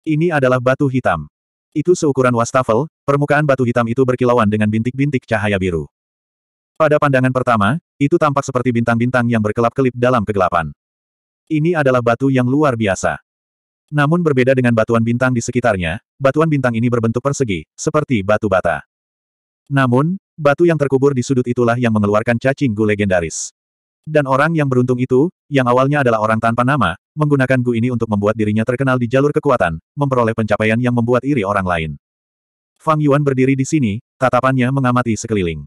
Ini adalah batu hitam. Itu seukuran wastafel, permukaan batu hitam itu berkilauan dengan bintik-bintik cahaya biru. Pada pandangan pertama, itu tampak seperti bintang-bintang yang berkelap-kelip dalam kegelapan. Ini adalah batu yang luar biasa. Namun berbeda dengan batuan bintang di sekitarnya, batuan bintang ini berbentuk persegi, seperti batu bata. Namun, batu yang terkubur di sudut itulah yang mengeluarkan cacing gu legendaris. Dan orang yang beruntung itu, yang awalnya adalah orang tanpa nama, menggunakan Gu ini untuk membuat dirinya terkenal di jalur kekuatan, memperoleh pencapaian yang membuat iri orang lain. Fang Yuan berdiri di sini, tatapannya mengamati sekeliling.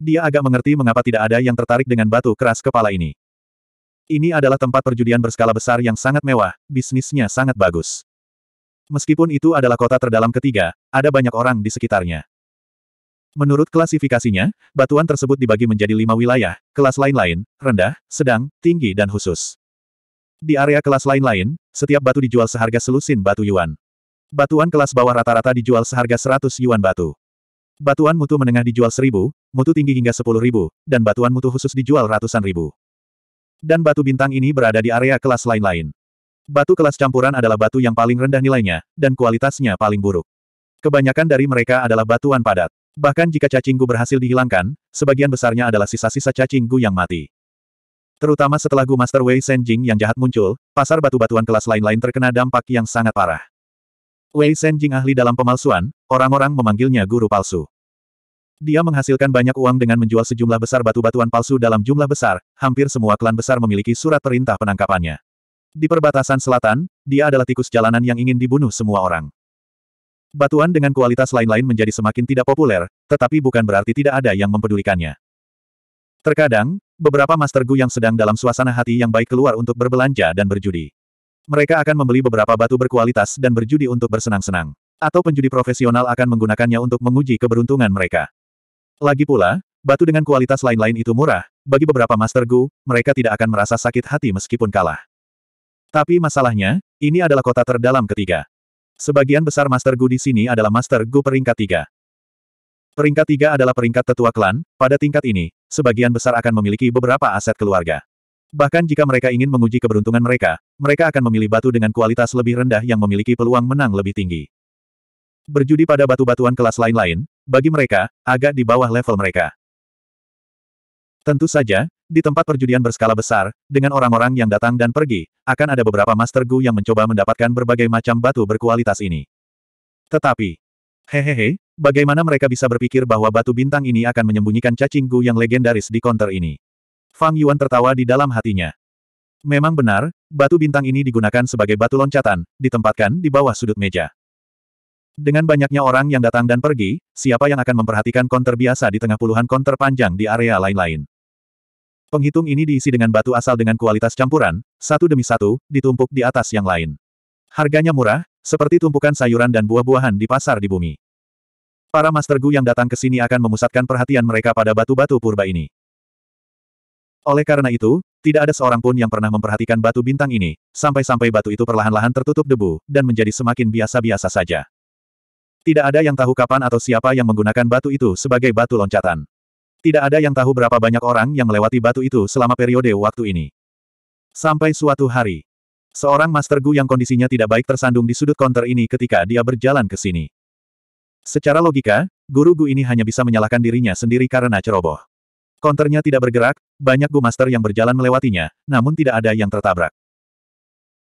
Dia agak mengerti mengapa tidak ada yang tertarik dengan batu keras kepala ini. Ini adalah tempat perjudian berskala besar yang sangat mewah, bisnisnya sangat bagus. Meskipun itu adalah kota terdalam ketiga, ada banyak orang di sekitarnya. Menurut klasifikasinya, batuan tersebut dibagi menjadi lima wilayah, kelas lain-lain, rendah, sedang, tinggi dan khusus. Di area kelas lain-lain, setiap batu dijual seharga selusin batu yuan. Batuan kelas bawah rata-rata dijual seharga 100 yuan batu. Batuan mutu menengah dijual seribu, mutu tinggi hingga sepuluh ribu, dan batuan mutu khusus dijual ratusan ribu. Dan batu bintang ini berada di area kelas lain-lain. Batu kelas campuran adalah batu yang paling rendah nilainya, dan kualitasnya paling buruk. Kebanyakan dari mereka adalah batuan padat. Bahkan jika cacinggu berhasil dihilangkan, sebagian besarnya adalah sisa-sisa cacinggu yang mati. Terutama setelah Gu Master Wei Senjing yang jahat muncul, pasar batu-batuan kelas lain-lain terkena dampak yang sangat parah. Wei Senjing ahli dalam pemalsuan, orang-orang memanggilnya guru palsu. Dia menghasilkan banyak uang dengan menjual sejumlah besar batu-batuan palsu dalam jumlah besar, hampir semua klan besar memiliki surat perintah penangkapannya. Di perbatasan selatan, dia adalah tikus jalanan yang ingin dibunuh semua orang. Batuan dengan kualitas lain-lain menjadi semakin tidak populer, tetapi bukan berarti tidak ada yang mempedulikannya. Terkadang, beberapa master Gu yang sedang dalam suasana hati yang baik keluar untuk berbelanja dan berjudi. Mereka akan membeli beberapa batu berkualitas dan berjudi untuk bersenang-senang. Atau penjudi profesional akan menggunakannya untuk menguji keberuntungan mereka. Lagi pula, batu dengan kualitas lain-lain itu murah, bagi beberapa master Gu, mereka tidak akan merasa sakit hati meskipun kalah. Tapi masalahnya, ini adalah kota terdalam ketiga. Sebagian besar Master Gu di sini adalah Master Gu peringkat tiga. Peringkat tiga adalah peringkat tetua klan, pada tingkat ini, sebagian besar akan memiliki beberapa aset keluarga. Bahkan jika mereka ingin menguji keberuntungan mereka, mereka akan memilih batu dengan kualitas lebih rendah yang memiliki peluang menang lebih tinggi. Berjudi pada batu-batuan kelas lain-lain, bagi mereka, agak di bawah level mereka. Tentu saja, di tempat perjudian berskala besar, dengan orang-orang yang datang dan pergi, akan ada beberapa Master Gu yang mencoba mendapatkan berbagai macam batu berkualitas ini. Tetapi, hehehe, bagaimana mereka bisa berpikir bahwa batu bintang ini akan menyembunyikan cacing Gu yang legendaris di konter ini? Fang Yuan tertawa di dalam hatinya. Memang benar, batu bintang ini digunakan sebagai batu loncatan, ditempatkan di bawah sudut meja. Dengan banyaknya orang yang datang dan pergi, siapa yang akan memperhatikan konter biasa di tengah puluhan konter panjang di area lain-lain? Penghitung ini diisi dengan batu asal dengan kualitas campuran, satu demi satu, ditumpuk di atas yang lain. Harganya murah, seperti tumpukan sayuran dan buah-buahan di pasar di bumi. Para Master Gu yang datang ke sini akan memusatkan perhatian mereka pada batu-batu purba ini. Oleh karena itu, tidak ada seorang pun yang pernah memperhatikan batu bintang ini, sampai-sampai batu itu perlahan-lahan tertutup debu, dan menjadi semakin biasa-biasa saja. Tidak ada yang tahu kapan atau siapa yang menggunakan batu itu sebagai batu loncatan. Tidak ada yang tahu berapa banyak orang yang melewati batu itu selama periode waktu ini. Sampai suatu hari, seorang Master Gu yang kondisinya tidak baik tersandung di sudut konter ini ketika dia berjalan ke sini. Secara logika, guru Gu ini hanya bisa menyalahkan dirinya sendiri karena ceroboh. Konternya tidak bergerak, banyak Gu Master yang berjalan melewatinya, namun tidak ada yang tertabrak.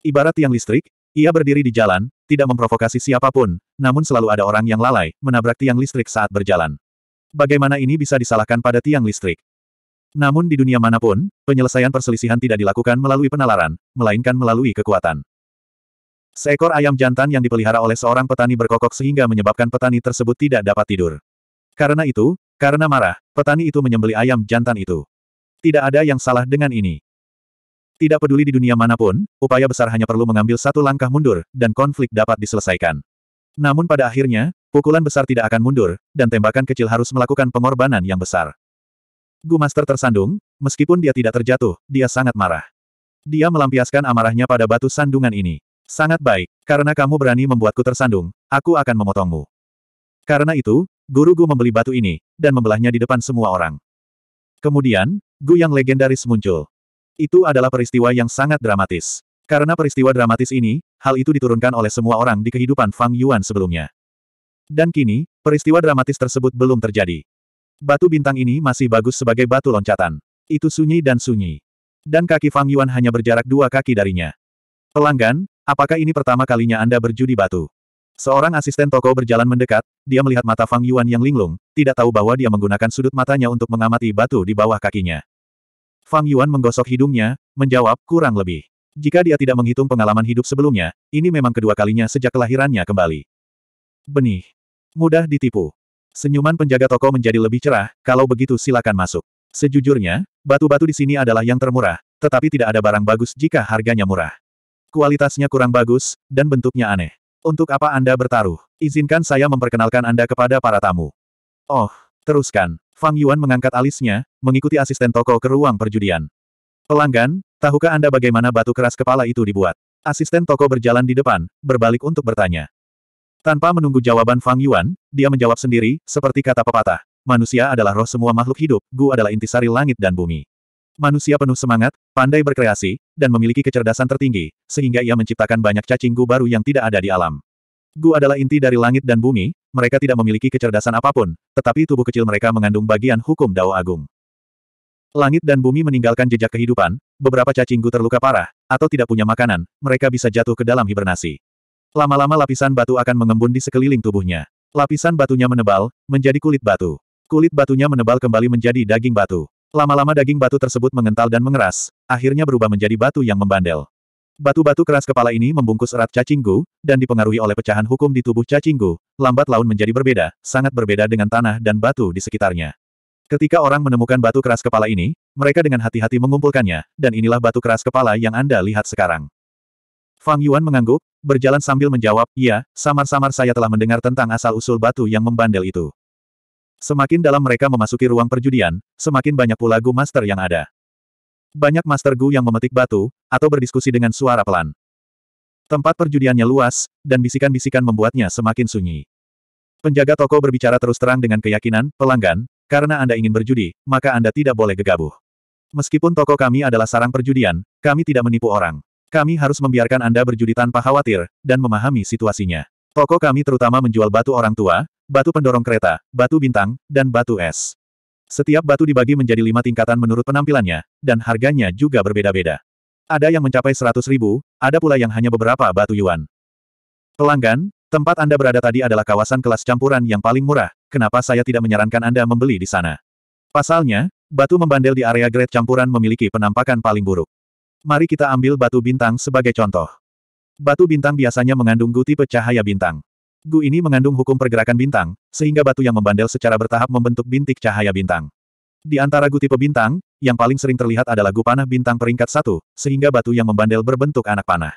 Ibarat tiang listrik, ia berdiri di jalan, tidak memprovokasi siapapun, namun selalu ada orang yang lalai, menabrak tiang listrik saat berjalan. Bagaimana ini bisa disalahkan pada tiang listrik? Namun di dunia manapun, penyelesaian perselisihan tidak dilakukan melalui penalaran, melainkan melalui kekuatan. Seekor ayam jantan yang dipelihara oleh seorang petani berkokok sehingga menyebabkan petani tersebut tidak dapat tidur. Karena itu, karena marah, petani itu menyembeli ayam jantan itu. Tidak ada yang salah dengan ini. Tidak peduli di dunia manapun, upaya besar hanya perlu mengambil satu langkah mundur, dan konflik dapat diselesaikan. Namun pada akhirnya, Pukulan besar tidak akan mundur, dan tembakan kecil harus melakukan pengorbanan yang besar. Gu Master tersandung, meskipun dia tidak terjatuh, dia sangat marah. Dia melampiaskan amarahnya pada batu sandungan ini. Sangat baik, karena kamu berani membuatku tersandung, aku akan memotongmu. Karena itu, Guru Gu membeli batu ini, dan membelahnya di depan semua orang. Kemudian, Gu yang legendaris muncul. Itu adalah peristiwa yang sangat dramatis. Karena peristiwa dramatis ini, hal itu diturunkan oleh semua orang di kehidupan Fang Yuan sebelumnya. Dan kini, peristiwa dramatis tersebut belum terjadi. Batu bintang ini masih bagus sebagai batu loncatan. Itu sunyi dan sunyi. Dan kaki Fang Yuan hanya berjarak dua kaki darinya. Pelanggan, apakah ini pertama kalinya Anda berjudi batu? Seorang asisten toko berjalan mendekat, dia melihat mata Fang Yuan yang linglung, tidak tahu bahwa dia menggunakan sudut matanya untuk mengamati batu di bawah kakinya. Fang Yuan menggosok hidungnya, menjawab, kurang lebih. Jika dia tidak menghitung pengalaman hidup sebelumnya, ini memang kedua kalinya sejak kelahirannya kembali. Benih. Mudah ditipu. Senyuman penjaga toko menjadi lebih cerah, kalau begitu silakan masuk. Sejujurnya, batu-batu di sini adalah yang termurah, tetapi tidak ada barang bagus jika harganya murah. Kualitasnya kurang bagus, dan bentuknya aneh. Untuk apa Anda bertaruh? Izinkan saya memperkenalkan Anda kepada para tamu. Oh, teruskan. Fang Yuan mengangkat alisnya, mengikuti asisten toko ke ruang perjudian. Pelanggan, tahukah Anda bagaimana batu keras kepala itu dibuat? Asisten toko berjalan di depan, berbalik untuk bertanya. Tanpa menunggu jawaban Fang Yuan, dia menjawab sendiri, seperti kata pepatah. Manusia adalah roh semua makhluk hidup, Gu adalah intisari langit dan bumi. Manusia penuh semangat, pandai berkreasi, dan memiliki kecerdasan tertinggi, sehingga ia menciptakan banyak cacing Gu baru yang tidak ada di alam. Gu adalah inti dari langit dan bumi, mereka tidak memiliki kecerdasan apapun, tetapi tubuh kecil mereka mengandung bagian hukum Dao Agung. Langit dan bumi meninggalkan jejak kehidupan, beberapa cacing Gu terluka parah, atau tidak punya makanan, mereka bisa jatuh ke dalam hibernasi. Lama-lama lapisan batu akan mengembun di sekeliling tubuhnya. Lapisan batunya menebal, menjadi kulit batu. Kulit batunya menebal kembali menjadi daging batu. Lama-lama daging batu tersebut mengental dan mengeras, akhirnya berubah menjadi batu yang membandel. Batu-batu keras kepala ini membungkus erat cacinggu, dan dipengaruhi oleh pecahan hukum di tubuh cacinggu, lambat laun menjadi berbeda, sangat berbeda dengan tanah dan batu di sekitarnya. Ketika orang menemukan batu keras kepala ini, mereka dengan hati-hati mengumpulkannya, dan inilah batu keras kepala yang Anda lihat sekarang. Fang Yuan mengangguk, berjalan sambil menjawab, iya, samar-samar saya telah mendengar tentang asal-usul batu yang membandel itu. Semakin dalam mereka memasuki ruang perjudian, semakin banyak pula Gu Master yang ada. Banyak Master Gu yang memetik batu, atau berdiskusi dengan suara pelan. Tempat perjudiannya luas, dan bisikan-bisikan membuatnya semakin sunyi. Penjaga toko berbicara terus terang dengan keyakinan, pelanggan, karena Anda ingin berjudi, maka Anda tidak boleh gegabah. Meskipun toko kami adalah sarang perjudian, kami tidak menipu orang. Kami harus membiarkan Anda berjudi tanpa khawatir, dan memahami situasinya. Toko kami terutama menjual batu orang tua, batu pendorong kereta, batu bintang, dan batu es. Setiap batu dibagi menjadi lima tingkatan menurut penampilannya, dan harganya juga berbeda-beda. Ada yang mencapai seratus ribu, ada pula yang hanya beberapa batu yuan. Pelanggan, tempat Anda berada tadi adalah kawasan kelas campuran yang paling murah, kenapa saya tidak menyarankan Anda membeli di sana? Pasalnya, batu membandel di area grade campuran memiliki penampakan paling buruk. Mari kita ambil batu bintang sebagai contoh. Batu bintang biasanya mengandung gu tipe cahaya bintang. Gu ini mengandung hukum pergerakan bintang, sehingga batu yang membandel secara bertahap membentuk bintik cahaya bintang. Di antara gu tipe bintang, yang paling sering terlihat adalah gu panah bintang peringkat satu, sehingga batu yang membandel berbentuk anak panah.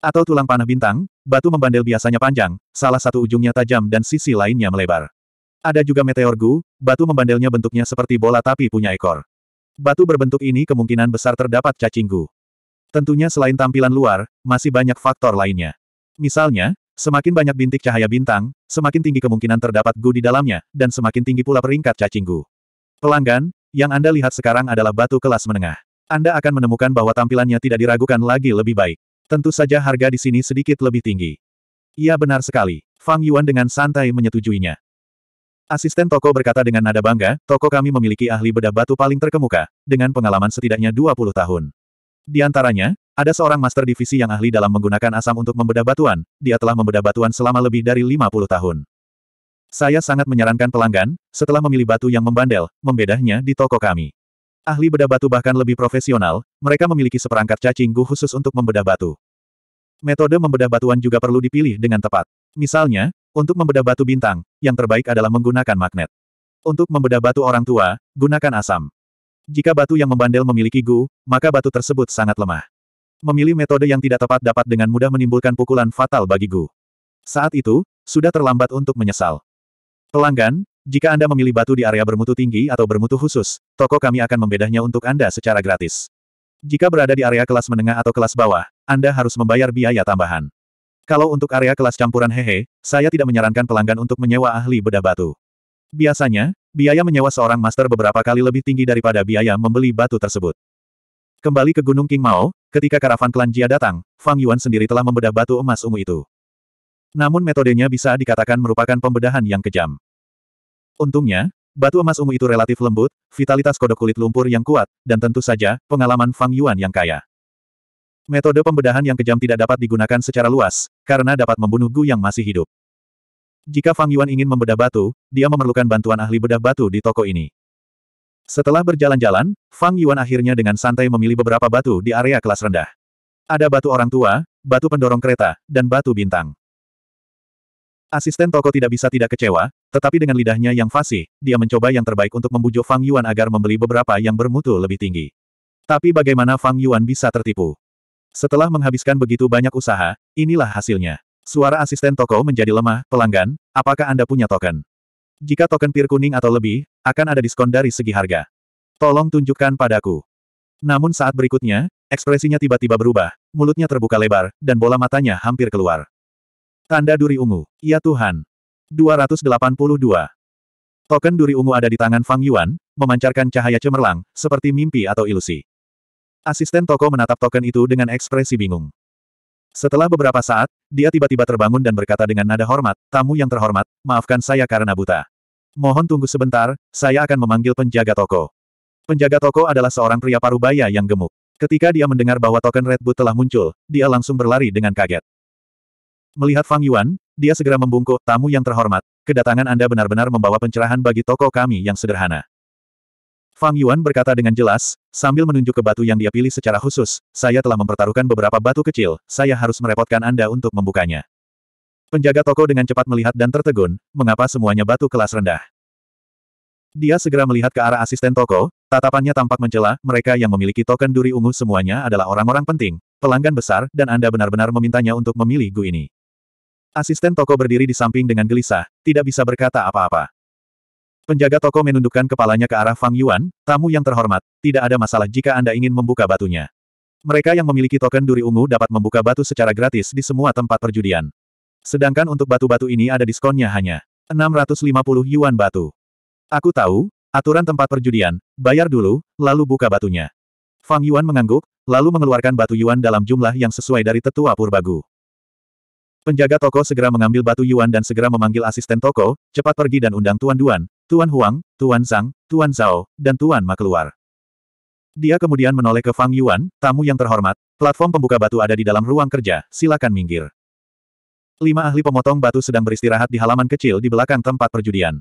Atau tulang panah bintang, batu membandel biasanya panjang, salah satu ujungnya tajam dan sisi lainnya melebar. Ada juga meteor gu, batu membandelnya bentuknya seperti bola tapi punya ekor. Batu berbentuk ini kemungkinan besar terdapat cacing gu. Tentunya selain tampilan luar, masih banyak faktor lainnya. Misalnya, semakin banyak bintik cahaya bintang, semakin tinggi kemungkinan terdapat gu di dalamnya, dan semakin tinggi pula peringkat cacing gu. Pelanggan, yang Anda lihat sekarang adalah batu kelas menengah. Anda akan menemukan bahwa tampilannya tidak diragukan lagi lebih baik. Tentu saja harga di sini sedikit lebih tinggi. Iya benar sekali. Fang Yuan dengan santai menyetujuinya. Asisten toko berkata dengan nada bangga, toko kami memiliki ahli bedah batu paling terkemuka, dengan pengalaman setidaknya 20 tahun. Di antaranya, ada seorang master divisi yang ahli dalam menggunakan asam untuk membedah batuan, dia telah membedah batuan selama lebih dari 50 tahun. Saya sangat menyarankan pelanggan, setelah memilih batu yang membandel, membedahnya di toko kami. Ahli bedah batu bahkan lebih profesional, mereka memiliki seperangkat cacing gu khusus untuk membedah batu. Metode membedah batuan juga perlu dipilih dengan tepat. Misalnya, untuk membedah batu bintang, yang terbaik adalah menggunakan magnet. Untuk membedah batu orang tua, gunakan asam. Jika batu yang membandel memiliki gu, maka batu tersebut sangat lemah. Memilih metode yang tidak tepat dapat dengan mudah menimbulkan pukulan fatal bagi gu. Saat itu, sudah terlambat untuk menyesal. Pelanggan, jika Anda memilih batu di area bermutu tinggi atau bermutu khusus, toko kami akan membedahnya untuk Anda secara gratis. Jika berada di area kelas menengah atau kelas bawah, Anda harus membayar biaya tambahan. Kalau untuk area kelas campuran hehe, saya tidak menyarankan pelanggan untuk menyewa ahli bedah batu. Biasanya, Biaya menyewa seorang master beberapa kali lebih tinggi daripada biaya membeli batu tersebut. Kembali ke Gunung King Mao, ketika karavan klan Jia datang, Fang Yuan sendiri telah membedah batu emas ungu itu. Namun metodenya bisa dikatakan merupakan pembedahan yang kejam. Untungnya, batu emas ungu itu relatif lembut, vitalitas kodok kulit lumpur yang kuat, dan tentu saja, pengalaman Fang Yuan yang kaya. Metode pembedahan yang kejam tidak dapat digunakan secara luas, karena dapat membunuh Gu yang masih hidup. Jika Fang Yuan ingin membedah batu, dia memerlukan bantuan ahli bedah batu di toko ini. Setelah berjalan-jalan, Fang Yuan akhirnya dengan santai memilih beberapa batu di area kelas rendah. Ada batu orang tua, batu pendorong kereta, dan batu bintang. Asisten toko tidak bisa tidak kecewa, tetapi dengan lidahnya yang fasih, dia mencoba yang terbaik untuk membujuk Fang Yuan agar membeli beberapa yang bermutu lebih tinggi. Tapi bagaimana Fang Yuan bisa tertipu? Setelah menghabiskan begitu banyak usaha, inilah hasilnya. Suara asisten toko menjadi lemah, pelanggan, apakah Anda punya token? Jika token pir kuning atau lebih, akan ada diskon dari segi harga. Tolong tunjukkan padaku. Namun saat berikutnya, ekspresinya tiba-tiba berubah, mulutnya terbuka lebar, dan bola matanya hampir keluar. Tanda duri ungu. Ya Tuhan. 282. Token duri ungu ada di tangan Fang Yuan, memancarkan cahaya cemerlang, seperti mimpi atau ilusi. Asisten toko menatap token itu dengan ekspresi bingung. Setelah beberapa saat, dia tiba-tiba terbangun dan berkata dengan nada hormat, tamu yang terhormat, maafkan saya karena buta. Mohon tunggu sebentar, saya akan memanggil penjaga toko. Penjaga toko adalah seorang pria parubaya yang gemuk. Ketika dia mendengar bahwa token Red Boot telah muncul, dia langsung berlari dengan kaget. Melihat Fang Yuan, dia segera membungkuk, tamu yang terhormat, kedatangan Anda benar-benar membawa pencerahan bagi toko kami yang sederhana. Fang Yuan berkata dengan jelas, sambil menunjuk ke batu yang dia pilih secara khusus, saya telah mempertaruhkan beberapa batu kecil, saya harus merepotkan Anda untuk membukanya. Penjaga toko dengan cepat melihat dan tertegun, mengapa semuanya batu kelas rendah. Dia segera melihat ke arah asisten toko, tatapannya tampak mencela, mereka yang memiliki token duri ungu semuanya adalah orang-orang penting, pelanggan besar, dan Anda benar-benar memintanya untuk memilih Gu ini. Asisten toko berdiri di samping dengan gelisah, tidak bisa berkata apa-apa. Penjaga toko menundukkan kepalanya ke arah Fang Yuan, tamu yang terhormat, tidak ada masalah jika Anda ingin membuka batunya. Mereka yang memiliki token duri ungu dapat membuka batu secara gratis di semua tempat perjudian. Sedangkan untuk batu-batu ini ada diskonnya hanya 650 yuan batu. Aku tahu, aturan tempat perjudian, bayar dulu, lalu buka batunya. Fang Yuan mengangguk, lalu mengeluarkan batu yuan dalam jumlah yang sesuai dari tetua purbagu. Penjaga toko segera mengambil batu yuan dan segera memanggil asisten toko, cepat pergi dan undang Tuan Duan, Tuan Huang, Tuan Zhang, Tuan Zhao, dan Tuan Ma keluar. Dia kemudian menoleh ke Fang Yuan, tamu yang terhormat, platform pembuka batu ada di dalam ruang kerja, silakan minggir. Lima ahli pemotong batu sedang beristirahat di halaman kecil di belakang tempat perjudian.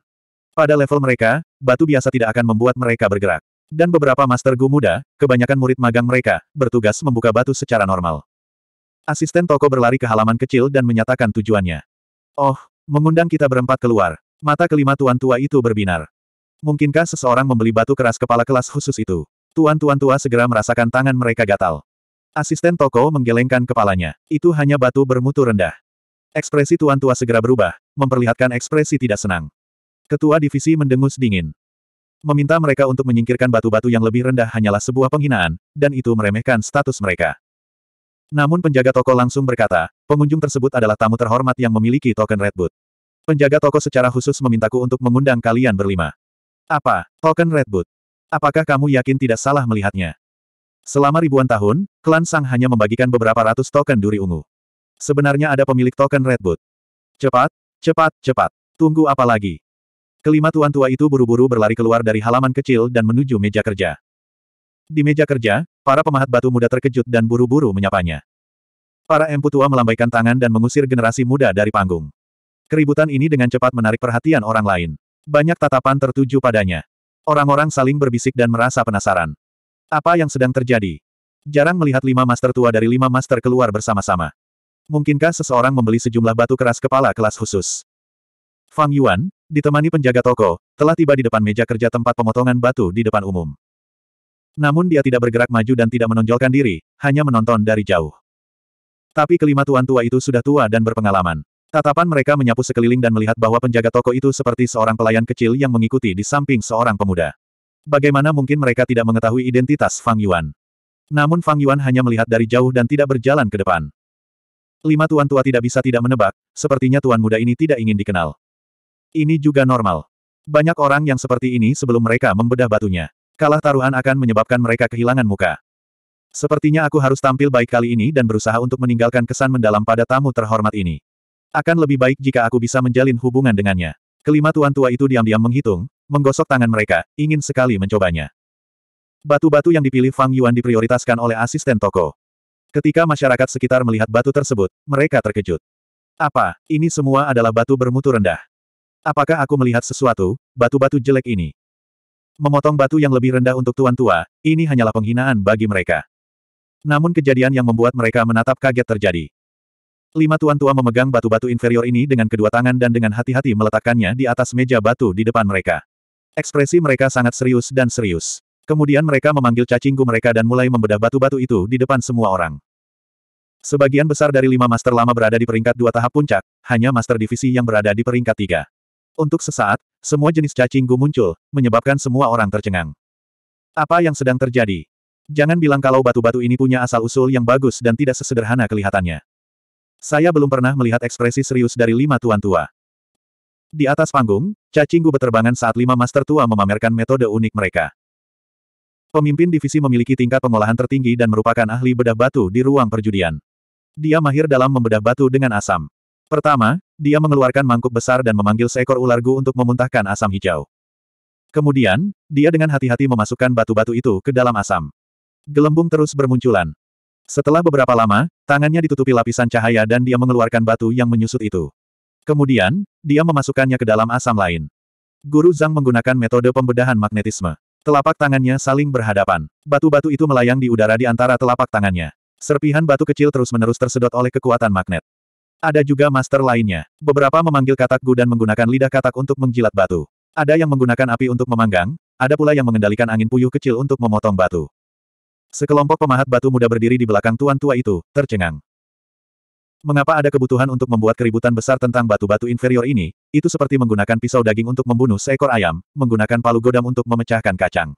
Pada level mereka, batu biasa tidak akan membuat mereka bergerak. Dan beberapa master gu muda, kebanyakan murid magang mereka, bertugas membuka batu secara normal. Asisten toko berlari ke halaman kecil dan menyatakan tujuannya. Oh, mengundang kita berempat keluar. Mata kelima tuan tua itu berbinar. Mungkinkah seseorang membeli batu keras kepala kelas khusus itu? Tuan-tuan tua segera merasakan tangan mereka gatal. Asisten toko menggelengkan kepalanya. Itu hanya batu bermutu rendah. Ekspresi tuan tua segera berubah, memperlihatkan ekspresi tidak senang. Ketua divisi mendengus dingin. Meminta mereka untuk menyingkirkan batu-batu yang lebih rendah hanyalah sebuah penghinaan, dan itu meremehkan status mereka. Namun penjaga toko langsung berkata, pengunjung tersebut adalah tamu terhormat yang memiliki token Redwood. Penjaga toko secara khusus memintaku untuk mengundang kalian berlima. Apa? Token Redwood? Apakah kamu yakin tidak salah melihatnya? Selama ribuan tahun, klan Sang hanya membagikan beberapa ratus token duri ungu. Sebenarnya ada pemilik token Redwood. Cepat, cepat, cepat. Tunggu apa lagi? Kelima tuan tua itu buru-buru berlari keluar dari halaman kecil dan menuju meja kerja. Di meja kerja, para pemahat batu muda terkejut dan buru-buru menyapanya. Para empu tua melambaikan tangan dan mengusir generasi muda dari panggung. Keributan ini dengan cepat menarik perhatian orang lain. Banyak tatapan tertuju padanya. Orang-orang saling berbisik dan merasa penasaran. Apa yang sedang terjadi? Jarang melihat lima master tua dari lima master keluar bersama-sama. Mungkinkah seseorang membeli sejumlah batu keras kepala kelas khusus? Fang Yuan, ditemani penjaga toko, telah tiba di depan meja kerja tempat pemotongan batu di depan umum. Namun dia tidak bergerak maju dan tidak menonjolkan diri, hanya menonton dari jauh. Tapi kelima tuan tua itu sudah tua dan berpengalaman. Tatapan mereka menyapu sekeliling dan melihat bahwa penjaga toko itu seperti seorang pelayan kecil yang mengikuti di samping seorang pemuda. Bagaimana mungkin mereka tidak mengetahui identitas Fang Yuan? Namun Fang Yuan hanya melihat dari jauh dan tidak berjalan ke depan. Lima tuan tua tidak bisa tidak menebak, sepertinya tuan muda ini tidak ingin dikenal. Ini juga normal. Banyak orang yang seperti ini sebelum mereka membedah batunya. Kalah taruhan akan menyebabkan mereka kehilangan muka. Sepertinya aku harus tampil baik kali ini dan berusaha untuk meninggalkan kesan mendalam pada tamu terhormat ini. Akan lebih baik jika aku bisa menjalin hubungan dengannya. Kelima tuan tua itu diam-diam menghitung, menggosok tangan mereka, ingin sekali mencobanya. Batu-batu yang dipilih Fang Yuan diprioritaskan oleh asisten toko. Ketika masyarakat sekitar melihat batu tersebut, mereka terkejut. Apa, ini semua adalah batu bermutu rendah? Apakah aku melihat sesuatu, batu-batu jelek ini? Memotong batu yang lebih rendah untuk tuan tua, ini hanyalah penghinaan bagi mereka. Namun kejadian yang membuat mereka menatap kaget terjadi. Lima tuan tua memegang batu-batu inferior ini dengan kedua tangan dan dengan hati-hati meletakkannya di atas meja batu di depan mereka. Ekspresi mereka sangat serius dan serius. Kemudian mereka memanggil cacingku mereka dan mulai membedah batu-batu itu di depan semua orang. Sebagian besar dari lima master lama berada di peringkat dua tahap puncak, hanya master divisi yang berada di peringkat tiga. Untuk sesaat, semua jenis cacingku muncul, menyebabkan semua orang tercengang. Apa yang sedang terjadi? Jangan bilang kalau batu-batu ini punya asal-usul yang bagus dan tidak sesederhana kelihatannya. Saya belum pernah melihat ekspresi serius dari lima tuan tua. Di atas panggung, cacinggu berterbangan saat lima master tua memamerkan metode unik mereka. Pemimpin divisi memiliki tingkat pengolahan tertinggi dan merupakan ahli bedah batu di ruang perjudian. Dia mahir dalam membedah batu dengan asam. Pertama, dia mengeluarkan mangkuk besar dan memanggil seekor ular gu untuk memuntahkan asam hijau. Kemudian, dia dengan hati-hati memasukkan batu-batu itu ke dalam asam. Gelembung terus bermunculan. Setelah beberapa lama, tangannya ditutupi lapisan cahaya dan dia mengeluarkan batu yang menyusut itu. Kemudian, dia memasukkannya ke dalam asam lain. Guru Zhang menggunakan metode pembedahan magnetisme. Telapak tangannya saling berhadapan. Batu-batu itu melayang di udara di antara telapak tangannya. Serpihan batu kecil terus-menerus tersedot oleh kekuatan magnet. Ada juga master lainnya. Beberapa memanggil katak gu dan menggunakan lidah katak untuk menjilat batu. Ada yang menggunakan api untuk memanggang, ada pula yang mengendalikan angin puyuh kecil untuk memotong batu. Sekelompok pemahat batu muda berdiri di belakang tuan tua itu, tercengang. Mengapa ada kebutuhan untuk membuat keributan besar tentang batu-batu inferior ini? Itu seperti menggunakan pisau daging untuk membunuh seekor ayam, menggunakan palu godam untuk memecahkan kacang.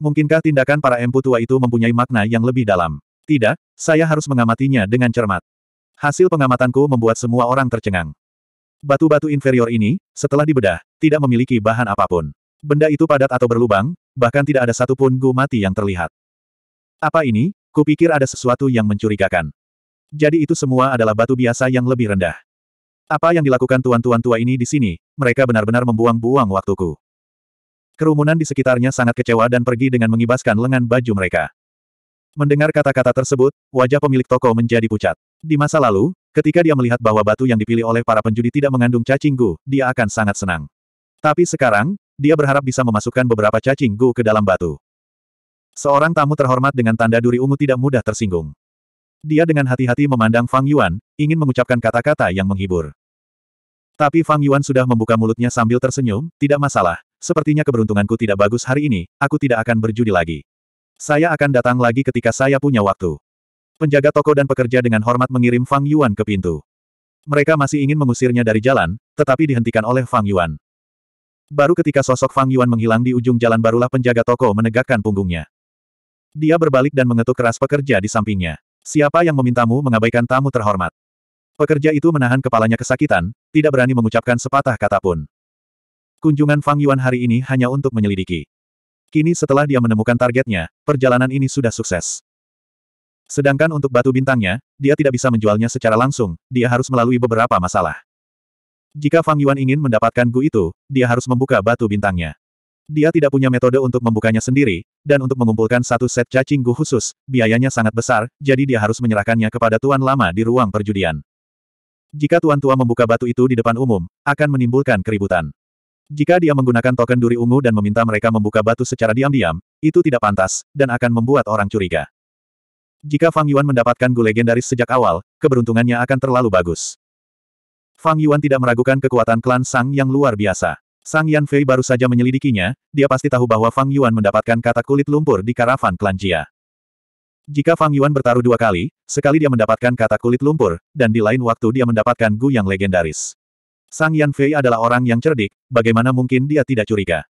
Mungkinkah tindakan para empu tua itu mempunyai makna yang lebih dalam? Tidak, saya harus mengamatinya dengan cermat. Hasil pengamatanku membuat semua orang tercengang. Batu-batu inferior ini, setelah dibedah, tidak memiliki bahan apapun. Benda itu padat atau berlubang, bahkan tidak ada satupun gu mati yang terlihat. Apa ini? Kupikir ada sesuatu yang mencurigakan. Jadi itu semua adalah batu biasa yang lebih rendah. Apa yang dilakukan tuan-tuan tua ini di sini, mereka benar-benar membuang-buang waktuku. Kerumunan di sekitarnya sangat kecewa dan pergi dengan mengibaskan lengan baju mereka. Mendengar kata-kata tersebut, wajah pemilik toko menjadi pucat. Di masa lalu, ketika dia melihat bahwa batu yang dipilih oleh para penjudi tidak mengandung cacing gu, dia akan sangat senang. Tapi sekarang, dia berharap bisa memasukkan beberapa cacing gu ke dalam batu. Seorang tamu terhormat dengan tanda duri ungu tidak mudah tersinggung. Dia dengan hati-hati memandang Fang Yuan, ingin mengucapkan kata-kata yang menghibur. Tapi Fang Yuan sudah membuka mulutnya sambil tersenyum, tidak masalah, sepertinya keberuntunganku tidak bagus hari ini, aku tidak akan berjudi lagi. Saya akan datang lagi ketika saya punya waktu. Penjaga toko dan pekerja dengan hormat mengirim Fang Yuan ke pintu. Mereka masih ingin mengusirnya dari jalan, tetapi dihentikan oleh Fang Yuan. Baru ketika sosok Fang Yuan menghilang di ujung jalan barulah penjaga toko menegakkan punggungnya. Dia berbalik dan mengetuk keras pekerja di sampingnya. Siapa yang memintamu mengabaikan tamu terhormat? Pekerja itu menahan kepalanya kesakitan, tidak berani mengucapkan sepatah kata pun. Kunjungan Fang Yuan hari ini hanya untuk menyelidiki. Kini setelah dia menemukan targetnya, perjalanan ini sudah sukses. Sedangkan untuk batu bintangnya, dia tidak bisa menjualnya secara langsung, dia harus melalui beberapa masalah. Jika Fang Yuan ingin mendapatkan Gu itu, dia harus membuka batu bintangnya. Dia tidak punya metode untuk membukanya sendiri, dan untuk mengumpulkan satu set cacing gu khusus, biayanya sangat besar, jadi dia harus menyerahkannya kepada tuan lama di ruang perjudian. Jika tuan tua membuka batu itu di depan umum, akan menimbulkan keributan. Jika dia menggunakan token duri ungu dan meminta mereka membuka batu secara diam-diam, itu tidak pantas, dan akan membuat orang curiga. Jika Fang Yuan mendapatkan gu legendaris sejak awal, keberuntungannya akan terlalu bagus. Fang Yuan tidak meragukan kekuatan klan Sang yang luar biasa. Sang Yan Fei baru saja menyelidikinya, dia pasti tahu bahwa Fang Yuan mendapatkan kata kulit lumpur di karavan klan Jia. Jika Fang Yuan bertaruh dua kali, sekali dia mendapatkan kata kulit lumpur, dan di lain waktu dia mendapatkan Gu yang legendaris. Sang Yan Fei adalah orang yang cerdik, bagaimana mungkin dia tidak curiga?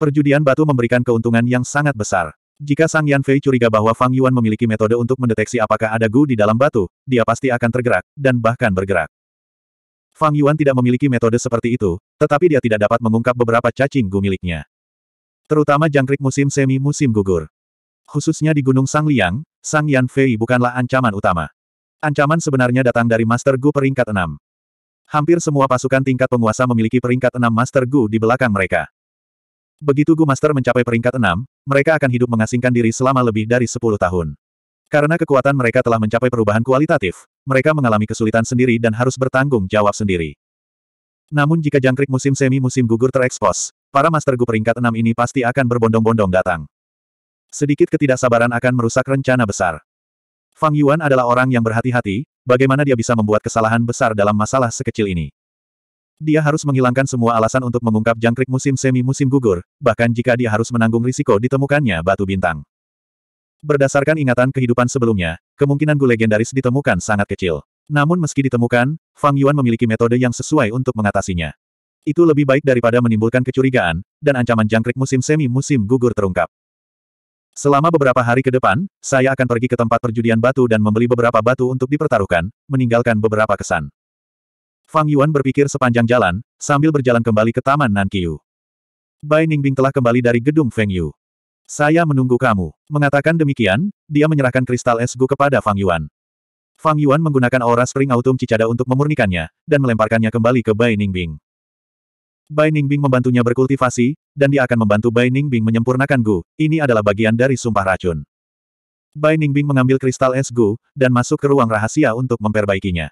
Perjudian batu memberikan keuntungan yang sangat besar. Jika Sang Yan Fei curiga bahwa Fang Yuan memiliki metode untuk mendeteksi apakah ada Gu di dalam batu, dia pasti akan tergerak, dan bahkan bergerak. Fang Yuan tidak memiliki metode seperti itu, tetapi dia tidak dapat mengungkap beberapa cacing gu miliknya. Terutama jangkrik musim semi musim gugur. Khususnya di Gunung Sang Liang, Sang Yan Fei bukanlah ancaman utama. Ancaman sebenarnya datang dari Master Gu peringkat 6. Hampir semua pasukan tingkat penguasa memiliki peringkat 6 Master Gu di belakang mereka. Begitu Gu Master mencapai peringkat 6, mereka akan hidup mengasingkan diri selama lebih dari 10 tahun. Karena kekuatan mereka telah mencapai perubahan kualitatif, mereka mengalami kesulitan sendiri dan harus bertanggung jawab sendiri. Namun jika jangkrik musim semi-musim gugur terekspos, para Master Gu peringkat enam ini pasti akan berbondong-bondong datang. Sedikit ketidaksabaran akan merusak rencana besar. Fang Yuan adalah orang yang berhati-hati, bagaimana dia bisa membuat kesalahan besar dalam masalah sekecil ini. Dia harus menghilangkan semua alasan untuk mengungkap jangkrik musim semi-musim gugur, bahkan jika dia harus menanggung risiko ditemukannya batu bintang. Berdasarkan ingatan kehidupan sebelumnya, kemungkinan Gu legendaris ditemukan sangat kecil. Namun meski ditemukan, Fang Yuan memiliki metode yang sesuai untuk mengatasinya. Itu lebih baik daripada menimbulkan kecurigaan, dan ancaman jangkrik musim semi-musim gugur terungkap. Selama beberapa hari ke depan, saya akan pergi ke tempat perjudian batu dan membeli beberapa batu untuk dipertaruhkan, meninggalkan beberapa kesan. Fang Yuan berpikir sepanjang jalan, sambil berjalan kembali ke Taman Nankiu. Bai Ningbing telah kembali dari gedung Feng Yu. Saya menunggu kamu. Mengatakan demikian, dia menyerahkan kristal es Gu kepada Fang Yuan. Fang Yuan menggunakan aura Spring Autumn Cicada untuk memurnikannya, dan melemparkannya kembali ke Bai Ningbing. Bai Ningbing membantunya berkultivasi, dan dia akan membantu Bai Ningbing menyempurnakan Gu, ini adalah bagian dari sumpah racun. Bai Ningbing mengambil kristal es Gu, dan masuk ke ruang rahasia untuk memperbaikinya.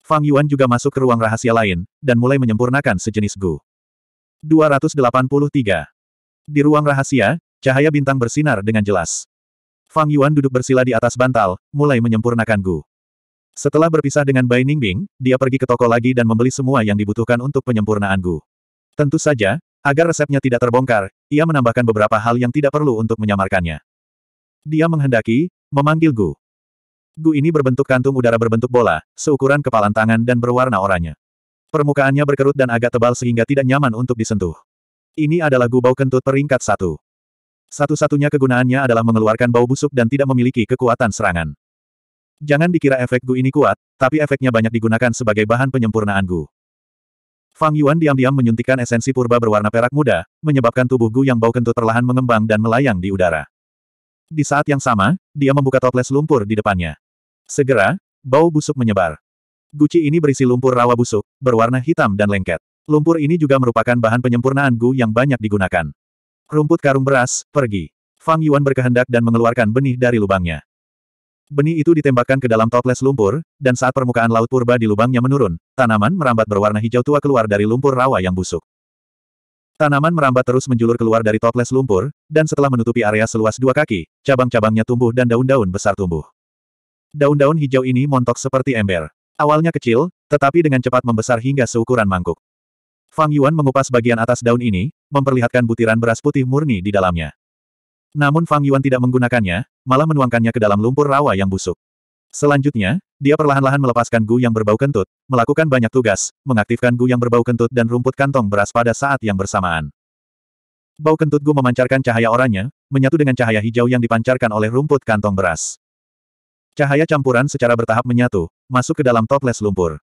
Fang Yuan juga masuk ke ruang rahasia lain, dan mulai menyempurnakan sejenis Gu. 283. Di ruang rahasia, Cahaya bintang bersinar dengan jelas. Fang Yuan duduk bersila di atas bantal, mulai menyempurnakan Gu. Setelah berpisah dengan Bai Ningbing, dia pergi ke toko lagi dan membeli semua yang dibutuhkan untuk penyempurnaan Gu. Tentu saja, agar resepnya tidak terbongkar, ia menambahkan beberapa hal yang tidak perlu untuk menyamarkannya. Dia menghendaki, memanggil Gu. Gu ini berbentuk kantung udara berbentuk bola, seukuran kepalan tangan dan berwarna oranye. Permukaannya berkerut dan agak tebal sehingga tidak nyaman untuk disentuh. Ini adalah Gu Bau Kentut peringkat satu. Satu-satunya kegunaannya adalah mengeluarkan bau busuk dan tidak memiliki kekuatan serangan. Jangan dikira efek Gu ini kuat, tapi efeknya banyak digunakan sebagai bahan penyempurnaan Gu. Fang Yuan diam-diam menyuntikkan esensi purba berwarna perak muda, menyebabkan tubuh Gu yang bau kentut perlahan mengembang dan melayang di udara. Di saat yang sama, dia membuka toples lumpur di depannya. Segera, bau busuk menyebar. Guci ini berisi lumpur rawa busuk, berwarna hitam dan lengket. Lumpur ini juga merupakan bahan penyempurnaan Gu yang banyak digunakan. Rumput karung beras, pergi. Fang Yuan berkehendak dan mengeluarkan benih dari lubangnya. Benih itu ditembakkan ke dalam toples lumpur, dan saat permukaan laut purba di lubangnya menurun, tanaman merambat berwarna hijau tua keluar dari lumpur rawa yang busuk. Tanaman merambat terus menjulur keluar dari toples lumpur, dan setelah menutupi area seluas dua kaki, cabang-cabangnya tumbuh dan daun-daun besar tumbuh. Daun-daun hijau ini montok seperti ember. Awalnya kecil, tetapi dengan cepat membesar hingga seukuran mangkuk. Fang Yuan mengupas bagian atas daun ini, memperlihatkan butiran beras putih murni di dalamnya. Namun Fang Yuan tidak menggunakannya, malah menuangkannya ke dalam lumpur rawa yang busuk. Selanjutnya, dia perlahan-lahan melepaskan gu yang berbau kentut, melakukan banyak tugas, mengaktifkan gu yang berbau kentut dan rumput kantong beras pada saat yang bersamaan. Bau kentut gu memancarkan cahaya oranye, menyatu dengan cahaya hijau yang dipancarkan oleh rumput kantong beras. Cahaya campuran secara bertahap menyatu, masuk ke dalam toples lumpur.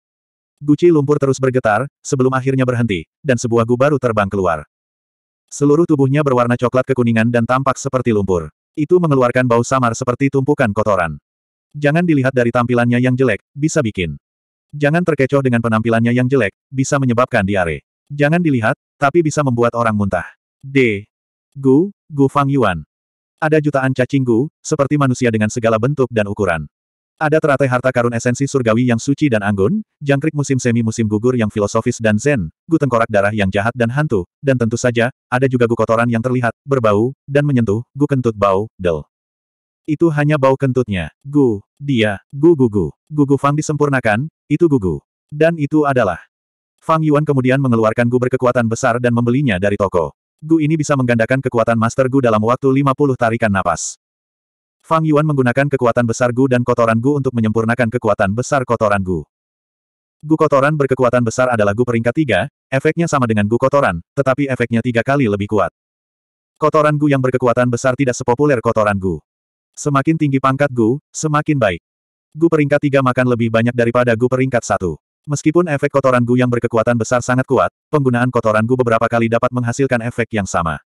Guci lumpur terus bergetar, sebelum akhirnya berhenti, dan sebuah gu baru terbang keluar. Seluruh tubuhnya berwarna coklat kekuningan dan tampak seperti lumpur. Itu mengeluarkan bau samar seperti tumpukan kotoran. Jangan dilihat dari tampilannya yang jelek, bisa bikin. Jangan terkecoh dengan penampilannya yang jelek, bisa menyebabkan diare. Jangan dilihat, tapi bisa membuat orang muntah. D. Gu, Gu Fang Yuan. Ada jutaan cacing gu, seperti manusia dengan segala bentuk dan ukuran. Ada teratai harta karun esensi surgawi yang suci dan anggun, jangkrik musim semi musim gugur yang filosofis dan zen, guteng korak darah yang jahat dan hantu, dan tentu saja, ada juga gu kotoran yang terlihat, berbau, dan menyentuh, gu kentut bau, del. Itu hanya bau kentutnya. Gu, dia, gu gu gu. Gu gu Fang disempurnakan, itu gu gu. Dan itu adalah. Fang Yuan kemudian mengeluarkan gu berkekuatan besar dan membelinya dari toko. Gu ini bisa menggandakan kekuatan Master Gu dalam waktu 50 tarikan napas. Fang Yuan menggunakan kekuatan besar Gu dan kotoran Gu untuk menyempurnakan kekuatan besar kotoran Gu. Gu kotoran berkekuatan besar adalah Gu peringkat tiga, efeknya sama dengan Gu kotoran, tetapi efeknya tiga kali lebih kuat. Kotoran Gu yang berkekuatan besar tidak sepopuler kotoran Gu. Semakin tinggi pangkat Gu, semakin baik. Gu peringkat tiga makan lebih banyak daripada Gu peringkat satu. Meskipun efek kotoran Gu yang berkekuatan besar sangat kuat, penggunaan kotoran Gu beberapa kali dapat menghasilkan efek yang sama.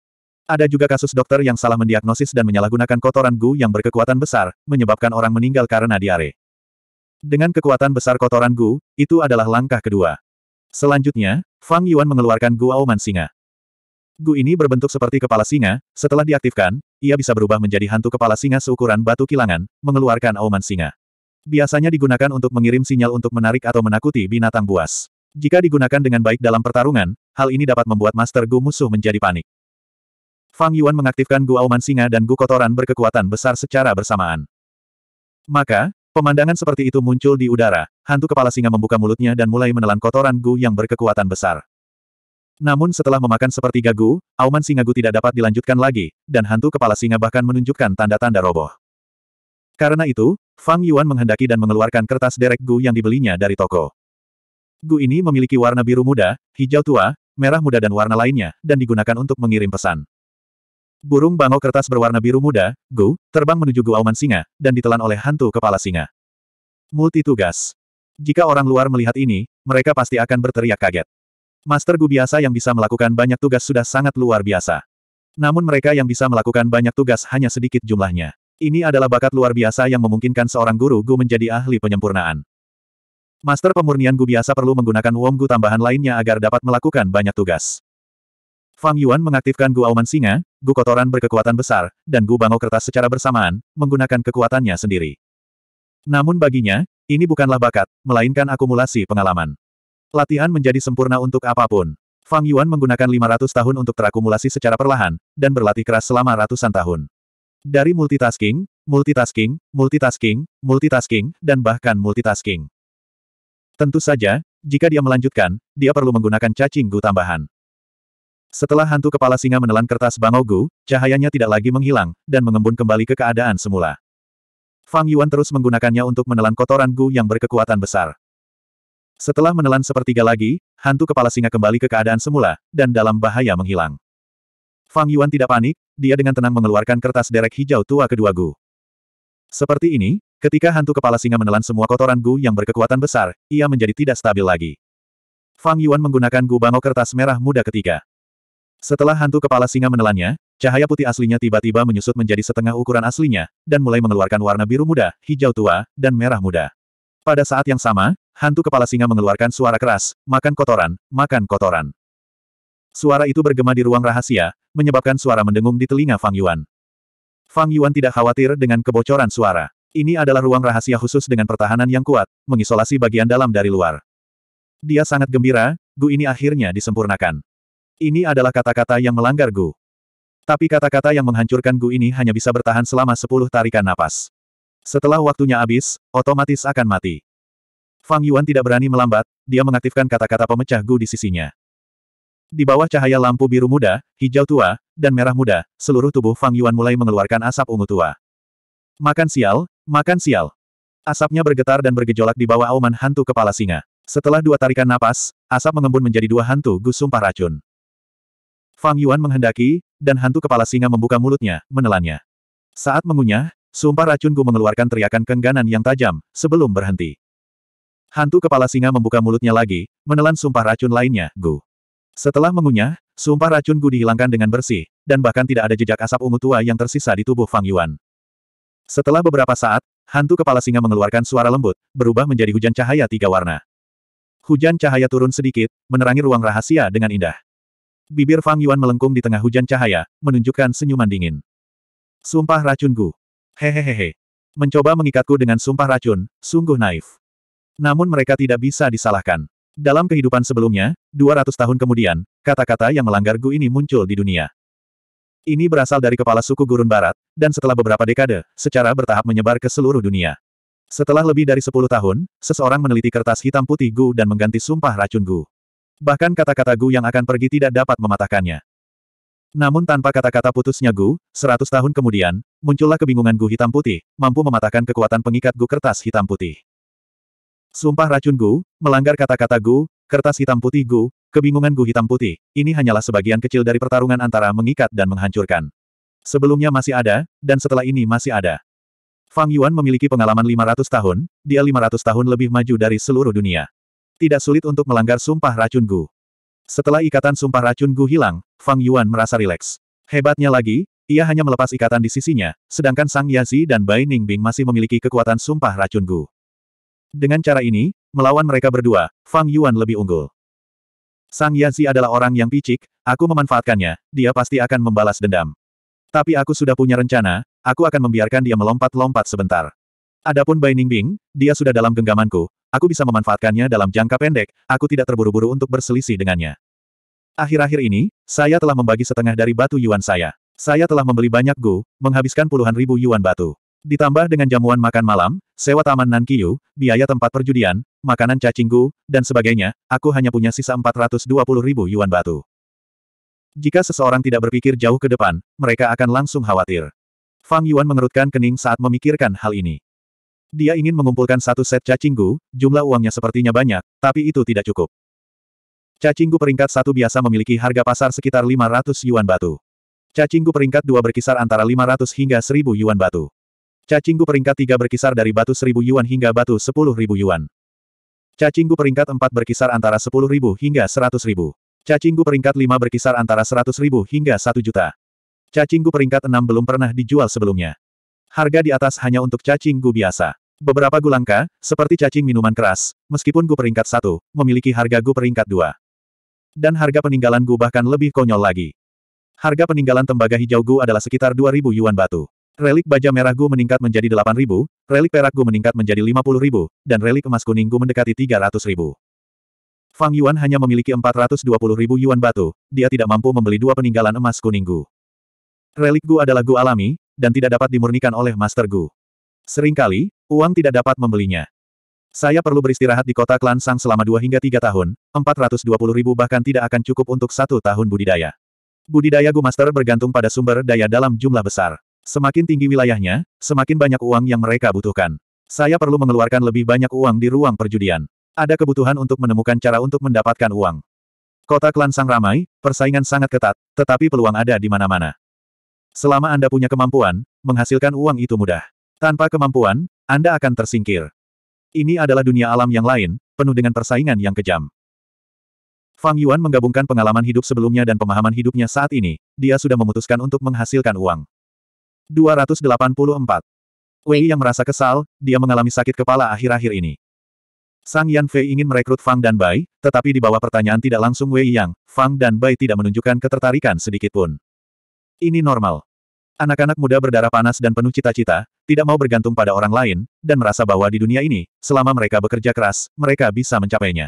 Ada juga kasus dokter yang salah mendiagnosis dan menyalahgunakan kotoran Gu yang berkekuatan besar, menyebabkan orang meninggal karena diare. Dengan kekuatan besar kotoran Gu, itu adalah langkah kedua. Selanjutnya, Fang Yuan mengeluarkan Gu Aoman Singa. Gu ini berbentuk seperti kepala singa, setelah diaktifkan, ia bisa berubah menjadi hantu kepala singa seukuran batu kilangan, mengeluarkan Aoman Singa. Biasanya digunakan untuk mengirim sinyal untuk menarik atau menakuti binatang buas. Jika digunakan dengan baik dalam pertarungan, hal ini dapat membuat Master Gu musuh menjadi panik. Fang Yuan mengaktifkan Gu Auman Singa dan Gu Kotoran berkekuatan besar secara bersamaan. Maka, pemandangan seperti itu muncul di udara, hantu kepala singa membuka mulutnya dan mulai menelan kotoran Gu yang berkekuatan besar. Namun setelah memakan sepertiga Gu, Auman Singa Gu tidak dapat dilanjutkan lagi, dan hantu kepala singa bahkan menunjukkan tanda-tanda roboh. Karena itu, Fang Yuan menghendaki dan mengeluarkan kertas derek Gu yang dibelinya dari toko. Gu ini memiliki warna biru muda, hijau tua, merah muda dan warna lainnya, dan digunakan untuk mengirim pesan. Burung bangau kertas berwarna biru muda, Gu, terbang menuju guauman singa, dan ditelan oleh hantu kepala singa. Multitugas. Jika orang luar melihat ini, mereka pasti akan berteriak kaget. Master Gu biasa yang bisa melakukan banyak tugas sudah sangat luar biasa. Namun mereka yang bisa melakukan banyak tugas hanya sedikit jumlahnya. Ini adalah bakat luar biasa yang memungkinkan seorang guru Gu menjadi ahli penyempurnaan. Master pemurnian Gu biasa perlu menggunakan Wong Gu tambahan lainnya agar dapat melakukan banyak tugas. Fang Yuan mengaktifkan Gu Auman Singa, Gu kotoran berkekuatan besar, dan Gu bangau kertas secara bersamaan, menggunakan kekuatannya sendiri. Namun baginya, ini bukanlah bakat, melainkan akumulasi pengalaman. Latihan menjadi sempurna untuk apapun. Fang Yuan menggunakan 500 tahun untuk terakumulasi secara perlahan, dan berlatih keras selama ratusan tahun. Dari multitasking, multitasking, multitasking, multitasking, dan bahkan multitasking. Tentu saja, jika dia melanjutkan, dia perlu menggunakan cacing gu tambahan. Setelah hantu kepala singa menelan kertas Bangogu, cahayanya tidak lagi menghilang, dan mengembun kembali ke keadaan semula. Fang Yuan terus menggunakannya untuk menelan kotoran Gu yang berkekuatan besar. Setelah menelan sepertiga lagi, hantu kepala singa kembali ke keadaan semula, dan dalam bahaya menghilang. Fang Yuan tidak panik, dia dengan tenang mengeluarkan kertas derek hijau tua kedua Gu. Seperti ini, ketika hantu kepala singa menelan semua kotoran Gu yang berkekuatan besar, ia menjadi tidak stabil lagi. Fang Yuan menggunakan Gu Bango kertas merah muda ketiga. Setelah hantu kepala singa menelannya, cahaya putih aslinya tiba-tiba menyusut menjadi setengah ukuran aslinya, dan mulai mengeluarkan warna biru muda, hijau tua, dan merah muda. Pada saat yang sama, hantu kepala singa mengeluarkan suara keras, makan kotoran, makan kotoran. Suara itu bergema di ruang rahasia, menyebabkan suara mendengung di telinga Fang Yuan. Fang Yuan tidak khawatir dengan kebocoran suara. Ini adalah ruang rahasia khusus dengan pertahanan yang kuat, mengisolasi bagian dalam dari luar. Dia sangat gembira, Gu ini akhirnya disempurnakan. Ini adalah kata-kata yang melanggar Gu. Tapi kata-kata yang menghancurkan Gu ini hanya bisa bertahan selama sepuluh tarikan napas. Setelah waktunya habis, otomatis akan mati. Fang Yuan tidak berani melambat, dia mengaktifkan kata-kata pemecah Gu di sisinya. Di bawah cahaya lampu biru muda, hijau tua, dan merah muda, seluruh tubuh Fang Yuan mulai mengeluarkan asap ungu tua. Makan sial, makan sial. Asapnya bergetar dan bergejolak di bawah auman hantu kepala singa. Setelah dua tarikan napas, asap mengembun menjadi dua hantu Gu Sumpah Racun. Fang Yuan menghendaki, dan hantu kepala singa membuka mulutnya, menelannya. Saat mengunyah, sumpah racun Gu mengeluarkan teriakan kengganan yang tajam, sebelum berhenti. Hantu kepala singa membuka mulutnya lagi, menelan sumpah racun lainnya, Gu. Setelah mengunyah, sumpah racun Gu dihilangkan dengan bersih, dan bahkan tidak ada jejak asap ungu tua yang tersisa di tubuh Fang Yuan. Setelah beberapa saat, hantu kepala singa mengeluarkan suara lembut, berubah menjadi hujan cahaya tiga warna. Hujan cahaya turun sedikit, menerangi ruang rahasia dengan indah. Bibir Fang Yuan melengkung di tengah hujan cahaya, menunjukkan senyuman dingin. Sumpah racun Gu. Hehehehe. Mencoba mengikatku dengan sumpah racun, sungguh naif. Namun mereka tidak bisa disalahkan. Dalam kehidupan sebelumnya, 200 tahun kemudian, kata-kata yang melanggar Gu ini muncul di dunia. Ini berasal dari kepala suku Gurun Barat, dan setelah beberapa dekade, secara bertahap menyebar ke seluruh dunia. Setelah lebih dari 10 tahun, seseorang meneliti kertas hitam putih Gu dan mengganti sumpah racun Gu. Bahkan kata-kata Gu yang akan pergi tidak dapat mematahkannya. Namun tanpa kata-kata putusnya Gu, seratus tahun kemudian, muncullah kebingungan Gu hitam putih, mampu mematahkan kekuatan pengikat Gu kertas hitam putih. Sumpah racun Gu, melanggar kata-kata Gu, kertas hitam putih Gu, kebingungan Gu hitam putih, ini hanyalah sebagian kecil dari pertarungan antara mengikat dan menghancurkan. Sebelumnya masih ada, dan setelah ini masih ada. Fang Yuan memiliki pengalaman 500 tahun, dia 500 tahun lebih maju dari seluruh dunia. Tidak sulit untuk melanggar sumpah racun Gu. Setelah ikatan sumpah racun Gu hilang, Fang Yuan merasa rileks. Hebatnya lagi, ia hanya melepas ikatan di sisinya, sedangkan Sang Yazi dan Bai Ningbing masih memiliki kekuatan sumpah racun Gu. Dengan cara ini, melawan mereka berdua, Fang Yuan lebih unggul. Sang Yazi adalah orang yang picik, aku memanfaatkannya, dia pasti akan membalas dendam. Tapi aku sudah punya rencana, aku akan membiarkan dia melompat-lompat sebentar. Adapun Bai Ningbing, dia sudah dalam genggamanku, Aku bisa memanfaatkannya dalam jangka pendek, aku tidak terburu-buru untuk berselisih dengannya. Akhir-akhir ini, saya telah membagi setengah dari batu yuan saya. Saya telah membeli banyak gu, menghabiskan puluhan ribu yuan batu. Ditambah dengan jamuan makan malam, sewa taman Nankiyu, biaya tempat perjudian, makanan cacing gu, dan sebagainya, aku hanya punya sisa 420 ribu yuan batu. Jika seseorang tidak berpikir jauh ke depan, mereka akan langsung khawatir. Fang Yuan mengerutkan kening saat memikirkan hal ini. Dia ingin mengumpulkan satu set cacinggu, jumlah uangnya sepertinya banyak, tapi itu tidak cukup. Cacinggu peringkat satu biasa memiliki harga pasar sekitar 500 yuan batu. Cacinggu peringkat dua berkisar antara 500 hingga 1000 yuan batu. Cacinggu peringkat tiga berkisar dari batu 1000 yuan hingga batu 10.000 yuan. Cacinggu peringkat empat berkisar antara 10.000 hingga 100.000. Cacinggu peringkat lima berkisar antara 100.000 hingga 1 juta. Cacinggu peringkat enam belum pernah dijual sebelumnya. Harga di atas hanya untuk cacinggu biasa. Beberapa gulangka, seperti cacing minuman keras, meskipun Gu peringkat satu, memiliki harga Gu peringkat dua. Dan harga peninggalan Gu bahkan lebih konyol lagi. Harga peninggalan tembaga hijau Gu adalah sekitar 2.000 yuan batu. Relik baja merah Gu meningkat menjadi 8.000, relik perak Gu meningkat menjadi 50.000, dan relik emas kuning Gu mendekati 300.000. Fang Yuan hanya memiliki 420.000 yuan batu, dia tidak mampu membeli dua peninggalan emas kuning Gu. Relik Gu adalah Gu alami, dan tidak dapat dimurnikan oleh Master Gu. Seringkali, Uang tidak dapat membelinya. Saya perlu beristirahat di kota klan Sang selama dua hingga tiga tahun, 420 ribu bahkan tidak akan cukup untuk satu tahun budidaya. Budidaya Gu Master bergantung pada sumber daya dalam jumlah besar. Semakin tinggi wilayahnya, semakin banyak uang yang mereka butuhkan. Saya perlu mengeluarkan lebih banyak uang di ruang perjudian. Ada kebutuhan untuk menemukan cara untuk mendapatkan uang. Kota klan Sang ramai, persaingan sangat ketat, tetapi peluang ada di mana-mana. Selama Anda punya kemampuan, menghasilkan uang itu mudah. Tanpa kemampuan, Anda akan tersingkir. Ini adalah dunia alam yang lain, penuh dengan persaingan yang kejam. Fang Yuan menggabungkan pengalaman hidup sebelumnya dan pemahaman hidupnya saat ini, dia sudah memutuskan untuk menghasilkan uang. 284. Wei yang merasa kesal, dia mengalami sakit kepala akhir-akhir ini. Sang Yan Fei ingin merekrut Fang dan Bai, tetapi di bawah pertanyaan tidak langsung Wei Yang, Fang dan Bai tidak menunjukkan ketertarikan sedikitpun. Ini normal. Anak-anak muda berdarah panas dan penuh cita-cita, tidak mau bergantung pada orang lain, dan merasa bahwa di dunia ini, selama mereka bekerja keras, mereka bisa mencapainya.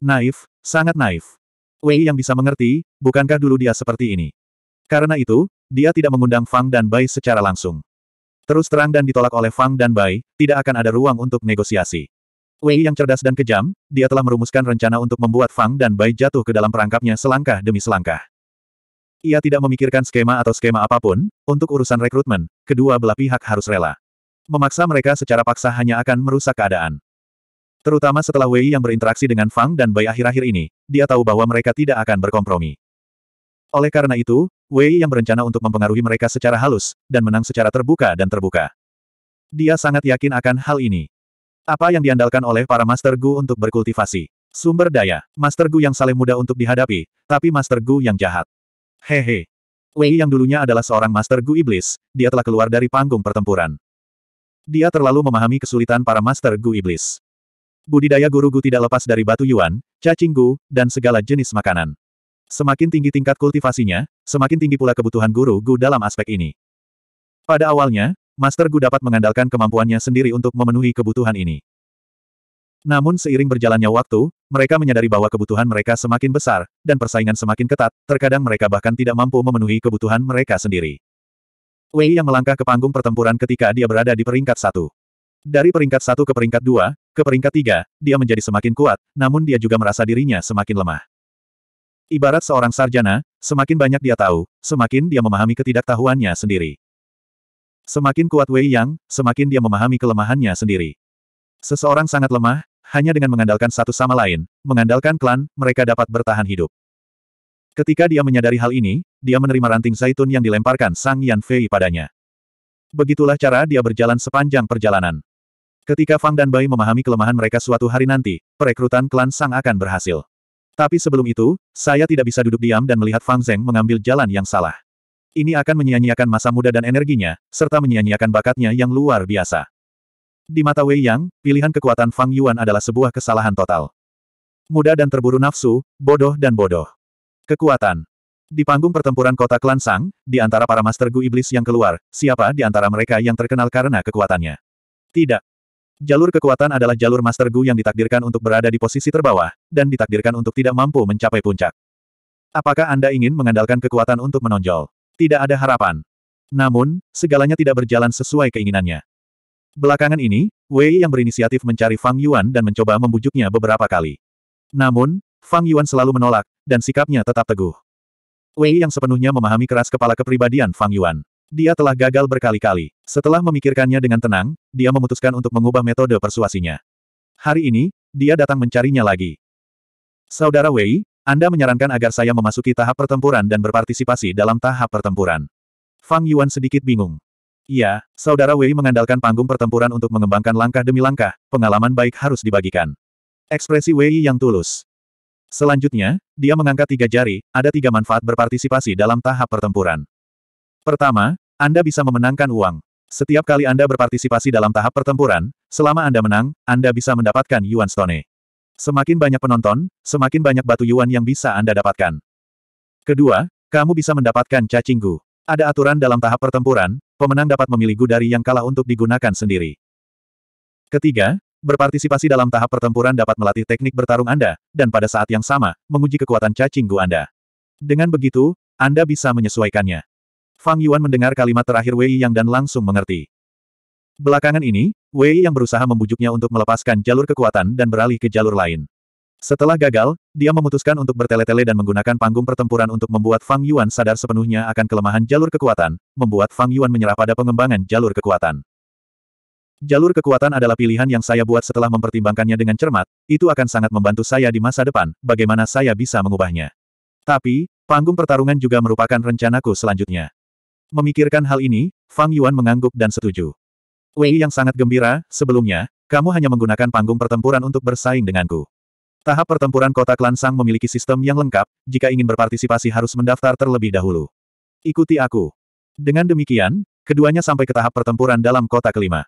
Naif, sangat naif. Wei yang bisa mengerti, bukankah dulu dia seperti ini? Karena itu, dia tidak mengundang Fang dan Bai secara langsung. Terus terang dan ditolak oleh Fang dan Bai, tidak akan ada ruang untuk negosiasi. Wei yang cerdas dan kejam, dia telah merumuskan rencana untuk membuat Fang dan Bai jatuh ke dalam perangkapnya selangkah demi selangkah. Ia tidak memikirkan skema atau skema apapun, untuk urusan rekrutmen, kedua belah pihak harus rela. Memaksa mereka secara paksa hanya akan merusak keadaan. Terutama setelah Wei yang berinteraksi dengan Fang dan Bai akhir-akhir ini, dia tahu bahwa mereka tidak akan berkompromi. Oleh karena itu, Wei yang berencana untuk mempengaruhi mereka secara halus, dan menang secara terbuka dan terbuka. Dia sangat yakin akan hal ini. Apa yang diandalkan oleh para Master Gu untuk berkultivasi? Sumber daya, Master Gu yang saleh mudah untuk dihadapi, tapi Master Gu yang jahat. Hehe. Wei yang dulunya adalah seorang master Gu Iblis, dia telah keluar dari panggung pertempuran. Dia terlalu memahami kesulitan para master Gu Iblis. Budidaya guru Gu tidak lepas dari batu yuan, cacing Gu, dan segala jenis makanan. Semakin tinggi tingkat kultivasinya, semakin tinggi pula kebutuhan guru Gu dalam aspek ini. Pada awalnya, Master Gu dapat mengandalkan kemampuannya sendiri untuk memenuhi kebutuhan ini. Namun seiring berjalannya waktu, mereka menyadari bahwa kebutuhan mereka semakin besar, dan persaingan semakin ketat, terkadang mereka bahkan tidak mampu memenuhi kebutuhan mereka sendiri. Wei yang melangkah ke panggung pertempuran ketika dia berada di peringkat satu. Dari peringkat satu ke peringkat dua, ke peringkat tiga, dia menjadi semakin kuat, namun dia juga merasa dirinya semakin lemah. Ibarat seorang sarjana, semakin banyak dia tahu, semakin dia memahami ketidaktahuannya sendiri. Semakin kuat Wei Yang, semakin dia memahami kelemahannya sendiri. Seseorang sangat lemah, hanya dengan mengandalkan satu sama lain, mengandalkan klan, mereka dapat bertahan hidup. Ketika dia menyadari hal ini, dia menerima ranting zaitun yang dilemparkan Sang Yan Fei padanya. Begitulah cara dia berjalan sepanjang perjalanan. Ketika Fang dan Bai memahami kelemahan mereka suatu hari nanti, perekrutan klan Sang akan berhasil. Tapi sebelum itu, saya tidak bisa duduk diam dan melihat Fang Zeng mengambil jalan yang salah. Ini akan menyia-nyiakan masa muda dan energinya, serta menyia-nyiakan bakatnya yang luar biasa. Di mata Wei Yang, pilihan kekuatan Fang Yuan adalah sebuah kesalahan total. Muda dan terburu nafsu, bodoh dan bodoh. Kekuatan. Di panggung pertempuran kota Klan Sang, di antara para Master Gu Iblis yang keluar, siapa di antara mereka yang terkenal karena kekuatannya? Tidak. Jalur kekuatan adalah jalur Master Gu yang ditakdirkan untuk berada di posisi terbawah, dan ditakdirkan untuk tidak mampu mencapai puncak. Apakah Anda ingin mengandalkan kekuatan untuk menonjol? Tidak ada harapan. Namun, segalanya tidak berjalan sesuai keinginannya. Belakangan ini, Wei yang berinisiatif mencari Fang Yuan dan mencoba membujuknya beberapa kali. Namun, Fang Yuan selalu menolak, dan sikapnya tetap teguh. Wei yang sepenuhnya memahami keras kepala kepribadian Fang Yuan. Dia telah gagal berkali-kali. Setelah memikirkannya dengan tenang, dia memutuskan untuk mengubah metode persuasinya. Hari ini, dia datang mencarinya lagi. Saudara Wei, Anda menyarankan agar saya memasuki tahap pertempuran dan berpartisipasi dalam tahap pertempuran. Fang Yuan sedikit bingung. Iya, saudara Wei mengandalkan panggung pertempuran untuk mengembangkan langkah demi langkah, pengalaman baik harus dibagikan. Ekspresi Wei yang tulus. Selanjutnya, dia mengangkat tiga jari, ada tiga manfaat berpartisipasi dalam tahap pertempuran. Pertama, Anda bisa memenangkan uang. Setiap kali Anda berpartisipasi dalam tahap pertempuran, selama Anda menang, Anda bisa mendapatkan Yuan Stone. Semakin banyak penonton, semakin banyak batu Yuan yang bisa Anda dapatkan. Kedua, kamu bisa mendapatkan cacinggu. Ada aturan dalam tahap pertempuran, pemenang dapat memilih gudari yang kalah untuk digunakan sendiri. Ketiga, berpartisipasi dalam tahap pertempuran dapat melatih teknik bertarung Anda, dan pada saat yang sama, menguji kekuatan cacing gu Anda. Dengan begitu, Anda bisa menyesuaikannya. Fang Yuan mendengar kalimat terakhir Wei Yang dan langsung mengerti. Belakangan ini, Wei Yang berusaha membujuknya untuk melepaskan jalur kekuatan dan beralih ke jalur lain. Setelah gagal, dia memutuskan untuk bertele-tele dan menggunakan panggung pertempuran untuk membuat Fang Yuan sadar sepenuhnya akan kelemahan jalur kekuatan, membuat Fang Yuan menyerah pada pengembangan jalur kekuatan. Jalur kekuatan adalah pilihan yang saya buat setelah mempertimbangkannya dengan cermat, itu akan sangat membantu saya di masa depan, bagaimana saya bisa mengubahnya. Tapi, panggung pertarungan juga merupakan rencanaku selanjutnya. Memikirkan hal ini, Fang Yuan mengangguk dan setuju. Wei yang sangat gembira, sebelumnya, kamu hanya menggunakan panggung pertempuran untuk bersaing denganku. Tahap pertempuran kota klan Sang memiliki sistem yang lengkap, jika ingin berpartisipasi harus mendaftar terlebih dahulu. Ikuti aku. Dengan demikian, keduanya sampai ke tahap pertempuran dalam kota kelima.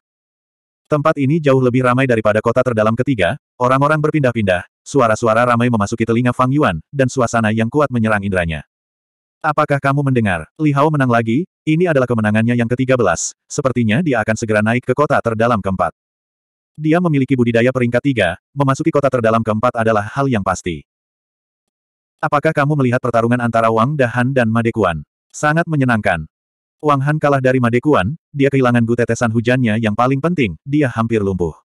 Tempat ini jauh lebih ramai daripada kota terdalam ketiga, orang-orang berpindah-pindah, suara-suara ramai memasuki telinga Fang Yuan, dan suasana yang kuat menyerang indranya. Apakah kamu mendengar? Li Hao menang lagi, ini adalah kemenangannya yang ke-13, sepertinya dia akan segera naik ke kota terdalam keempat. Dia memiliki budidaya peringkat tiga, memasuki kota terdalam keempat adalah hal yang pasti. Apakah kamu melihat pertarungan antara Wang Dahan dan Madekuan? Sangat menyenangkan. Wang Han kalah dari Madekuan, dia kehilangan gutetesan hujannya yang paling penting, dia hampir lumpuh.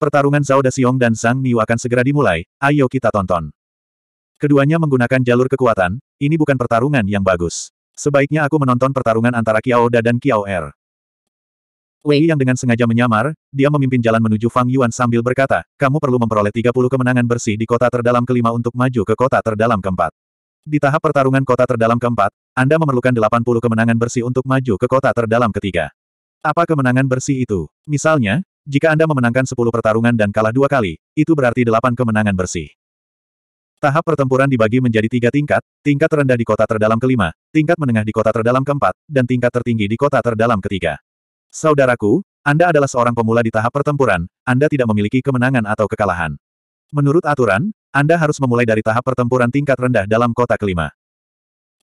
Pertarungan Zhao Dasiong dan Zhang Niu akan segera dimulai, ayo kita tonton. Keduanya menggunakan jalur kekuatan, ini bukan pertarungan yang bagus. Sebaiknya aku menonton pertarungan antara Kiao Da dan Kiao Er. Wei yang dengan sengaja menyamar, dia memimpin jalan menuju Fang Yuan sambil berkata, kamu perlu memperoleh 30 kemenangan bersih di kota terdalam kelima untuk maju ke kota terdalam keempat. Di tahap pertarungan kota terdalam keempat, Anda memerlukan 80 kemenangan bersih untuk maju ke kota terdalam ketiga. Apa kemenangan bersih itu? Misalnya, jika Anda memenangkan 10 pertarungan dan kalah dua kali, itu berarti 8 kemenangan bersih. Tahap pertempuran dibagi menjadi tiga tingkat, tingkat terendah di kota terdalam kelima, tingkat menengah di kota terdalam keempat, dan tingkat tertinggi di kota terdalam ketiga. Saudaraku, Anda adalah seorang pemula di tahap pertempuran, Anda tidak memiliki kemenangan atau kekalahan. Menurut aturan, Anda harus memulai dari tahap pertempuran tingkat rendah dalam kota kelima.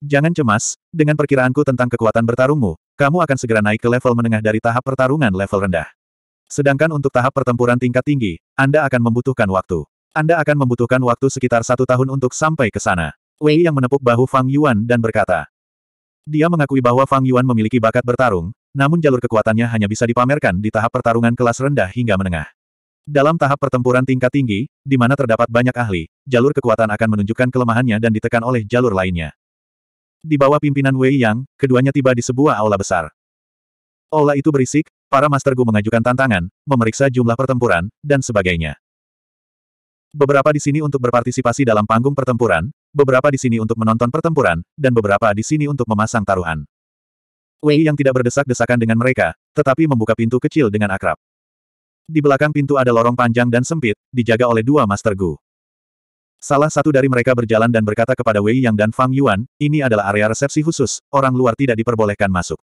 Jangan cemas, dengan perkiraanku tentang kekuatan bertarungmu, kamu akan segera naik ke level menengah dari tahap pertarungan level rendah. Sedangkan untuk tahap pertempuran tingkat tinggi, Anda akan membutuhkan waktu. Anda akan membutuhkan waktu sekitar satu tahun untuk sampai ke sana. Wei yang menepuk bahu Fang Yuan dan berkata. Dia mengakui bahwa Fang Yuan memiliki bakat bertarung, namun jalur kekuatannya hanya bisa dipamerkan di tahap pertarungan kelas rendah hingga menengah. Dalam tahap pertempuran tingkat tinggi, di mana terdapat banyak ahli, jalur kekuatan akan menunjukkan kelemahannya dan ditekan oleh jalur lainnya. Di bawah pimpinan Wei Yang, keduanya tiba di sebuah aula besar. Aula itu berisik, para Master Gu mengajukan tantangan, memeriksa jumlah pertempuran, dan sebagainya. Beberapa di sini untuk berpartisipasi dalam panggung pertempuran, beberapa di sini untuk menonton pertempuran, dan beberapa di sini untuk memasang taruhan. Wei yang tidak berdesak-desakan dengan mereka, tetapi membuka pintu kecil dengan akrab. Di belakang pintu ada lorong panjang dan sempit, dijaga oleh dua Master Gu. Salah satu dari mereka berjalan dan berkata kepada Wei Yang dan Fang Yuan, ini adalah area resepsi khusus, orang luar tidak diperbolehkan masuk.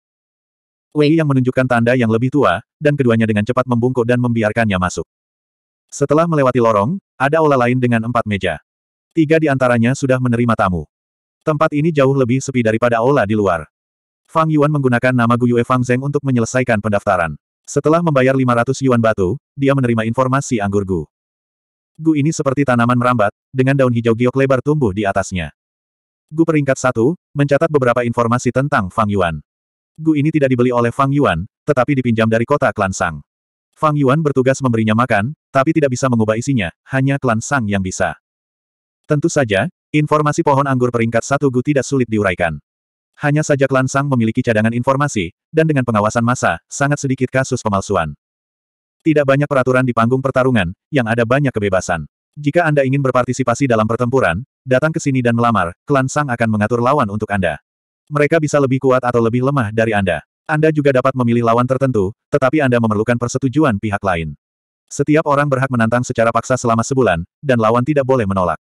Wei Yang menunjukkan tanda yang lebih tua, dan keduanya dengan cepat membungkuk dan membiarkannya masuk. Setelah melewati lorong, ada aula lain dengan empat meja. Tiga di antaranya sudah menerima tamu. Tempat ini jauh lebih sepi daripada aula di luar. Fang Yuan menggunakan nama Gu Yue Fang Zeng untuk menyelesaikan pendaftaran. Setelah membayar 500 yuan batu, dia menerima informasi anggur Gu. Gu ini seperti tanaman merambat, dengan daun hijau giok lebar tumbuh di atasnya. Gu peringkat satu, mencatat beberapa informasi tentang Fang Yuan. Gu ini tidak dibeli oleh Fang Yuan, tetapi dipinjam dari kota klan Sang. Fang Yuan bertugas memberinya makan, tapi tidak bisa mengubah isinya, hanya klan Sang yang bisa. Tentu saja, informasi pohon anggur peringkat satu Gu tidak sulit diuraikan. Hanya saja klan Sang memiliki cadangan informasi, dan dengan pengawasan massa, sangat sedikit kasus pemalsuan. Tidak banyak peraturan di panggung pertarungan, yang ada banyak kebebasan. Jika Anda ingin berpartisipasi dalam pertempuran, datang ke sini dan melamar, klan Sang akan mengatur lawan untuk Anda. Mereka bisa lebih kuat atau lebih lemah dari Anda. Anda juga dapat memilih lawan tertentu, tetapi Anda memerlukan persetujuan pihak lain. Setiap orang berhak menantang secara paksa selama sebulan, dan lawan tidak boleh menolak.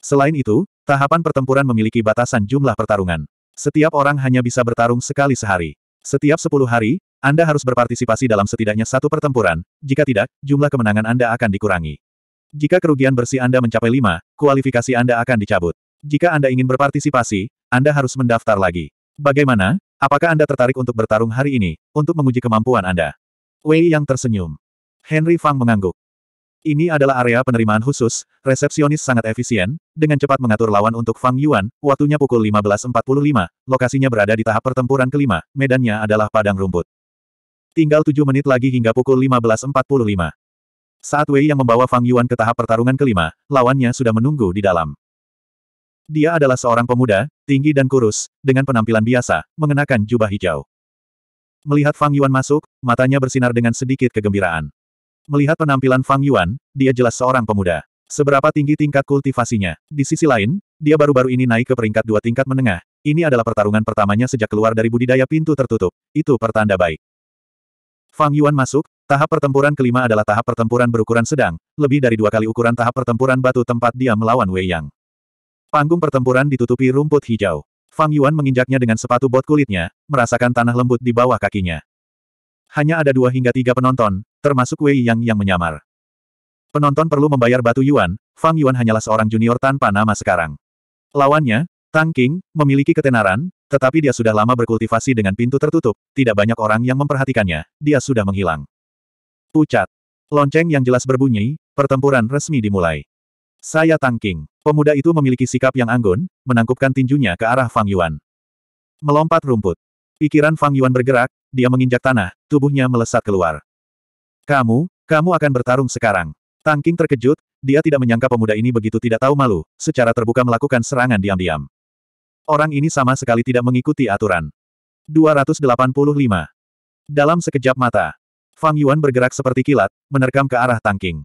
Selain itu, tahapan pertempuran memiliki batasan jumlah pertarungan. Setiap orang hanya bisa bertarung sekali sehari. Setiap sepuluh hari, Anda harus berpartisipasi dalam setidaknya satu pertempuran, jika tidak, jumlah kemenangan Anda akan dikurangi. Jika kerugian bersih Anda mencapai lima, kualifikasi Anda akan dicabut. Jika Anda ingin berpartisipasi, Anda harus mendaftar lagi. Bagaimana? Apakah Anda tertarik untuk bertarung hari ini, untuk menguji kemampuan Anda? Wei Yang tersenyum. Henry Fang mengangguk. Ini adalah area penerimaan khusus, resepsionis sangat efisien, dengan cepat mengatur lawan untuk Fang Yuan, waktunya pukul 15.45, lokasinya berada di tahap pertempuran kelima, medannya adalah padang rumput. Tinggal tujuh menit lagi hingga pukul 15.45. Saat Wei yang membawa Fang Yuan ke tahap pertarungan kelima, lawannya sudah menunggu di dalam. Dia adalah seorang pemuda, tinggi dan kurus, dengan penampilan biasa, mengenakan jubah hijau. Melihat Fang Yuan masuk, matanya bersinar dengan sedikit kegembiraan. Melihat penampilan Fang Yuan, dia jelas seorang pemuda. Seberapa tinggi tingkat kultivasinya. Di sisi lain, dia baru-baru ini naik ke peringkat dua tingkat menengah. Ini adalah pertarungan pertamanya sejak keluar dari budidaya pintu tertutup. Itu pertanda baik. Fang Yuan masuk, tahap pertempuran kelima adalah tahap pertempuran berukuran sedang, lebih dari dua kali ukuran tahap pertempuran batu tempat dia melawan Wei Yang. Panggung pertempuran ditutupi rumput hijau. Fang Yuan menginjaknya dengan sepatu bot kulitnya, merasakan tanah lembut di bawah kakinya hanya ada dua hingga tiga penonton, termasuk Wei Yang yang menyamar. Penonton perlu membayar batu yuan, Fang Yuan hanyalah seorang junior tanpa nama sekarang. Lawannya, Tang King, memiliki ketenaran, tetapi dia sudah lama berkultivasi dengan pintu tertutup, tidak banyak orang yang memperhatikannya, dia sudah menghilang. Pucat. Lonceng yang jelas berbunyi, pertempuran resmi dimulai. Saya Tang King. Pemuda itu memiliki sikap yang anggun, menangkupkan tinjunya ke arah Fang Yuan. Melompat rumput. Pikiran Fang Yuan bergerak, dia menginjak tanah, tubuhnya melesat keluar. Kamu, kamu akan bertarung sekarang. Tang King terkejut, dia tidak menyangka pemuda ini begitu tidak tahu malu, secara terbuka melakukan serangan diam-diam. Orang ini sama sekali tidak mengikuti aturan. 285. Dalam sekejap mata, Fang Yuan bergerak seperti kilat, menerkam ke arah Tang King.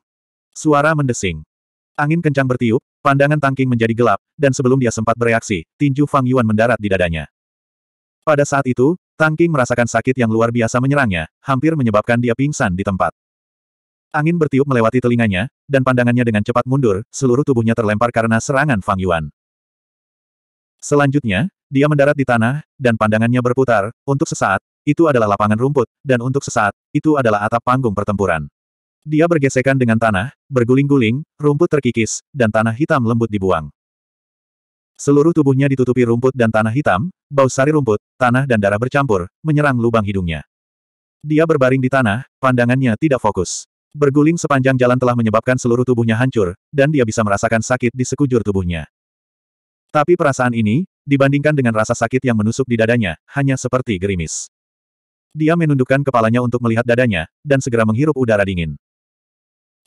Suara mendesing. Angin kencang bertiup, pandangan Tang King menjadi gelap, dan sebelum dia sempat bereaksi, tinju Fang Yuan mendarat di dadanya. Pada saat itu, Tang King merasakan sakit yang luar biasa menyerangnya, hampir menyebabkan dia pingsan di tempat. Angin bertiup melewati telinganya, dan pandangannya dengan cepat mundur, seluruh tubuhnya terlempar karena serangan Fang Yuan. Selanjutnya, dia mendarat di tanah, dan pandangannya berputar, untuk sesaat, itu adalah lapangan rumput, dan untuk sesaat, itu adalah atap panggung pertempuran. Dia bergesekan dengan tanah, berguling-guling, rumput terkikis, dan tanah hitam lembut dibuang. Seluruh tubuhnya ditutupi rumput dan tanah hitam, bau sari rumput, tanah dan darah bercampur, menyerang lubang hidungnya. Dia berbaring di tanah, pandangannya tidak fokus. Berguling sepanjang jalan telah menyebabkan seluruh tubuhnya hancur, dan dia bisa merasakan sakit di sekujur tubuhnya. Tapi perasaan ini, dibandingkan dengan rasa sakit yang menusuk di dadanya, hanya seperti gerimis. Dia menundukkan kepalanya untuk melihat dadanya, dan segera menghirup udara dingin.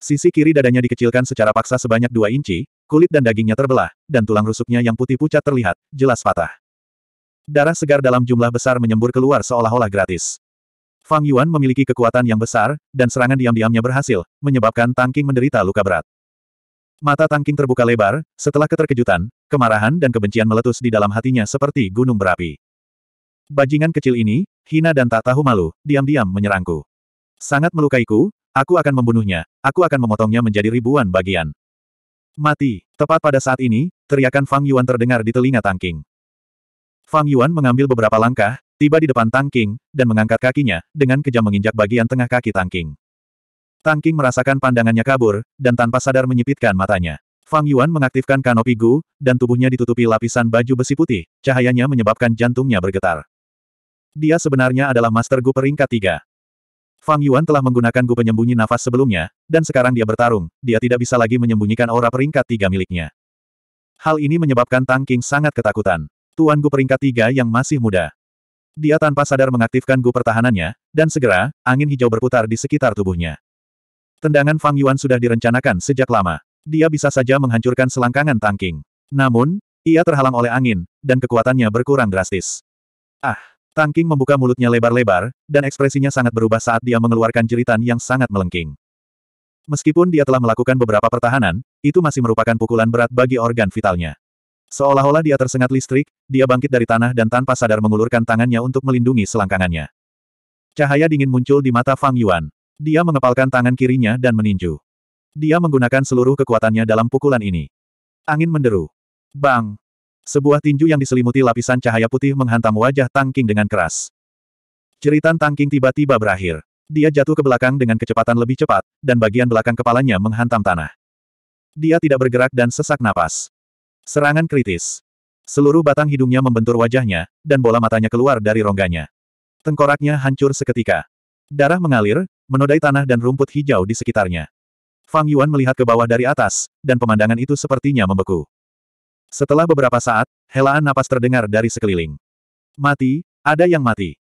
Sisi kiri dadanya dikecilkan secara paksa sebanyak dua inci, Kulit dan dagingnya terbelah, dan tulang rusuknya yang putih pucat terlihat, jelas patah. Darah segar dalam jumlah besar menyembur keluar seolah-olah gratis. Fang Yuan memiliki kekuatan yang besar, dan serangan diam-diamnya berhasil, menyebabkan Tang King menderita luka berat. Mata Tang King terbuka lebar, setelah keterkejutan, kemarahan dan kebencian meletus di dalam hatinya seperti gunung berapi. Bajingan kecil ini, hina dan tak tahu malu, diam-diam menyerangku. Sangat melukaiku, aku akan membunuhnya, aku akan memotongnya menjadi ribuan bagian. Mati. Tepat pada saat ini, teriakan Fang Yuan terdengar di telinga Tang King. Fang Yuan mengambil beberapa langkah, tiba di depan Tang King, dan mengangkat kakinya, dengan kejam menginjak bagian tengah kaki Tang King. Tang King merasakan pandangannya kabur, dan tanpa sadar menyipitkan matanya. Fang Yuan mengaktifkan kanopi Gu, dan tubuhnya ditutupi lapisan baju besi putih, cahayanya menyebabkan jantungnya bergetar. Dia sebenarnya adalah Master Gu peringkat tiga. Fang Yuan telah menggunakan gu penyembunyi nafas sebelumnya, dan sekarang dia bertarung, dia tidak bisa lagi menyembunyikan aura peringkat tiga miliknya. Hal ini menyebabkan Tang King sangat ketakutan. Tuan gu peringkat tiga yang masih muda. Dia tanpa sadar mengaktifkan gu pertahanannya, dan segera, angin hijau berputar di sekitar tubuhnya. Tendangan Fang Yuan sudah direncanakan sejak lama. Dia bisa saja menghancurkan selangkangan Tang King. Namun, ia terhalang oleh angin, dan kekuatannya berkurang drastis. Ah! Tang King membuka mulutnya lebar-lebar, dan ekspresinya sangat berubah saat dia mengeluarkan jeritan yang sangat melengking. Meskipun dia telah melakukan beberapa pertahanan, itu masih merupakan pukulan berat bagi organ vitalnya. Seolah-olah dia tersengat listrik, dia bangkit dari tanah dan tanpa sadar mengulurkan tangannya untuk melindungi selangkangannya. Cahaya dingin muncul di mata Fang Yuan. Dia mengepalkan tangan kirinya dan meninju. Dia menggunakan seluruh kekuatannya dalam pukulan ini. Angin menderu. Bang! Sebuah tinju yang diselimuti lapisan cahaya putih menghantam wajah Tangking dengan keras. Tang Tangking tiba-tiba berakhir. Dia jatuh ke belakang dengan kecepatan lebih cepat, dan bagian belakang kepalanya menghantam tanah. Dia tidak bergerak dan sesak napas. Serangan kritis. Seluruh batang hidungnya membentur wajahnya, dan bola matanya keluar dari rongganya. Tengkoraknya hancur seketika. Darah mengalir, menodai tanah dan rumput hijau di sekitarnya. Fang Yuan melihat ke bawah dari atas, dan pemandangan itu sepertinya membeku. Setelah beberapa saat, helaan napas terdengar dari sekeliling. Mati, ada yang mati.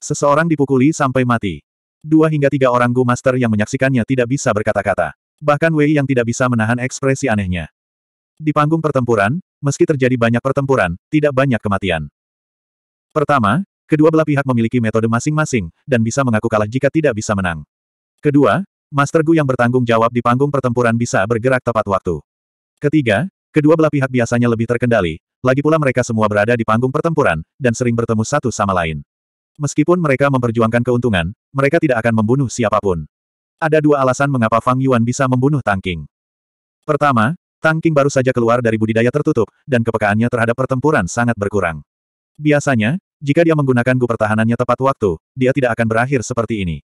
Seseorang dipukuli sampai mati. Dua hingga tiga orang Gu Master yang menyaksikannya tidak bisa berkata-kata. Bahkan Wei yang tidak bisa menahan ekspresi anehnya. Di panggung pertempuran, meski terjadi banyak pertempuran, tidak banyak kematian. Pertama, kedua belah pihak memiliki metode masing-masing, dan bisa mengaku kalah jika tidak bisa menang. Kedua, Master Gu yang bertanggung jawab di panggung pertempuran bisa bergerak tepat waktu. Ketiga, Kedua belah pihak biasanya lebih terkendali, lagi pula mereka semua berada di panggung pertempuran, dan sering bertemu satu sama lain. Meskipun mereka memperjuangkan keuntungan, mereka tidak akan membunuh siapapun. Ada dua alasan mengapa Fang Yuan bisa membunuh Tang King. Pertama, Tang King baru saja keluar dari budidaya tertutup, dan kepekaannya terhadap pertempuran sangat berkurang. Biasanya, jika dia menggunakan gu pertahanannya tepat waktu, dia tidak akan berakhir seperti ini.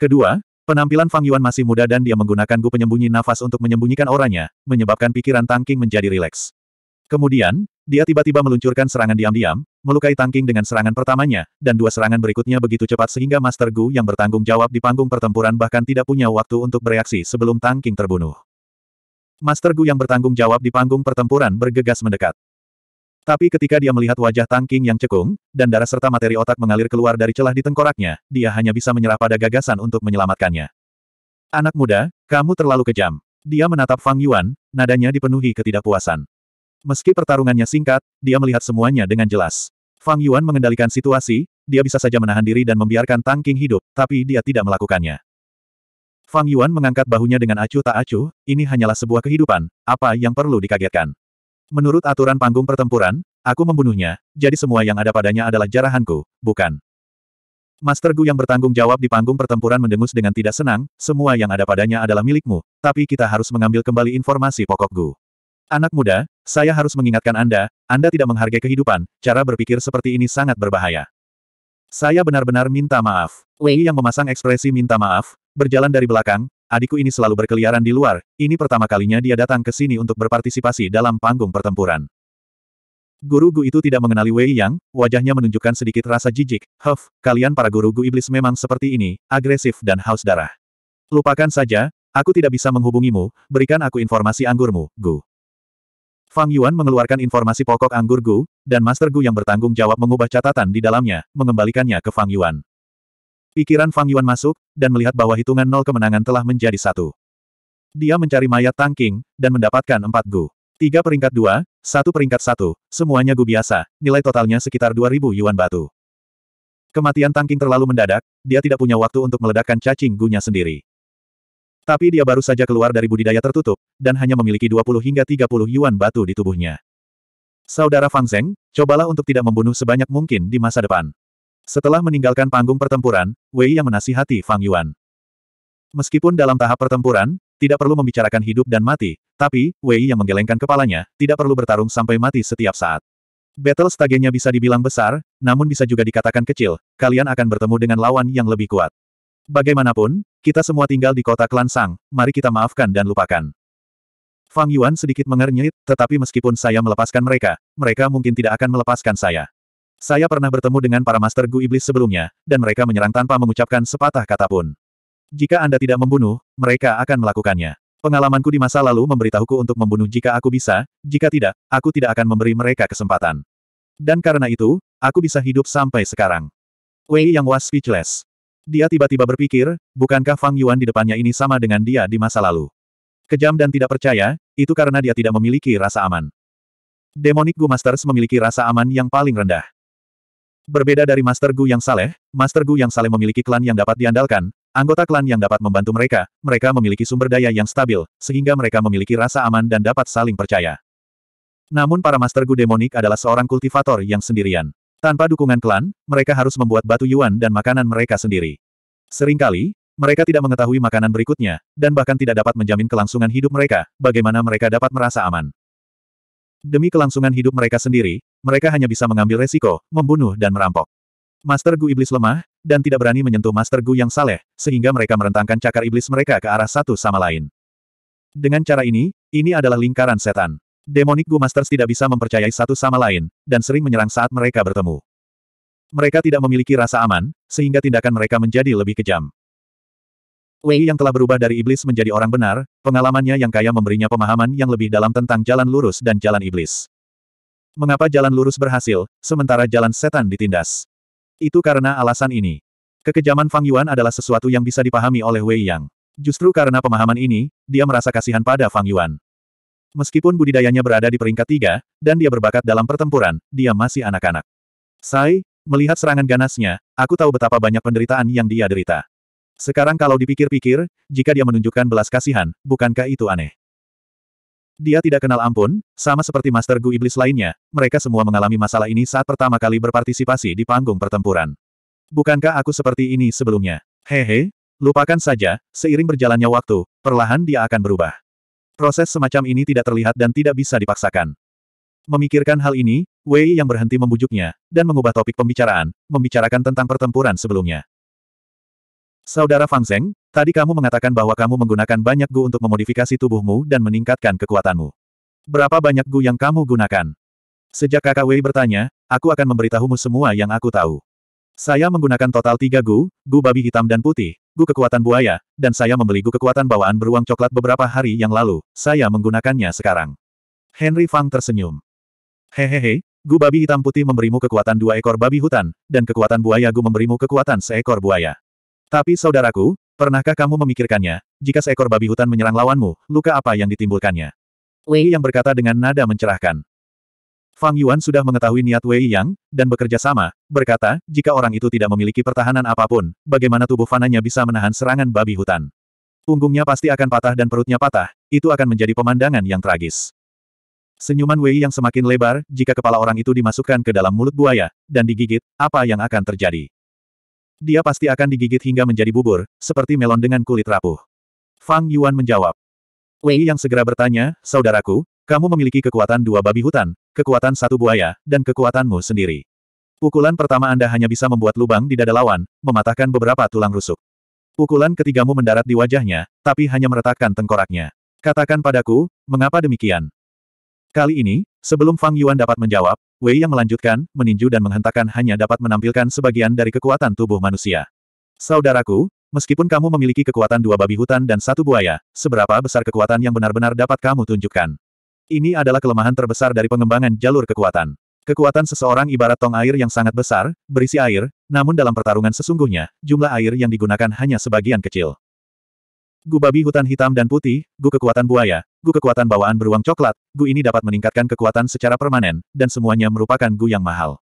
Kedua, Penampilan Fang Yuan masih muda dan dia menggunakan gu penyembunyi nafas untuk menyembunyikan auranya, menyebabkan pikiran Tang Tangking menjadi rileks. Kemudian, dia tiba-tiba meluncurkan serangan diam-diam, melukai Tang Tangking dengan serangan pertamanya, dan dua serangan berikutnya begitu cepat sehingga Master Gu yang bertanggung jawab di panggung pertempuran bahkan tidak punya waktu untuk bereaksi sebelum Tang Tangking terbunuh. Master Gu yang bertanggung jawab di panggung pertempuran bergegas mendekat. Tapi ketika dia melihat wajah Tang King yang cekung, dan darah serta materi otak mengalir keluar dari celah di tengkoraknya, dia hanya bisa menyerah pada gagasan untuk menyelamatkannya. Anak muda, kamu terlalu kejam. Dia menatap Fang Yuan, nadanya dipenuhi ketidakpuasan. Meski pertarungannya singkat, dia melihat semuanya dengan jelas. Fang Yuan mengendalikan situasi, dia bisa saja menahan diri dan membiarkan Tang King hidup, tapi dia tidak melakukannya. Fang Yuan mengangkat bahunya dengan acuh tak acuh, ini hanyalah sebuah kehidupan, apa yang perlu dikagetkan. Menurut aturan panggung pertempuran, aku membunuhnya, jadi semua yang ada padanya adalah jarahanku, bukan. Master Gu yang bertanggung jawab di panggung pertempuran mendengus dengan tidak senang, semua yang ada padanya adalah milikmu, tapi kita harus mengambil kembali informasi pokok Gu. Anak muda, saya harus mengingatkan Anda, Anda tidak menghargai kehidupan, cara berpikir seperti ini sangat berbahaya. Saya benar-benar minta maaf. Wei yang memasang ekspresi minta maaf, berjalan dari belakang, Adikku ini selalu berkeliaran di luar, ini pertama kalinya dia datang ke sini untuk berpartisipasi dalam panggung pertempuran. Guru Gu itu tidak mengenali Wei Yang, wajahnya menunjukkan sedikit rasa jijik. Huff, kalian para guru Gu iblis memang seperti ini, agresif dan haus darah. Lupakan saja, aku tidak bisa menghubungimu, berikan aku informasi anggurmu, Gu. Fang Yuan mengeluarkan informasi pokok anggur Gu, dan Master Gu yang bertanggung jawab mengubah catatan di dalamnya, mengembalikannya ke Fang Yuan. Pikiran Fang Yuan masuk, dan melihat bahwa hitungan nol kemenangan telah menjadi satu. Dia mencari mayat Tang King, dan mendapatkan empat gu. Tiga peringkat dua, satu peringkat satu, semuanya gu biasa, nilai totalnya sekitar dua ribu yuan batu. Kematian Tang King terlalu mendadak, dia tidak punya waktu untuk meledakkan cacing gunya sendiri. Tapi dia baru saja keluar dari budidaya tertutup, dan hanya memiliki 20 hingga 30 yuan batu di tubuhnya. Saudara Fang Zeng, cobalah untuk tidak membunuh sebanyak mungkin di masa depan. Setelah meninggalkan panggung pertempuran, Wei yang menasihati Fang Yuan. Meskipun dalam tahap pertempuran, tidak perlu membicarakan hidup dan mati, tapi, Wei yang menggelengkan kepalanya, tidak perlu bertarung sampai mati setiap saat. Battle stagenya bisa dibilang besar, namun bisa juga dikatakan kecil, kalian akan bertemu dengan lawan yang lebih kuat. Bagaimanapun, kita semua tinggal di kota klan Sang, mari kita maafkan dan lupakan. Fang Yuan sedikit mengernyit, tetapi meskipun saya melepaskan mereka, mereka mungkin tidak akan melepaskan saya. Saya pernah bertemu dengan para master Gu Iblis sebelumnya, dan mereka menyerang tanpa mengucapkan sepatah kata pun. Jika Anda tidak membunuh, mereka akan melakukannya. Pengalamanku di masa lalu memberitahuku untuk membunuh jika aku bisa, jika tidak, aku tidak akan memberi mereka kesempatan. Dan karena itu, aku bisa hidup sampai sekarang. Wei Yang was speechless. Dia tiba-tiba berpikir, bukankah Fang Yuan di depannya ini sama dengan dia di masa lalu? Kejam dan tidak percaya, itu karena dia tidak memiliki rasa aman. Demonic Gu Masters memiliki rasa aman yang paling rendah. Berbeda dari Master Gu yang saleh, Master Gu yang saleh memiliki klan yang dapat diandalkan, anggota klan yang dapat membantu mereka, mereka memiliki sumber daya yang stabil, sehingga mereka memiliki rasa aman dan dapat saling percaya. Namun para Master Gu demonik adalah seorang kultivator yang sendirian. Tanpa dukungan klan, mereka harus membuat batu yuan dan makanan mereka sendiri. Seringkali, mereka tidak mengetahui makanan berikutnya, dan bahkan tidak dapat menjamin kelangsungan hidup mereka, bagaimana mereka dapat merasa aman. Demi kelangsungan hidup mereka sendiri, mereka hanya bisa mengambil resiko, membunuh dan merampok. Master Gu Iblis lemah, dan tidak berani menyentuh Master Gu yang saleh, sehingga mereka merentangkan cakar iblis mereka ke arah satu sama lain. Dengan cara ini, ini adalah lingkaran setan. Demonic Gu Masters tidak bisa mempercayai satu sama lain, dan sering menyerang saat mereka bertemu. Mereka tidak memiliki rasa aman, sehingga tindakan mereka menjadi lebih kejam. Wei yang telah berubah dari iblis menjadi orang benar, pengalamannya yang kaya memberinya pemahaman yang lebih dalam tentang jalan lurus dan jalan iblis. Mengapa jalan lurus berhasil, sementara jalan setan ditindas? Itu karena alasan ini. Kekejaman Fang Yuan adalah sesuatu yang bisa dipahami oleh Wei Yang. Justru karena pemahaman ini, dia merasa kasihan pada Fang Yuan. Meskipun budidayanya berada di peringkat tiga, dan dia berbakat dalam pertempuran, dia masih anak-anak. Sai, melihat serangan ganasnya, aku tahu betapa banyak penderitaan yang dia derita. Sekarang kalau dipikir-pikir, jika dia menunjukkan belas kasihan, bukankah itu aneh? Dia tidak kenal ampun, sama seperti Master Gu Iblis lainnya, mereka semua mengalami masalah ini saat pertama kali berpartisipasi di panggung pertempuran. Bukankah aku seperti ini sebelumnya? Hehe, lupakan saja, seiring berjalannya waktu, perlahan dia akan berubah. Proses semacam ini tidak terlihat dan tidak bisa dipaksakan. Memikirkan hal ini, Wei yang berhenti membujuknya, dan mengubah topik pembicaraan, membicarakan tentang pertempuran sebelumnya. Saudara Fang Zeng, Tadi kamu mengatakan bahwa kamu menggunakan banyak gu untuk memodifikasi tubuhmu dan meningkatkan kekuatanmu. Berapa banyak gu yang kamu gunakan? Sejak kakak Wei bertanya, aku akan memberitahumu semua yang aku tahu. Saya menggunakan total tiga gu, gu babi hitam dan putih, gu kekuatan buaya, dan saya membeli gu kekuatan bawaan beruang coklat beberapa hari yang lalu, saya menggunakannya sekarang. Henry Fang tersenyum. Hehehe, gu babi hitam putih memberimu kekuatan dua ekor babi hutan, dan kekuatan buaya gu memberimu kekuatan seekor buaya. Tapi saudaraku, Pernahkah kamu memikirkannya, jika seekor babi hutan menyerang lawanmu, luka apa yang ditimbulkannya? Wei Yang berkata dengan nada mencerahkan. Fang Yuan sudah mengetahui niat Wei Yang, dan bekerja sama, berkata, jika orang itu tidak memiliki pertahanan apapun, bagaimana tubuh fananya bisa menahan serangan babi hutan? Punggungnya pasti akan patah dan perutnya patah, itu akan menjadi pemandangan yang tragis. Senyuman Wei yang semakin lebar, jika kepala orang itu dimasukkan ke dalam mulut buaya, dan digigit, apa yang akan terjadi? Dia pasti akan digigit hingga menjadi bubur, seperti melon dengan kulit rapuh. Fang Yuan menjawab. Wei yang segera bertanya, Saudaraku, kamu memiliki kekuatan dua babi hutan, kekuatan satu buaya, dan kekuatanmu sendiri. Pukulan pertama Anda hanya bisa membuat lubang di dada lawan, mematahkan beberapa tulang rusuk. Pukulan ketigamu mendarat di wajahnya, tapi hanya meretakkan tengkoraknya. Katakan padaku, mengapa demikian? Kali ini, sebelum Fang Yuan dapat menjawab, Wei yang melanjutkan, meninju dan menghentakkan hanya dapat menampilkan sebagian dari kekuatan tubuh manusia. Saudaraku, meskipun kamu memiliki kekuatan dua babi hutan dan satu buaya, seberapa besar kekuatan yang benar-benar dapat kamu tunjukkan? Ini adalah kelemahan terbesar dari pengembangan jalur kekuatan. Kekuatan seseorang ibarat tong air yang sangat besar, berisi air, namun dalam pertarungan sesungguhnya, jumlah air yang digunakan hanya sebagian kecil. Gu babi hutan hitam dan putih, gu kekuatan buaya, gu kekuatan bawaan beruang coklat, gu ini dapat meningkatkan kekuatan secara permanen, dan semuanya merupakan gu yang mahal.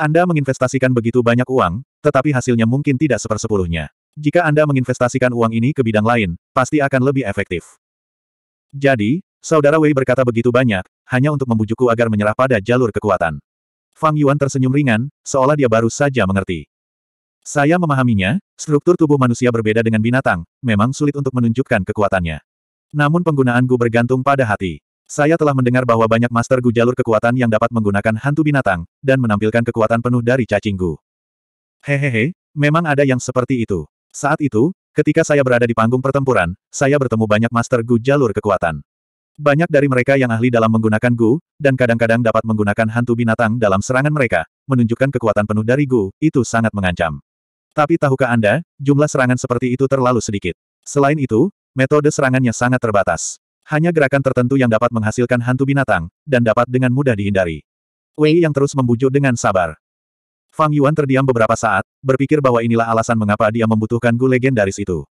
Anda menginvestasikan begitu banyak uang, tetapi hasilnya mungkin tidak sepersepuluhnya. Jika Anda menginvestasikan uang ini ke bidang lain, pasti akan lebih efektif. Jadi, Saudara Wei berkata begitu banyak, hanya untuk membujukku agar menyerah pada jalur kekuatan. Fang Yuan tersenyum ringan, seolah dia baru saja mengerti. Saya memahaminya, struktur tubuh manusia berbeda dengan binatang, memang sulit untuk menunjukkan kekuatannya. Namun penggunaan Gu bergantung pada hati. Saya telah mendengar bahwa banyak master Gu jalur kekuatan yang dapat menggunakan hantu binatang, dan menampilkan kekuatan penuh dari cacing Gu. Hehehe, memang ada yang seperti itu. Saat itu, ketika saya berada di panggung pertempuran, saya bertemu banyak master Gu jalur kekuatan. Banyak dari mereka yang ahli dalam menggunakan Gu, dan kadang-kadang dapat menggunakan hantu binatang dalam serangan mereka, menunjukkan kekuatan penuh dari Gu, itu sangat mengancam. Tapi tahukah Anda, jumlah serangan seperti itu terlalu sedikit. Selain itu, metode serangannya sangat terbatas. Hanya gerakan tertentu yang dapat menghasilkan hantu binatang, dan dapat dengan mudah dihindari. Wei yang terus membujuk dengan sabar. Fang Yuan terdiam beberapa saat, berpikir bahwa inilah alasan mengapa dia membutuhkan gu legendaris itu.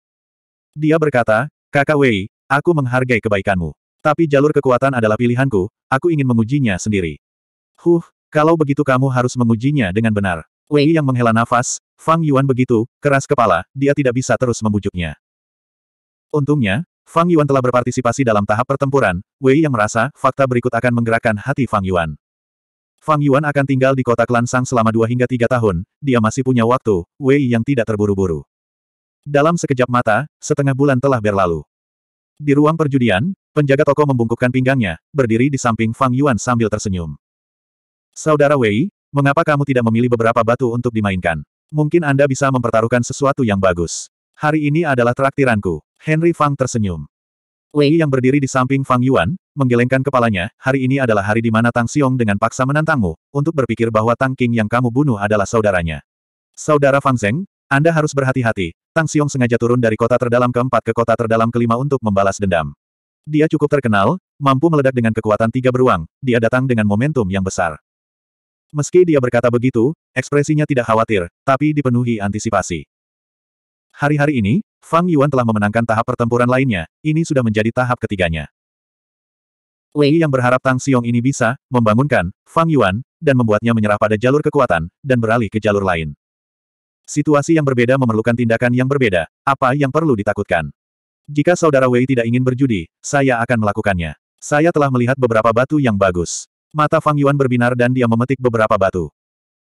Dia berkata, Kakak Wei, aku menghargai kebaikanmu. Tapi jalur kekuatan adalah pilihanku, aku ingin mengujinya sendiri. Huh, kalau begitu kamu harus mengujinya dengan benar. Wei yang menghela nafas, Fang Yuan begitu, keras kepala, dia tidak bisa terus membujuknya. Untungnya, Fang Yuan telah berpartisipasi dalam tahap pertempuran, Wei yang merasa, fakta berikut akan menggerakkan hati Fang Yuan. Fang Yuan akan tinggal di kota Klansang selama dua hingga tiga tahun, dia masih punya waktu, Wei yang tidak terburu-buru. Dalam sekejap mata, setengah bulan telah berlalu. Di ruang perjudian, penjaga toko membungkukkan pinggangnya, berdiri di samping Fang Yuan sambil tersenyum. Saudara Wei, Mengapa kamu tidak memilih beberapa batu untuk dimainkan? Mungkin Anda bisa mempertaruhkan sesuatu yang bagus. Hari ini adalah traktiranku. Henry Fang tersenyum. Wei yang berdiri di samping Fang Yuan, menggelengkan kepalanya, hari ini adalah hari di mana Tang Xiong dengan paksa menantangmu, untuk berpikir bahwa Tang King yang kamu bunuh adalah saudaranya. Saudara Fang Zeng, Anda harus berhati-hati, Tang Xiong sengaja turun dari kota terdalam keempat ke kota terdalam kelima untuk membalas dendam. Dia cukup terkenal, mampu meledak dengan kekuatan tiga beruang, dia datang dengan momentum yang besar. Meski dia berkata begitu, ekspresinya tidak khawatir, tapi dipenuhi antisipasi. Hari-hari ini, Fang Yuan telah memenangkan tahap pertempuran lainnya, ini sudah menjadi tahap ketiganya. Wei yang berharap Tang Xiong ini bisa membangunkan Fang Yuan dan membuatnya menyerah pada jalur kekuatan dan beralih ke jalur lain. Situasi yang berbeda memerlukan tindakan yang berbeda. Apa yang perlu ditakutkan? Jika saudara Wei tidak ingin berjudi, saya akan melakukannya. Saya telah melihat beberapa batu yang bagus. Mata Fang Yuan berbinar dan dia memetik beberapa batu.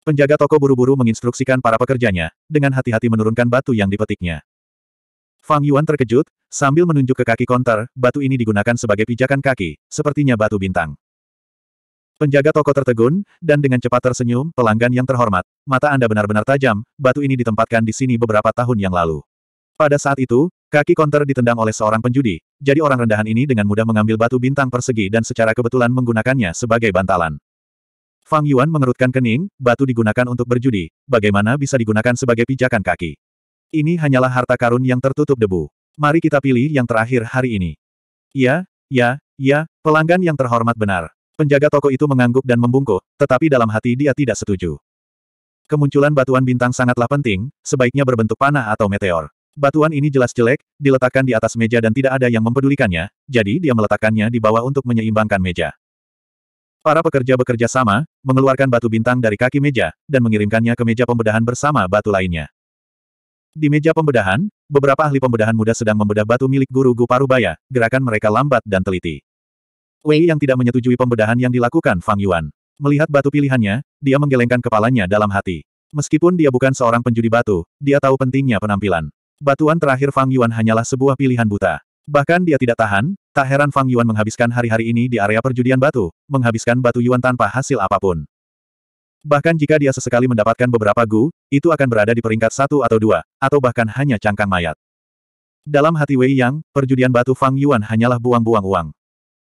Penjaga toko buru-buru menginstruksikan para pekerjanya, dengan hati-hati menurunkan batu yang dipetiknya. Fang Yuan terkejut, sambil menunjuk ke kaki konter, batu ini digunakan sebagai pijakan kaki, sepertinya batu bintang. Penjaga toko tertegun, dan dengan cepat tersenyum, pelanggan yang terhormat, mata Anda benar-benar tajam, batu ini ditempatkan di sini beberapa tahun yang lalu. Pada saat itu, Kaki konter ditendang oleh seorang penjudi, jadi orang rendahan ini dengan mudah mengambil batu bintang persegi dan secara kebetulan menggunakannya sebagai bantalan. Fang Yuan mengerutkan kening, batu digunakan untuk berjudi, bagaimana bisa digunakan sebagai pijakan kaki. Ini hanyalah harta karun yang tertutup debu. Mari kita pilih yang terakhir hari ini. Ya, ya, ya, pelanggan yang terhormat benar. Penjaga toko itu mengangguk dan membungkuk, tetapi dalam hati dia tidak setuju. Kemunculan batuan bintang sangatlah penting, sebaiknya berbentuk panah atau meteor. Batuan ini jelas jelek, diletakkan di atas meja dan tidak ada yang mempedulikannya, jadi dia meletakkannya di bawah untuk menyeimbangkan meja. Para pekerja bekerja sama, mengeluarkan batu bintang dari kaki meja, dan mengirimkannya ke meja pembedahan bersama batu lainnya. Di meja pembedahan, beberapa ahli pembedahan muda sedang membedah batu milik guru Gu Parubaya, gerakan mereka lambat dan teliti. Wei yang tidak menyetujui pembedahan yang dilakukan Fang Yuan. Melihat batu pilihannya, dia menggelengkan kepalanya dalam hati. Meskipun dia bukan seorang penjudi batu, dia tahu pentingnya penampilan. Batuan terakhir Fang Yuan hanyalah sebuah pilihan buta. Bahkan dia tidak tahan, tak heran Fang Yuan menghabiskan hari-hari ini di area perjudian batu, menghabiskan batu Yuan tanpa hasil apapun. Bahkan jika dia sesekali mendapatkan beberapa gu, itu akan berada di peringkat satu atau dua, atau bahkan hanya cangkang mayat. Dalam hati Wei Yang, perjudian batu Fang Yuan hanyalah buang-buang uang.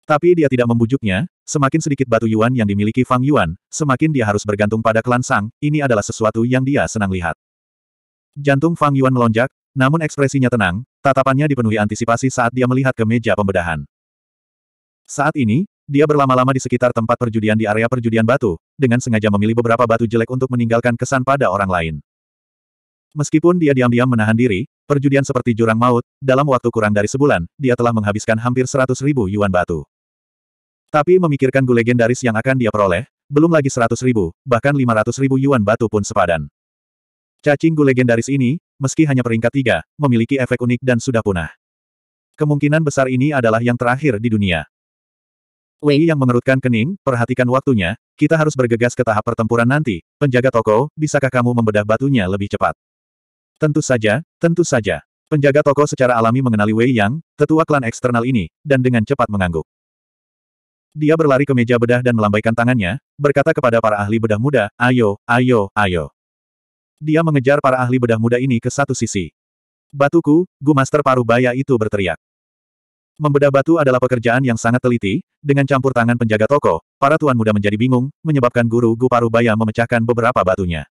Tapi dia tidak membujuknya, semakin sedikit batu Yuan yang dimiliki Fang Yuan, semakin dia harus bergantung pada klan Sang, ini adalah sesuatu yang dia senang lihat. Jantung Fang Yuan melonjak, namun ekspresinya tenang, tatapannya dipenuhi antisipasi saat dia melihat ke meja pembedahan. Saat ini, dia berlama-lama di sekitar tempat perjudian di area perjudian batu, dengan sengaja memilih beberapa batu jelek untuk meninggalkan kesan pada orang lain. Meskipun dia diam-diam menahan diri, perjudian seperti jurang maut, dalam waktu kurang dari sebulan, dia telah menghabiskan hampir 100 ribu yuan batu. Tapi memikirkan gu legendaris yang akan dia peroleh, belum lagi 100 ribu, bahkan 500 ribu yuan batu pun sepadan. Cacing gu legendaris ini, meski hanya peringkat tiga, memiliki efek unik dan sudah punah. Kemungkinan besar ini adalah yang terakhir di dunia. Wei yang mengerutkan kening, perhatikan waktunya, kita harus bergegas ke tahap pertempuran nanti. Penjaga toko, bisakah kamu membedah batunya lebih cepat? Tentu saja, tentu saja. Penjaga toko secara alami mengenali Wei Yang, tetua klan eksternal ini, dan dengan cepat mengangguk. Dia berlari ke meja bedah dan melambaikan tangannya, berkata kepada para ahli bedah muda, ayo, ayo, ayo. Dia mengejar para ahli bedah muda ini ke satu sisi. Batuku, Master Paruh Baya itu berteriak. Membedah batu adalah pekerjaan yang sangat teliti, dengan campur tangan penjaga toko, para tuan muda menjadi bingung, menyebabkan guru Gu Paruh Baya memecahkan beberapa batunya.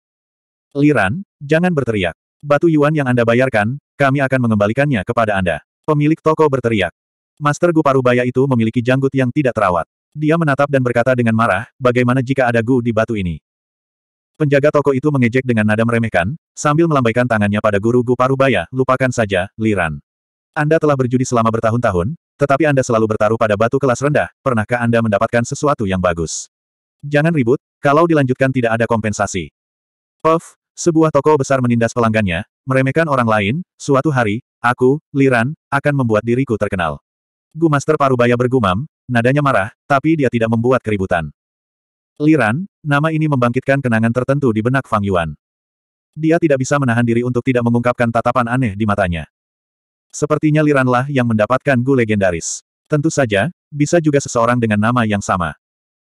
Liran, jangan berteriak. Batu Yuan yang Anda bayarkan, kami akan mengembalikannya kepada Anda. Pemilik toko berteriak. Master Gu Parubaya itu memiliki janggut yang tidak terawat. Dia menatap dan berkata dengan marah, bagaimana jika ada Gu di batu ini? Penjaga toko itu mengejek dengan nada meremehkan, sambil melambaikan tangannya pada guru Gu Parubaya, lupakan saja, Liran. Anda telah berjudi selama bertahun-tahun, tetapi Anda selalu bertaruh pada batu kelas rendah, pernahkah Anda mendapatkan sesuatu yang bagus? Jangan ribut, kalau dilanjutkan tidak ada kompensasi. Puff, sebuah toko besar menindas pelanggannya, meremehkan orang lain, suatu hari, aku, Liran, akan membuat diriku terkenal. Gu Master Parubaya bergumam, nadanya marah, tapi dia tidak membuat keributan. Liran, nama ini membangkitkan kenangan tertentu di benak Fang Yuan. Dia tidak bisa menahan diri untuk tidak mengungkapkan tatapan aneh di matanya. Sepertinya Liranlah yang mendapatkan gu legendaris. Tentu saja, bisa juga seseorang dengan nama yang sama.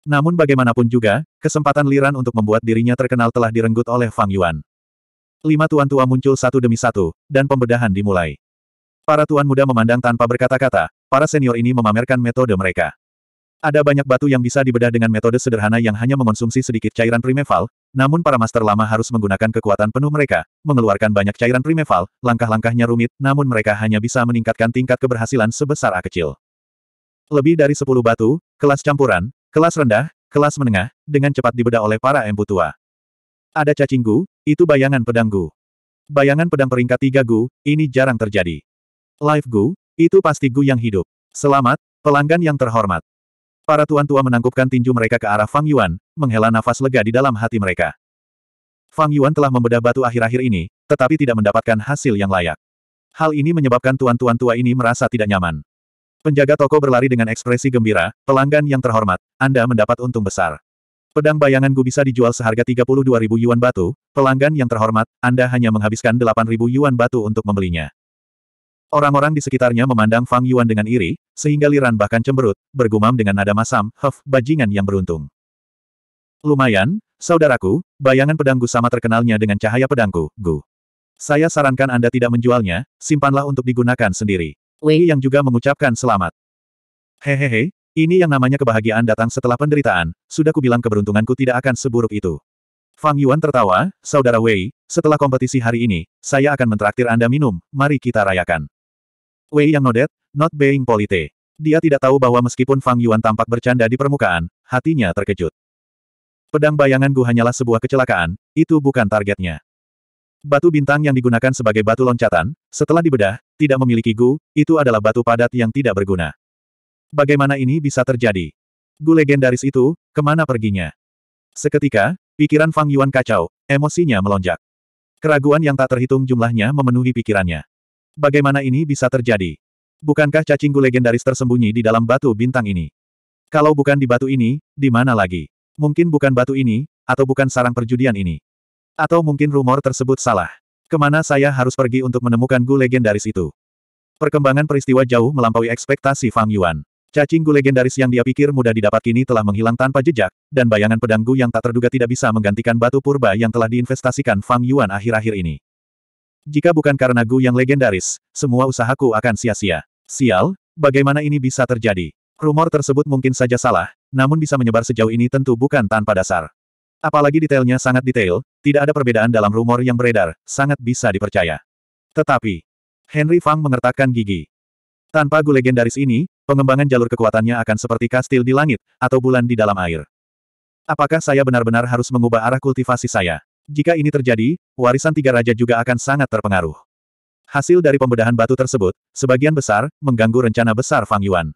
Namun bagaimanapun juga, kesempatan Liran untuk membuat dirinya terkenal telah direnggut oleh Fang Yuan. Lima tuan tua muncul satu demi satu, dan pembedahan dimulai. Para tuan muda memandang tanpa berkata-kata, para senior ini memamerkan metode mereka. Ada banyak batu yang bisa dibedah dengan metode sederhana yang hanya mengonsumsi sedikit cairan primeval, namun para master lama harus menggunakan kekuatan penuh mereka, mengeluarkan banyak cairan primeval, langkah-langkahnya rumit, namun mereka hanya bisa meningkatkan tingkat keberhasilan sebesar A kecil. Lebih dari 10 batu, kelas campuran, kelas rendah, kelas menengah, dengan cepat dibedah oleh para empu tua. Ada cacing gu, itu bayangan pedang gu. Bayangan pedang peringkat 3 gu, ini jarang terjadi. Live gu, itu pasti gu yang hidup. Selamat, pelanggan yang terhormat. Para tuan tua menangkupkan tinju mereka ke arah Fang Yuan, menghela nafas lega di dalam hati mereka. Fang Yuan telah membedah batu akhir-akhir ini, tetapi tidak mendapatkan hasil yang layak. Hal ini menyebabkan tuan-tuan tua ini merasa tidak nyaman. Penjaga toko berlari dengan ekspresi gembira, pelanggan yang terhormat, Anda mendapat untung besar. Pedang bayangan Gu bisa dijual seharga 32.000 yuan batu, pelanggan yang terhormat, Anda hanya menghabiskan 8.000 yuan batu untuk membelinya. Orang-orang di sekitarnya memandang Fang Yuan dengan iri, sehingga Liran bahkan cemberut, bergumam dengan nada masam, Huff, bajingan yang beruntung. Lumayan, saudaraku, bayangan pedang sama terkenalnya dengan cahaya pedangku, Gu. Saya sarankan Anda tidak menjualnya, simpanlah untuk digunakan sendiri. Wei yang juga mengucapkan selamat. Hehehe, ini yang namanya kebahagiaan datang setelah penderitaan, sudah kubilang keberuntunganku tidak akan seburuk itu. Fang Yuan tertawa, Saudara Wei, setelah kompetisi hari ini, saya akan mentraktir Anda minum, mari kita rayakan. Wei yang nodet, not being polite. Dia tidak tahu bahwa meskipun Fang Yuan tampak bercanda di permukaan, hatinya terkejut. Pedang bayangan Gu hanyalah sebuah kecelakaan, itu bukan targetnya. Batu bintang yang digunakan sebagai batu loncatan, setelah dibedah, tidak memiliki Gu, itu adalah batu padat yang tidak berguna. Bagaimana ini bisa terjadi? Gu legendaris itu, kemana perginya? Seketika, pikiran Fang Yuan kacau, emosinya melonjak. Keraguan yang tak terhitung jumlahnya memenuhi pikirannya. Bagaimana ini bisa terjadi? Bukankah cacing legendaris tersembunyi di dalam batu bintang ini? Kalau bukan di batu ini, di mana lagi? Mungkin bukan batu ini, atau bukan sarang perjudian ini. Atau mungkin rumor tersebut salah. Kemana saya harus pergi untuk menemukan gu legendaris itu? Perkembangan peristiwa jauh melampaui ekspektasi Fang Yuan. Cacing gu legendaris yang dia pikir mudah didapat kini telah menghilang tanpa jejak, dan bayangan pedang gu yang tak terduga tidak bisa menggantikan batu purba yang telah diinvestasikan Fang Yuan akhir-akhir ini. Jika bukan karena Gu yang legendaris, semua usahaku akan sia-sia. Sial, bagaimana ini bisa terjadi? Rumor tersebut mungkin saja salah, namun bisa menyebar sejauh ini tentu bukan tanpa dasar. Apalagi detailnya sangat detail, tidak ada perbedaan dalam rumor yang beredar, sangat bisa dipercaya. Tetapi, Henry Fang mengertakkan gigi. Tanpa Gu legendaris ini, pengembangan jalur kekuatannya akan seperti kastil di langit, atau bulan di dalam air. Apakah saya benar-benar harus mengubah arah kultivasi saya? Jika ini terjadi, warisan tiga raja juga akan sangat terpengaruh. Hasil dari pembedahan batu tersebut, sebagian besar, mengganggu rencana besar Fang Yuan.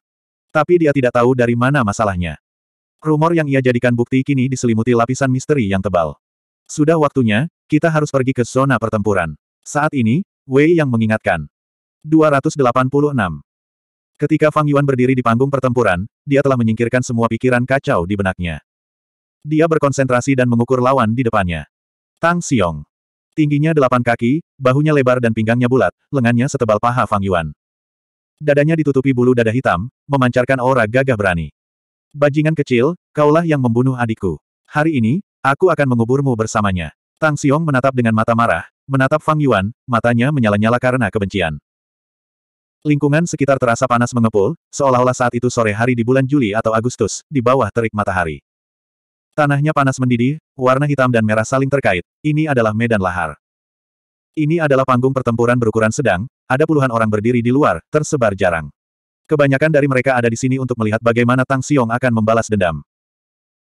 Tapi dia tidak tahu dari mana masalahnya. Rumor yang ia jadikan bukti kini diselimuti lapisan misteri yang tebal. Sudah waktunya, kita harus pergi ke zona pertempuran. Saat ini, Wei yang mengingatkan. 286. Ketika Fang Yuan berdiri di panggung pertempuran, dia telah menyingkirkan semua pikiran kacau di benaknya. Dia berkonsentrasi dan mengukur lawan di depannya. Tang Xiong. Tingginya delapan kaki, bahunya lebar dan pinggangnya bulat, lengannya setebal paha Fang Yuan. Dadanya ditutupi bulu dada hitam, memancarkan aura gagah berani. Bajingan kecil, kaulah yang membunuh adikku. Hari ini, aku akan menguburmu bersamanya. Tang Xiong menatap dengan mata marah, menatap Fang Yuan, matanya menyala-nyala karena kebencian. Lingkungan sekitar terasa panas mengepul, seolah-olah saat itu sore hari di bulan Juli atau Agustus, di bawah terik matahari. Tanahnya panas mendidih, warna hitam dan merah saling terkait. Ini adalah medan lahar. Ini adalah panggung pertempuran berukuran sedang, ada puluhan orang berdiri di luar, tersebar jarang. Kebanyakan dari mereka ada di sini untuk melihat bagaimana Tang Xiong akan membalas dendam.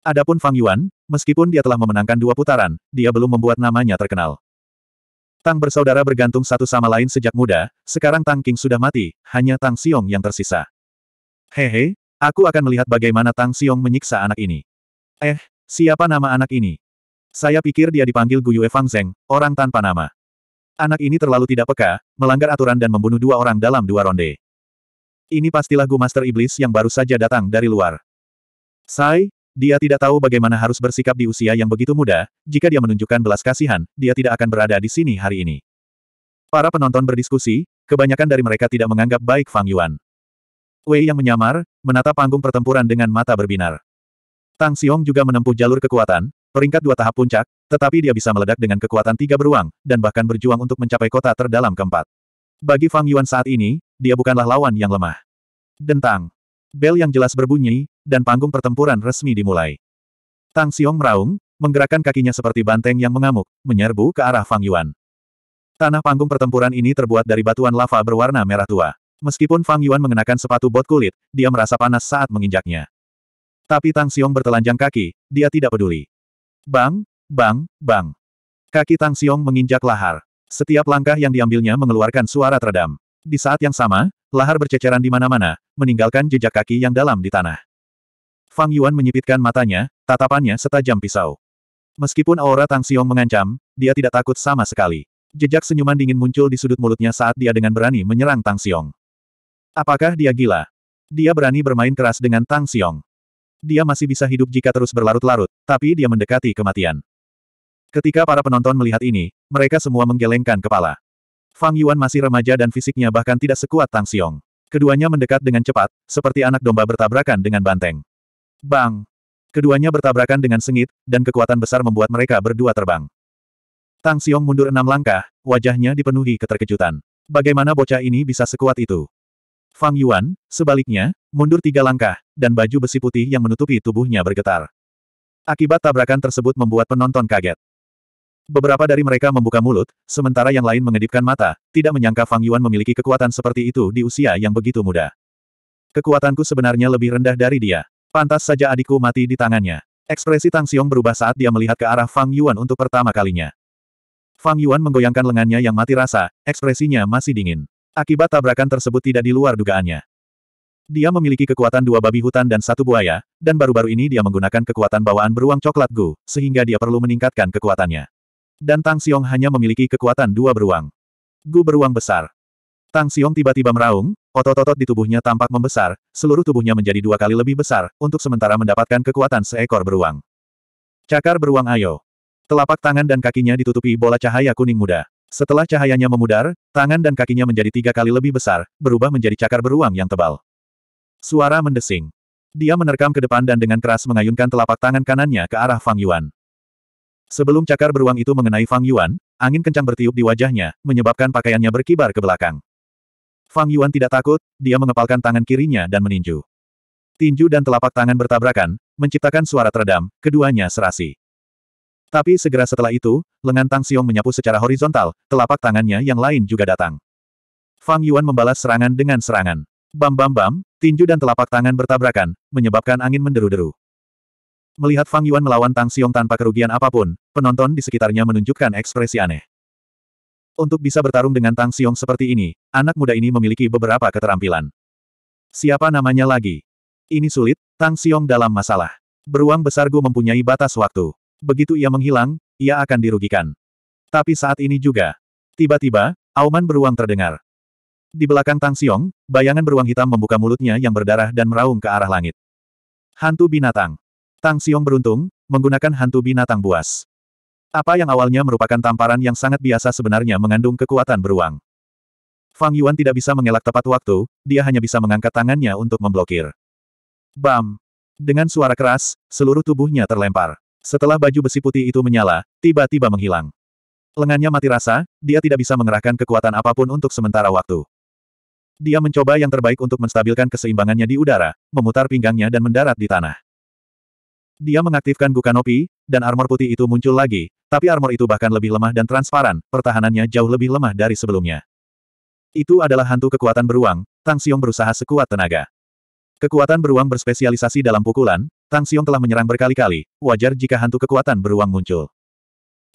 Adapun Fang Yuan, meskipun dia telah memenangkan dua putaran, dia belum membuat namanya terkenal. Tang bersaudara bergantung satu sama lain sejak muda, sekarang Tang King sudah mati, hanya Tang Xiong yang tersisa. Hehe, aku akan melihat bagaimana Tang Xiong menyiksa anak ini. Eh, Siapa nama anak ini? Saya pikir dia dipanggil Guyue Fang Zeng, orang tanpa nama. Anak ini terlalu tidak peka, melanggar aturan dan membunuh dua orang dalam dua ronde. Ini pastilah Gu Master Iblis yang baru saja datang dari luar. Sai, dia tidak tahu bagaimana harus bersikap di usia yang begitu muda, jika dia menunjukkan belas kasihan, dia tidak akan berada di sini hari ini. Para penonton berdiskusi, kebanyakan dari mereka tidak menganggap baik Fang Yuan. Wei yang menyamar, menata panggung pertempuran dengan mata berbinar. Tang Xiong juga menempuh jalur kekuatan, peringkat dua tahap puncak, tetapi dia bisa meledak dengan kekuatan tiga beruang, dan bahkan berjuang untuk mencapai kota terdalam keempat. Bagi Fang Yuan saat ini, dia bukanlah lawan yang lemah. Dentang. Bel yang jelas berbunyi, dan panggung pertempuran resmi dimulai. Tang Xiong meraung, menggerakkan kakinya seperti banteng yang mengamuk, menyerbu ke arah Fang Yuan. Tanah panggung pertempuran ini terbuat dari batuan lava berwarna merah tua. Meskipun Fang Yuan mengenakan sepatu bot kulit, dia merasa panas saat menginjaknya. Tapi Tang Xiong bertelanjang kaki, dia tidak peduli. Bang, bang, bang. Kaki Tang Xiong menginjak lahar. Setiap langkah yang diambilnya mengeluarkan suara teredam. Di saat yang sama, lahar berceceran di mana-mana, meninggalkan jejak kaki yang dalam di tanah. Fang Yuan menyipitkan matanya, tatapannya setajam pisau. Meskipun aura Tang Xiong mengancam, dia tidak takut sama sekali. Jejak senyuman dingin muncul di sudut mulutnya saat dia dengan berani menyerang Tang Xiong. Apakah dia gila? Dia berani bermain keras dengan Tang Xiong. Dia masih bisa hidup jika terus berlarut-larut, tapi dia mendekati kematian. Ketika para penonton melihat ini, mereka semua menggelengkan kepala. Fang Yuan masih remaja dan fisiknya bahkan tidak sekuat Tang Xiong. Keduanya mendekat dengan cepat, seperti anak domba bertabrakan dengan banteng. Bang! Keduanya bertabrakan dengan sengit, dan kekuatan besar membuat mereka berdua terbang. Tang Xiong mundur enam langkah, wajahnya dipenuhi keterkejutan. Bagaimana bocah ini bisa sekuat itu? Fang Yuan, sebaliknya, mundur tiga langkah, dan baju besi putih yang menutupi tubuhnya bergetar. Akibat tabrakan tersebut membuat penonton kaget. Beberapa dari mereka membuka mulut, sementara yang lain mengedipkan mata, tidak menyangka Fang Yuan memiliki kekuatan seperti itu di usia yang begitu muda. Kekuatanku sebenarnya lebih rendah dari dia. Pantas saja adikku mati di tangannya. Ekspresi Tang Xiong berubah saat dia melihat ke arah Fang Yuan untuk pertama kalinya. Fang Yuan menggoyangkan lengannya yang mati rasa, ekspresinya masih dingin. Akibat tabrakan tersebut tidak di luar dugaannya. Dia memiliki kekuatan dua babi hutan dan satu buaya, dan baru-baru ini dia menggunakan kekuatan bawaan beruang coklat Gu, sehingga dia perlu meningkatkan kekuatannya. Dan Tang Xiong hanya memiliki kekuatan dua beruang. Gu beruang besar. Tang Xiong tiba-tiba meraung, otot-otot di tubuhnya tampak membesar, seluruh tubuhnya menjadi dua kali lebih besar, untuk sementara mendapatkan kekuatan seekor beruang. Cakar beruang ayo. Telapak tangan dan kakinya ditutupi bola cahaya kuning muda. Setelah cahayanya memudar, tangan dan kakinya menjadi tiga kali lebih besar, berubah menjadi cakar beruang yang tebal. Suara mendesing. Dia menerkam ke depan dan dengan keras mengayunkan telapak tangan kanannya ke arah Fang Yuan. Sebelum cakar beruang itu mengenai Fang Yuan, angin kencang bertiup di wajahnya, menyebabkan pakaiannya berkibar ke belakang. Fang Yuan tidak takut, dia mengepalkan tangan kirinya dan meninju. Tinju dan telapak tangan bertabrakan, menciptakan suara teredam, keduanya serasi. Tapi segera setelah itu, lengan Tang Xiong menyapu secara horizontal, telapak tangannya yang lain juga datang. Fang Yuan membalas serangan dengan serangan. Bam bam bam, Tinju dan telapak tangan bertabrakan, menyebabkan angin menderu-deru. Melihat Fang Yuan melawan Tang Xiong tanpa kerugian apapun, penonton di sekitarnya menunjukkan ekspresi aneh. Untuk bisa bertarung dengan Tang Xiong seperti ini, anak muda ini memiliki beberapa keterampilan. Siapa namanya lagi? Ini sulit, Tang Xiong dalam masalah. Beruang besar Gu mempunyai batas waktu. Begitu ia menghilang, ia akan dirugikan. Tapi saat ini juga. Tiba-tiba, auman beruang terdengar. Di belakang Tang Xiong, bayangan beruang hitam membuka mulutnya yang berdarah dan meraung ke arah langit. Hantu binatang. Tang Xiong beruntung, menggunakan hantu binatang buas. Apa yang awalnya merupakan tamparan yang sangat biasa sebenarnya mengandung kekuatan beruang. Fang Yuan tidak bisa mengelak tepat waktu, dia hanya bisa mengangkat tangannya untuk memblokir. Bam! Dengan suara keras, seluruh tubuhnya terlempar. Setelah baju besi putih itu menyala, tiba-tiba menghilang. Lengannya mati rasa, dia tidak bisa mengerahkan kekuatan apapun untuk sementara waktu. Dia mencoba yang terbaik untuk menstabilkan keseimbangannya di udara, memutar pinggangnya dan mendarat di tanah. Dia mengaktifkan Gukanopi, dan armor putih itu muncul lagi, tapi armor itu bahkan lebih lemah dan transparan, pertahanannya jauh lebih lemah dari sebelumnya. Itu adalah hantu kekuatan beruang, Tang Xiong berusaha sekuat tenaga. Kekuatan beruang berspesialisasi dalam pukulan, Tang Xiong telah menyerang berkali-kali, wajar jika hantu kekuatan beruang muncul.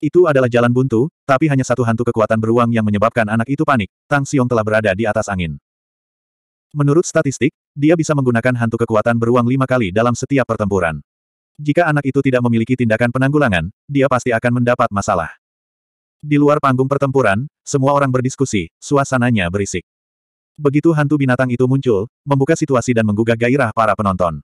Itu adalah jalan buntu, tapi hanya satu hantu kekuatan beruang yang menyebabkan anak itu panik, Tang Xiong telah berada di atas angin. Menurut statistik, dia bisa menggunakan hantu kekuatan beruang lima kali dalam setiap pertempuran. Jika anak itu tidak memiliki tindakan penanggulangan, dia pasti akan mendapat masalah. Di luar panggung pertempuran, semua orang berdiskusi, suasananya berisik. Begitu hantu binatang itu muncul, membuka situasi dan menggugah gairah para penonton.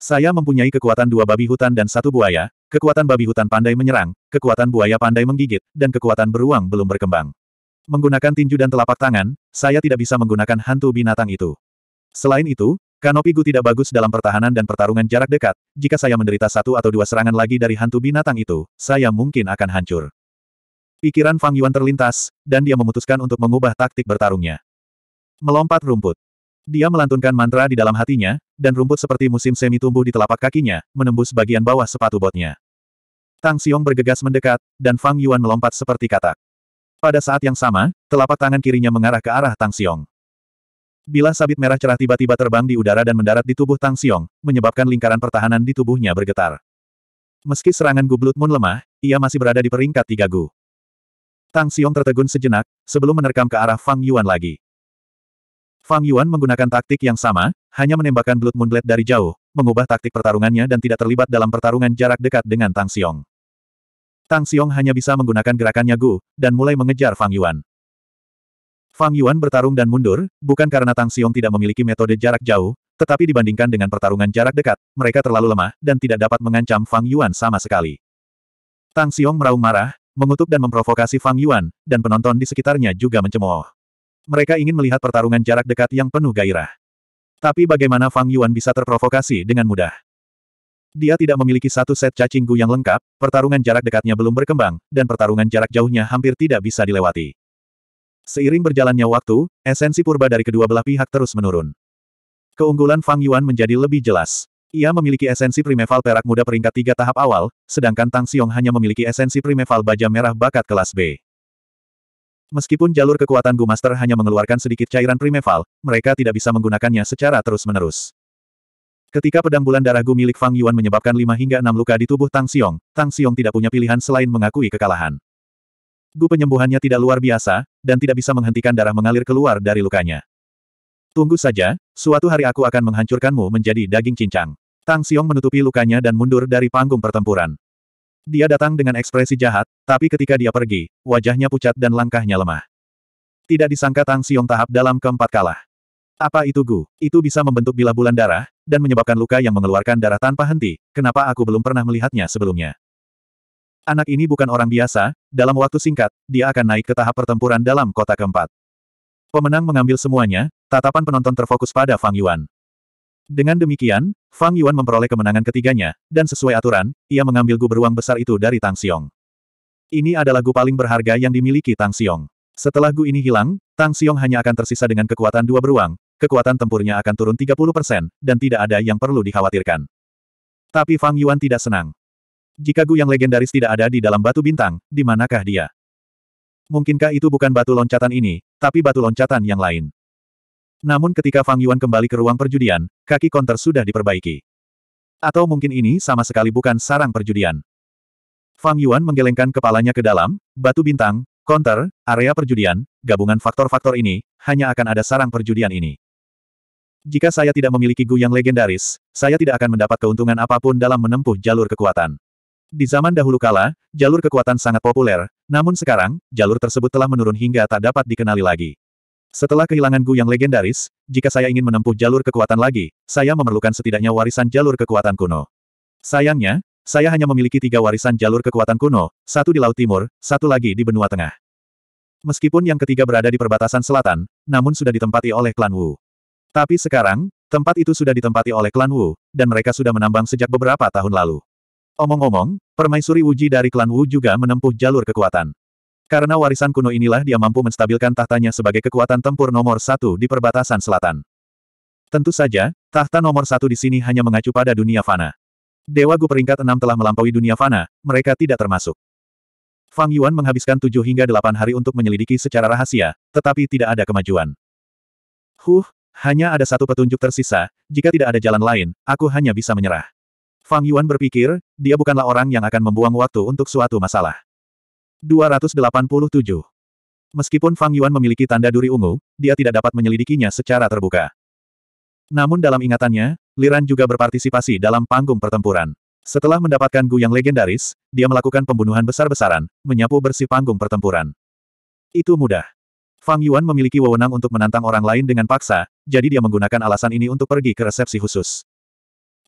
Saya mempunyai kekuatan dua babi hutan dan satu buaya, kekuatan babi hutan pandai menyerang, kekuatan buaya pandai menggigit, dan kekuatan beruang belum berkembang. Menggunakan tinju dan telapak tangan, saya tidak bisa menggunakan hantu binatang itu. Selain itu, kanopi Gu tidak bagus dalam pertahanan dan pertarungan jarak dekat, jika saya menderita satu atau dua serangan lagi dari hantu binatang itu, saya mungkin akan hancur. Pikiran Fang Yuan terlintas, dan dia memutuskan untuk mengubah taktik bertarungnya. Melompat rumput. Dia melantunkan mantra di dalam hatinya, dan rumput seperti musim semi tumbuh di telapak kakinya, menembus bagian bawah sepatu botnya. Tang Xiong bergegas mendekat, dan Fang Yuan melompat seperti katak. Pada saat yang sama, telapak tangan kirinya mengarah ke arah Tang Xiong. Bila sabit merah cerah tiba-tiba terbang di udara dan mendarat di tubuh Tang Xiong, menyebabkan lingkaran pertahanan di tubuhnya bergetar. Meski serangan Gublut Moon lemah, ia masih berada di peringkat tiga Gu. Tang Xiong tertegun sejenak, sebelum menerkam ke arah Fang Yuan lagi. Fang Yuan menggunakan taktik yang sama, hanya menembakkan Blood Moon Blade dari jauh, mengubah taktik pertarungannya dan tidak terlibat dalam pertarungan jarak dekat dengan Tang Xiong. Tang Xiong hanya bisa menggunakan gerakannya Gu, dan mulai mengejar Fang Yuan. Fang Yuan bertarung dan mundur, bukan karena Tang Xiong tidak memiliki metode jarak jauh, tetapi dibandingkan dengan pertarungan jarak dekat, mereka terlalu lemah dan tidak dapat mengancam Fang Yuan sama sekali. Tang Xiong meraung marah, mengutuk dan memprovokasi Fang Yuan, dan penonton di sekitarnya juga mencemooh. Mereka ingin melihat pertarungan jarak dekat yang penuh gairah. Tapi bagaimana Fang Yuan bisa terprovokasi dengan mudah? Dia tidak memiliki satu set cacing gu yang lengkap, pertarungan jarak dekatnya belum berkembang, dan pertarungan jarak jauhnya hampir tidak bisa dilewati. Seiring berjalannya waktu, esensi purba dari kedua belah pihak terus menurun. Keunggulan Fang Yuan menjadi lebih jelas. Ia memiliki esensi primeval perak muda peringkat tiga tahap awal, sedangkan Tang Xiong hanya memiliki esensi primeval baja merah bakat kelas B. Meskipun jalur kekuatan Gu Master hanya mengeluarkan sedikit cairan primeval, mereka tidak bisa menggunakannya secara terus-menerus. Ketika pedang bulan darah gu milik Fang Yuan menyebabkan lima hingga enam luka di tubuh Tang Xiong, Tang Xiong tidak punya pilihan selain mengakui kekalahan. Gu penyembuhannya tidak luar biasa, dan tidak bisa menghentikan darah mengalir keluar dari lukanya. Tunggu saja, suatu hari aku akan menghancurkanmu menjadi daging cincang. Tang Xiong menutupi lukanya dan mundur dari panggung pertempuran. Dia datang dengan ekspresi jahat, tapi ketika dia pergi, wajahnya pucat dan langkahnya lemah. Tidak disangka Tang Xiong tahap dalam keempat kalah. Apa itu Gu? Itu bisa membentuk bila bulan darah, dan menyebabkan luka yang mengeluarkan darah tanpa henti, kenapa aku belum pernah melihatnya sebelumnya? Anak ini bukan orang biasa, dalam waktu singkat, dia akan naik ke tahap pertempuran dalam kota keempat. Pemenang mengambil semuanya, tatapan penonton terfokus pada Fang Yuan. Dengan demikian, Fang Yuan memperoleh kemenangan ketiganya, dan sesuai aturan, ia mengambil gu beruang besar itu dari Tang Xiong. Ini adalah gu paling berharga yang dimiliki Tang Xiong. Setelah gu ini hilang, Tang Xiong hanya akan tersisa dengan kekuatan dua beruang, kekuatan tempurnya akan turun 30% dan tidak ada yang perlu dikhawatirkan. Tapi Fang Yuan tidak senang. Jika Gu yang legendaris tidak ada di dalam batu bintang, di manakah dia? Mungkinkah itu bukan batu loncatan ini, tapi batu loncatan yang lain? Namun ketika Fang Yuan kembali ke ruang perjudian, kaki konter sudah diperbaiki. Atau mungkin ini sama sekali bukan sarang perjudian. Fang Yuan menggelengkan kepalanya ke dalam, batu bintang, konter, area perjudian, gabungan faktor-faktor ini, hanya akan ada sarang perjudian ini. Jika saya tidak memiliki Gu yang legendaris, saya tidak akan mendapat keuntungan apapun dalam menempuh jalur kekuatan. Di zaman dahulu kala, jalur kekuatan sangat populer, namun sekarang, jalur tersebut telah menurun hingga tak dapat dikenali lagi. Setelah kehilangan Gu yang legendaris, jika saya ingin menempuh jalur kekuatan lagi, saya memerlukan setidaknya warisan jalur kekuatan kuno. Sayangnya, saya hanya memiliki tiga warisan jalur kekuatan kuno, satu di Laut Timur, satu lagi di Benua Tengah. Meskipun yang ketiga berada di perbatasan selatan, namun sudah ditempati oleh klan Wu. Tapi sekarang, tempat itu sudah ditempati oleh klan Wu, dan mereka sudah menambang sejak beberapa tahun lalu. Omong-omong, permaisuri Wuji dari klan Wu juga menempuh jalur kekuatan. Karena warisan kuno inilah dia mampu menstabilkan tahtanya sebagai kekuatan tempur nomor satu di perbatasan selatan. Tentu saja, tahta nomor satu di sini hanya mengacu pada dunia fana. Dewa Gu peringkat enam telah melampaui dunia fana, mereka tidak termasuk. Fang Yuan menghabiskan tujuh hingga delapan hari untuk menyelidiki secara rahasia, tetapi tidak ada kemajuan. Huh, hanya ada satu petunjuk tersisa, jika tidak ada jalan lain, aku hanya bisa menyerah. Fang Yuan berpikir, dia bukanlah orang yang akan membuang waktu untuk suatu masalah. 287. Meskipun Fang Yuan memiliki tanda duri ungu, dia tidak dapat menyelidikinya secara terbuka. Namun dalam ingatannya, Liran juga berpartisipasi dalam panggung pertempuran. Setelah mendapatkan Gu yang legendaris, dia melakukan pembunuhan besar-besaran, menyapu bersih panggung pertempuran. Itu mudah. Fang Yuan memiliki wewenang untuk menantang orang lain dengan paksa, jadi dia menggunakan alasan ini untuk pergi ke resepsi khusus.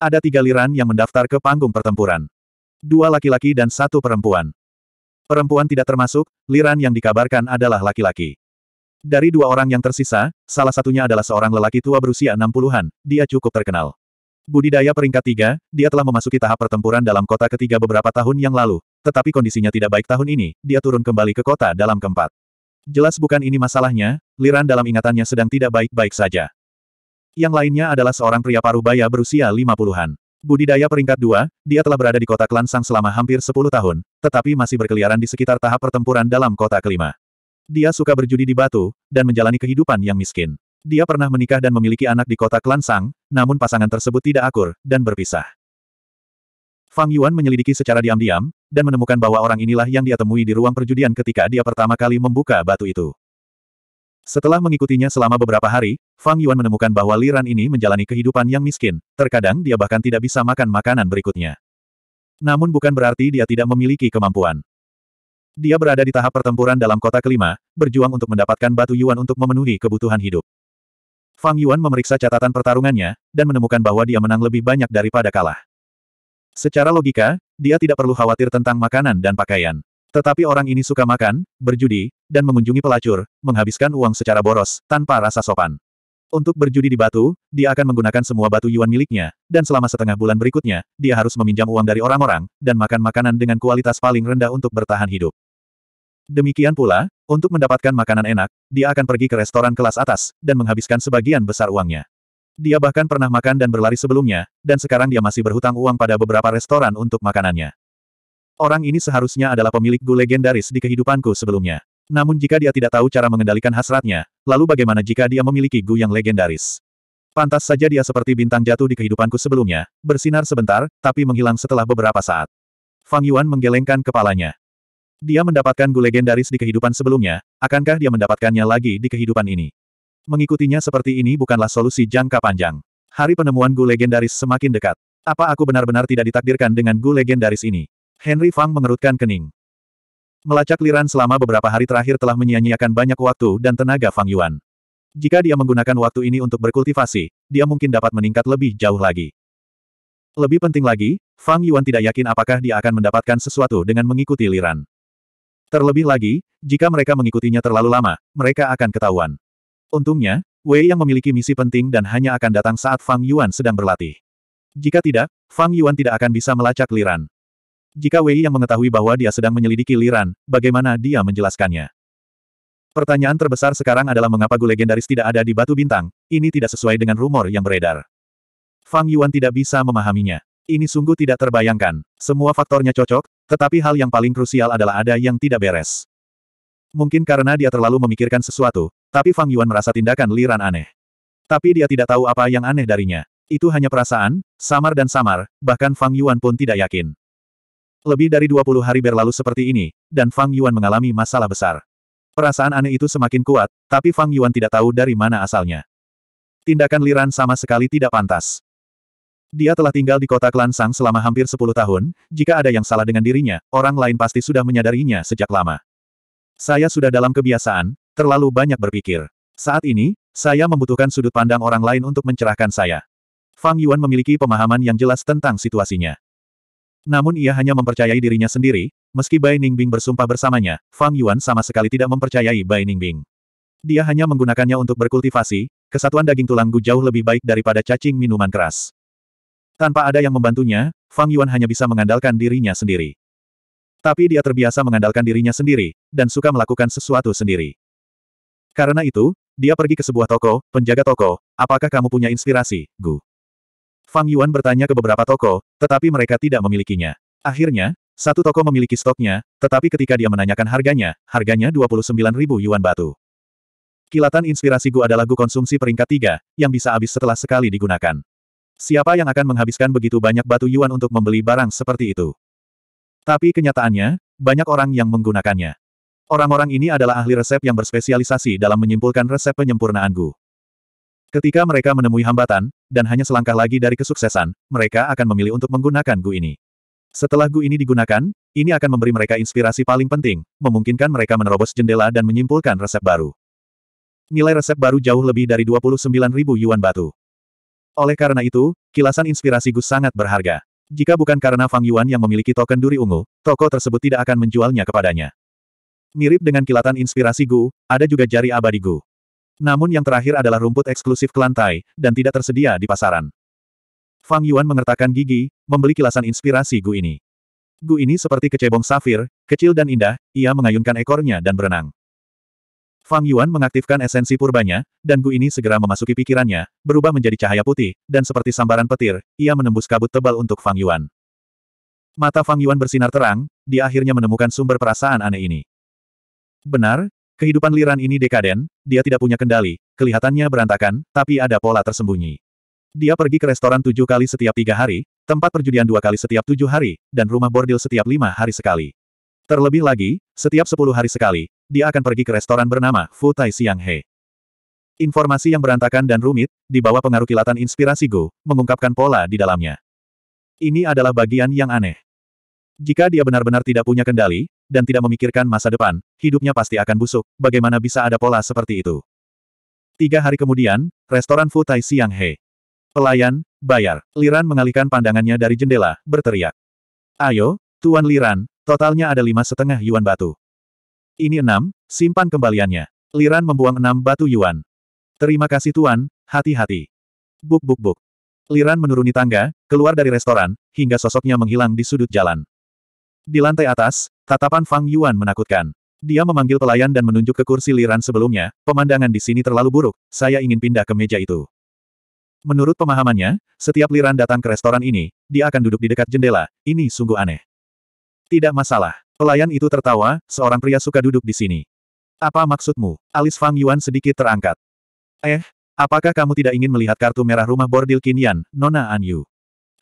Ada tiga liran yang mendaftar ke panggung pertempuran. Dua laki-laki dan satu perempuan. Perempuan tidak termasuk, liran yang dikabarkan adalah laki-laki. Dari dua orang yang tersisa, salah satunya adalah seorang lelaki tua berusia 60-an, dia cukup terkenal. Budidaya peringkat tiga, dia telah memasuki tahap pertempuran dalam kota ketiga beberapa tahun yang lalu, tetapi kondisinya tidak baik tahun ini, dia turun kembali ke kota dalam keempat. Jelas bukan ini masalahnya, Liran dalam ingatannya sedang tidak baik-baik saja. Yang lainnya adalah seorang pria paruh baya berusia lima puluhan, Budidaya peringkat dua, dia telah berada di kota Klan selama hampir sepuluh tahun, tetapi masih berkeliaran di sekitar tahap pertempuran dalam kota kelima. Dia suka berjudi di batu, dan menjalani kehidupan yang miskin. Dia pernah menikah dan memiliki anak di kota Klan namun pasangan tersebut tidak akur, dan berpisah. Fang Yuan menyelidiki secara diam-diam, dan menemukan bahwa orang inilah yang dia temui di ruang perjudian ketika dia pertama kali membuka batu itu. Setelah mengikutinya selama beberapa hari, Fang Yuan menemukan bahwa Liran ini menjalani kehidupan yang miskin, terkadang dia bahkan tidak bisa makan makanan berikutnya. Namun bukan berarti dia tidak memiliki kemampuan. Dia berada di tahap pertempuran dalam kota kelima, berjuang untuk mendapatkan batu Yuan untuk memenuhi kebutuhan hidup. Fang Yuan memeriksa catatan pertarungannya, dan menemukan bahwa dia menang lebih banyak daripada kalah. Secara logika, dia tidak perlu khawatir tentang makanan dan pakaian. Tetapi orang ini suka makan, berjudi, dan mengunjungi pelacur, menghabiskan uang secara boros, tanpa rasa sopan. Untuk berjudi di batu, dia akan menggunakan semua batu yuan miliknya, dan selama setengah bulan berikutnya, dia harus meminjam uang dari orang-orang, dan makan makanan dengan kualitas paling rendah untuk bertahan hidup. Demikian pula, untuk mendapatkan makanan enak, dia akan pergi ke restoran kelas atas, dan menghabiskan sebagian besar uangnya. Dia bahkan pernah makan dan berlari sebelumnya, dan sekarang dia masih berhutang uang pada beberapa restoran untuk makanannya. Orang ini seharusnya adalah pemilik gu legendaris di kehidupanku sebelumnya. Namun jika dia tidak tahu cara mengendalikan hasratnya, lalu bagaimana jika dia memiliki gu yang legendaris? Pantas saja dia seperti bintang jatuh di kehidupanku sebelumnya, bersinar sebentar, tapi menghilang setelah beberapa saat. Fang Yuan menggelengkan kepalanya. Dia mendapatkan gu legendaris di kehidupan sebelumnya, akankah dia mendapatkannya lagi di kehidupan ini? mengikutinya seperti ini bukanlah solusi jangka panjang. Hari penemuan Gu legendaris semakin dekat. Apa aku benar-benar tidak ditakdirkan dengan Gu legendaris ini? Henry Fang mengerutkan kening. Melacak liran selama beberapa hari terakhir telah menyia-nyiakan banyak waktu dan tenaga Fang Yuan. Jika dia menggunakan waktu ini untuk berkultivasi, dia mungkin dapat meningkat lebih jauh lagi. Lebih penting lagi, Fang Yuan tidak yakin apakah dia akan mendapatkan sesuatu dengan mengikuti liran. Terlebih lagi, jika mereka mengikutinya terlalu lama, mereka akan ketahuan. Untungnya, Wei yang memiliki misi penting dan hanya akan datang saat Fang Yuan sedang berlatih. Jika tidak, Fang Yuan tidak akan bisa melacak Liran. Jika Wei yang mengetahui bahwa dia sedang menyelidiki Liran, bagaimana dia menjelaskannya? Pertanyaan terbesar sekarang adalah mengapa Gu legendaris tidak ada di Batu Bintang, ini tidak sesuai dengan rumor yang beredar. Fang Yuan tidak bisa memahaminya. Ini sungguh tidak terbayangkan. Semua faktornya cocok, tetapi hal yang paling krusial adalah ada yang tidak beres. Mungkin karena dia terlalu memikirkan sesuatu, tapi Fang Yuan merasa tindakan Liran aneh. Tapi dia tidak tahu apa yang aneh darinya. Itu hanya perasaan, samar dan samar, bahkan Fang Yuan pun tidak yakin. Lebih dari 20 hari berlalu seperti ini, dan Fang Yuan mengalami masalah besar. Perasaan aneh itu semakin kuat, tapi Fang Yuan tidak tahu dari mana asalnya. Tindakan Liran sama sekali tidak pantas. Dia telah tinggal di kota Klan selama hampir 10 tahun, jika ada yang salah dengan dirinya, orang lain pasti sudah menyadarinya sejak lama. Saya sudah dalam kebiasaan, terlalu banyak berpikir. Saat ini, saya membutuhkan sudut pandang orang lain untuk mencerahkan saya. Fang Yuan memiliki pemahaman yang jelas tentang situasinya. Namun ia hanya mempercayai dirinya sendiri, meski Bai Ningbing bersumpah bersamanya, Fang Yuan sama sekali tidak mempercayai Bai Ningbing. Dia hanya menggunakannya untuk berkultivasi, kesatuan daging tulanggu jauh lebih baik daripada cacing minuman keras. Tanpa ada yang membantunya, Fang Yuan hanya bisa mengandalkan dirinya sendiri. Tapi dia terbiasa mengandalkan dirinya sendiri, dan suka melakukan sesuatu sendiri. Karena itu, dia pergi ke sebuah toko, penjaga toko, apakah kamu punya inspirasi, Gu? Fang Yuan bertanya ke beberapa toko, tetapi mereka tidak memilikinya. Akhirnya, satu toko memiliki stoknya, tetapi ketika dia menanyakan harganya, harganya 29 ribu yuan batu. Kilatan inspirasi Gu adalah Gu konsumsi peringkat tiga, yang bisa habis setelah sekali digunakan. Siapa yang akan menghabiskan begitu banyak batu yuan untuk membeli barang seperti itu? Tapi kenyataannya, banyak orang yang menggunakannya. Orang-orang ini adalah ahli resep yang berspesialisasi dalam menyimpulkan resep penyempurnaan Gu. Ketika mereka menemui hambatan, dan hanya selangkah lagi dari kesuksesan, mereka akan memilih untuk menggunakan Gu ini. Setelah Gu ini digunakan, ini akan memberi mereka inspirasi paling penting, memungkinkan mereka menerobos jendela dan menyimpulkan resep baru. Nilai resep baru jauh lebih dari 29.000 yuan batu. Oleh karena itu, kilasan inspirasi Gu sangat berharga. Jika bukan karena Fang Yuan yang memiliki token duri ungu, toko tersebut tidak akan menjualnya kepadanya. Mirip dengan kilatan inspirasi Gu, ada juga jari abadi Gu. Namun yang terakhir adalah rumput eksklusif kelantai, dan tidak tersedia di pasaran. Fang Yuan mengertakkan gigi, membeli kilasan inspirasi Gu ini. Gu ini seperti kecebong safir, kecil dan indah, ia mengayunkan ekornya dan berenang. Fang Yuan mengaktifkan esensi purbanya, dan Gu ini segera memasuki pikirannya, berubah menjadi cahaya putih, dan seperti sambaran petir, ia menembus kabut tebal untuk Fang Yuan. Mata Fang Yuan bersinar terang, dia akhirnya menemukan sumber perasaan aneh ini. Benar, kehidupan Liran ini dekaden, dia tidak punya kendali, kelihatannya berantakan, tapi ada pola tersembunyi. Dia pergi ke restoran tujuh kali setiap tiga hari, tempat perjudian dua kali setiap tujuh hari, dan rumah bordil setiap lima hari sekali. Terlebih lagi, setiap sepuluh hari sekali, dia akan pergi ke restoran bernama Fu Tai Xiang He. Informasi yang berantakan dan rumit, di bawah pengaruh kilatan inspirasi Go, mengungkapkan pola di dalamnya. Ini adalah bagian yang aneh. Jika dia benar-benar tidak punya kendali, dan tidak memikirkan masa depan, hidupnya pasti akan busuk, bagaimana bisa ada pola seperti itu. Tiga hari kemudian, restoran Fu Tai Xiang He. Pelayan, bayar. Liran mengalihkan pandangannya dari jendela, berteriak. Ayo, Tuan Liran, totalnya ada lima setengah yuan batu. Ini enam, simpan kembaliannya. Liran membuang enam batu yuan. Terima kasih Tuan, hati-hati. Buk buk buk. Liran menuruni tangga, keluar dari restoran, hingga sosoknya menghilang di sudut jalan. Di lantai atas, tatapan Fang Yuan menakutkan. Dia memanggil pelayan dan menunjuk ke kursi Liran sebelumnya, pemandangan di sini terlalu buruk, saya ingin pindah ke meja itu. Menurut pemahamannya, setiap Liran datang ke restoran ini, dia akan duduk di dekat jendela, ini sungguh aneh. Tidak masalah. Pelayan itu tertawa, seorang pria suka duduk di sini. Apa maksudmu? Alis Fang Yuan sedikit terangkat. Eh, apakah kamu tidak ingin melihat kartu merah rumah bordil kinian, Nona An Anyu?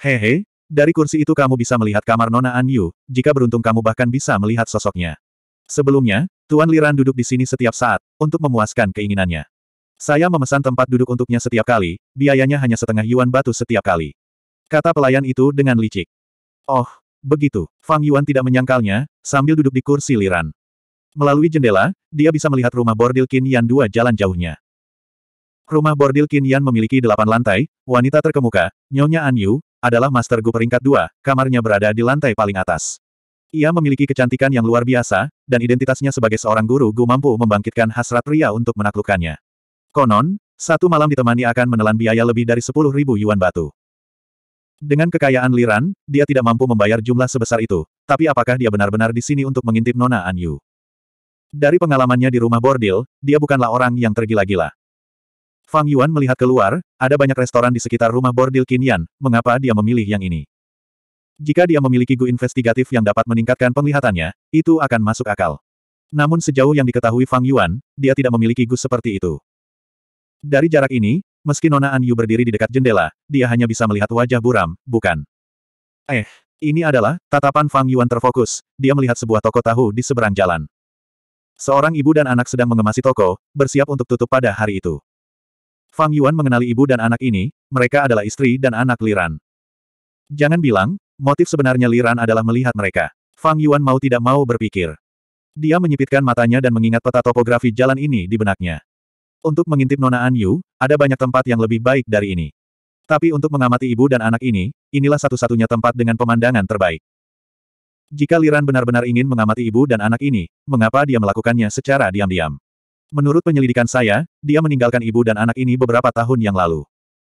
Hehe, dari kursi itu kamu bisa melihat kamar Nona An Yu. jika beruntung kamu bahkan bisa melihat sosoknya. Sebelumnya, Tuan Liran duduk di sini setiap saat, untuk memuaskan keinginannya. Saya memesan tempat duduk untuknya setiap kali, biayanya hanya setengah yuan batu setiap kali. Kata pelayan itu dengan licik. Oh, Begitu, Fang Yuan tidak menyangkalnya, sambil duduk di kursi liran. Melalui jendela, dia bisa melihat rumah bordil Yan dua jalan jauhnya. Rumah bordil Yan memiliki delapan lantai, wanita terkemuka, Nyonya An Yu, adalah Master Gu peringkat dua, kamarnya berada di lantai paling atas. Ia memiliki kecantikan yang luar biasa, dan identitasnya sebagai seorang guru Gu mampu membangkitkan hasrat pria untuk menaklukkannya. Konon, satu malam ditemani akan menelan biaya lebih dari sepuluh ribu yuan batu. Dengan kekayaan Liran, dia tidak mampu membayar jumlah sebesar itu, tapi apakah dia benar-benar di sini untuk mengintip Nona Anyu? Dari pengalamannya di rumah bordil, dia bukanlah orang yang tergila-gila. Fang Yuan melihat keluar, ada banyak restoran di sekitar rumah bordil Kinian, mengapa dia memilih yang ini? Jika dia memiliki gu investigatif yang dapat meningkatkan penglihatannya, itu akan masuk akal. Namun sejauh yang diketahui Fang Yuan, dia tidak memiliki gu seperti itu. Dari jarak ini, Meski Nona Anyu berdiri di dekat jendela, dia hanya bisa melihat wajah buram, bukan? Eh, ini adalah, tatapan Fang Yuan terfokus, dia melihat sebuah toko tahu di seberang jalan. Seorang ibu dan anak sedang mengemasi toko, bersiap untuk tutup pada hari itu. Fang Yuan mengenali ibu dan anak ini, mereka adalah istri dan anak Liran. Jangan bilang, motif sebenarnya Liran adalah melihat mereka. Fang Yuan mau tidak mau berpikir. Dia menyipitkan matanya dan mengingat peta topografi jalan ini di benaknya. Untuk mengintip Nona Anyu, ada banyak tempat yang lebih baik dari ini. Tapi untuk mengamati ibu dan anak ini, inilah satu-satunya tempat dengan pemandangan terbaik. Jika Liran benar-benar ingin mengamati ibu dan anak ini, mengapa dia melakukannya secara diam-diam? Menurut penyelidikan saya, dia meninggalkan ibu dan anak ini beberapa tahun yang lalu.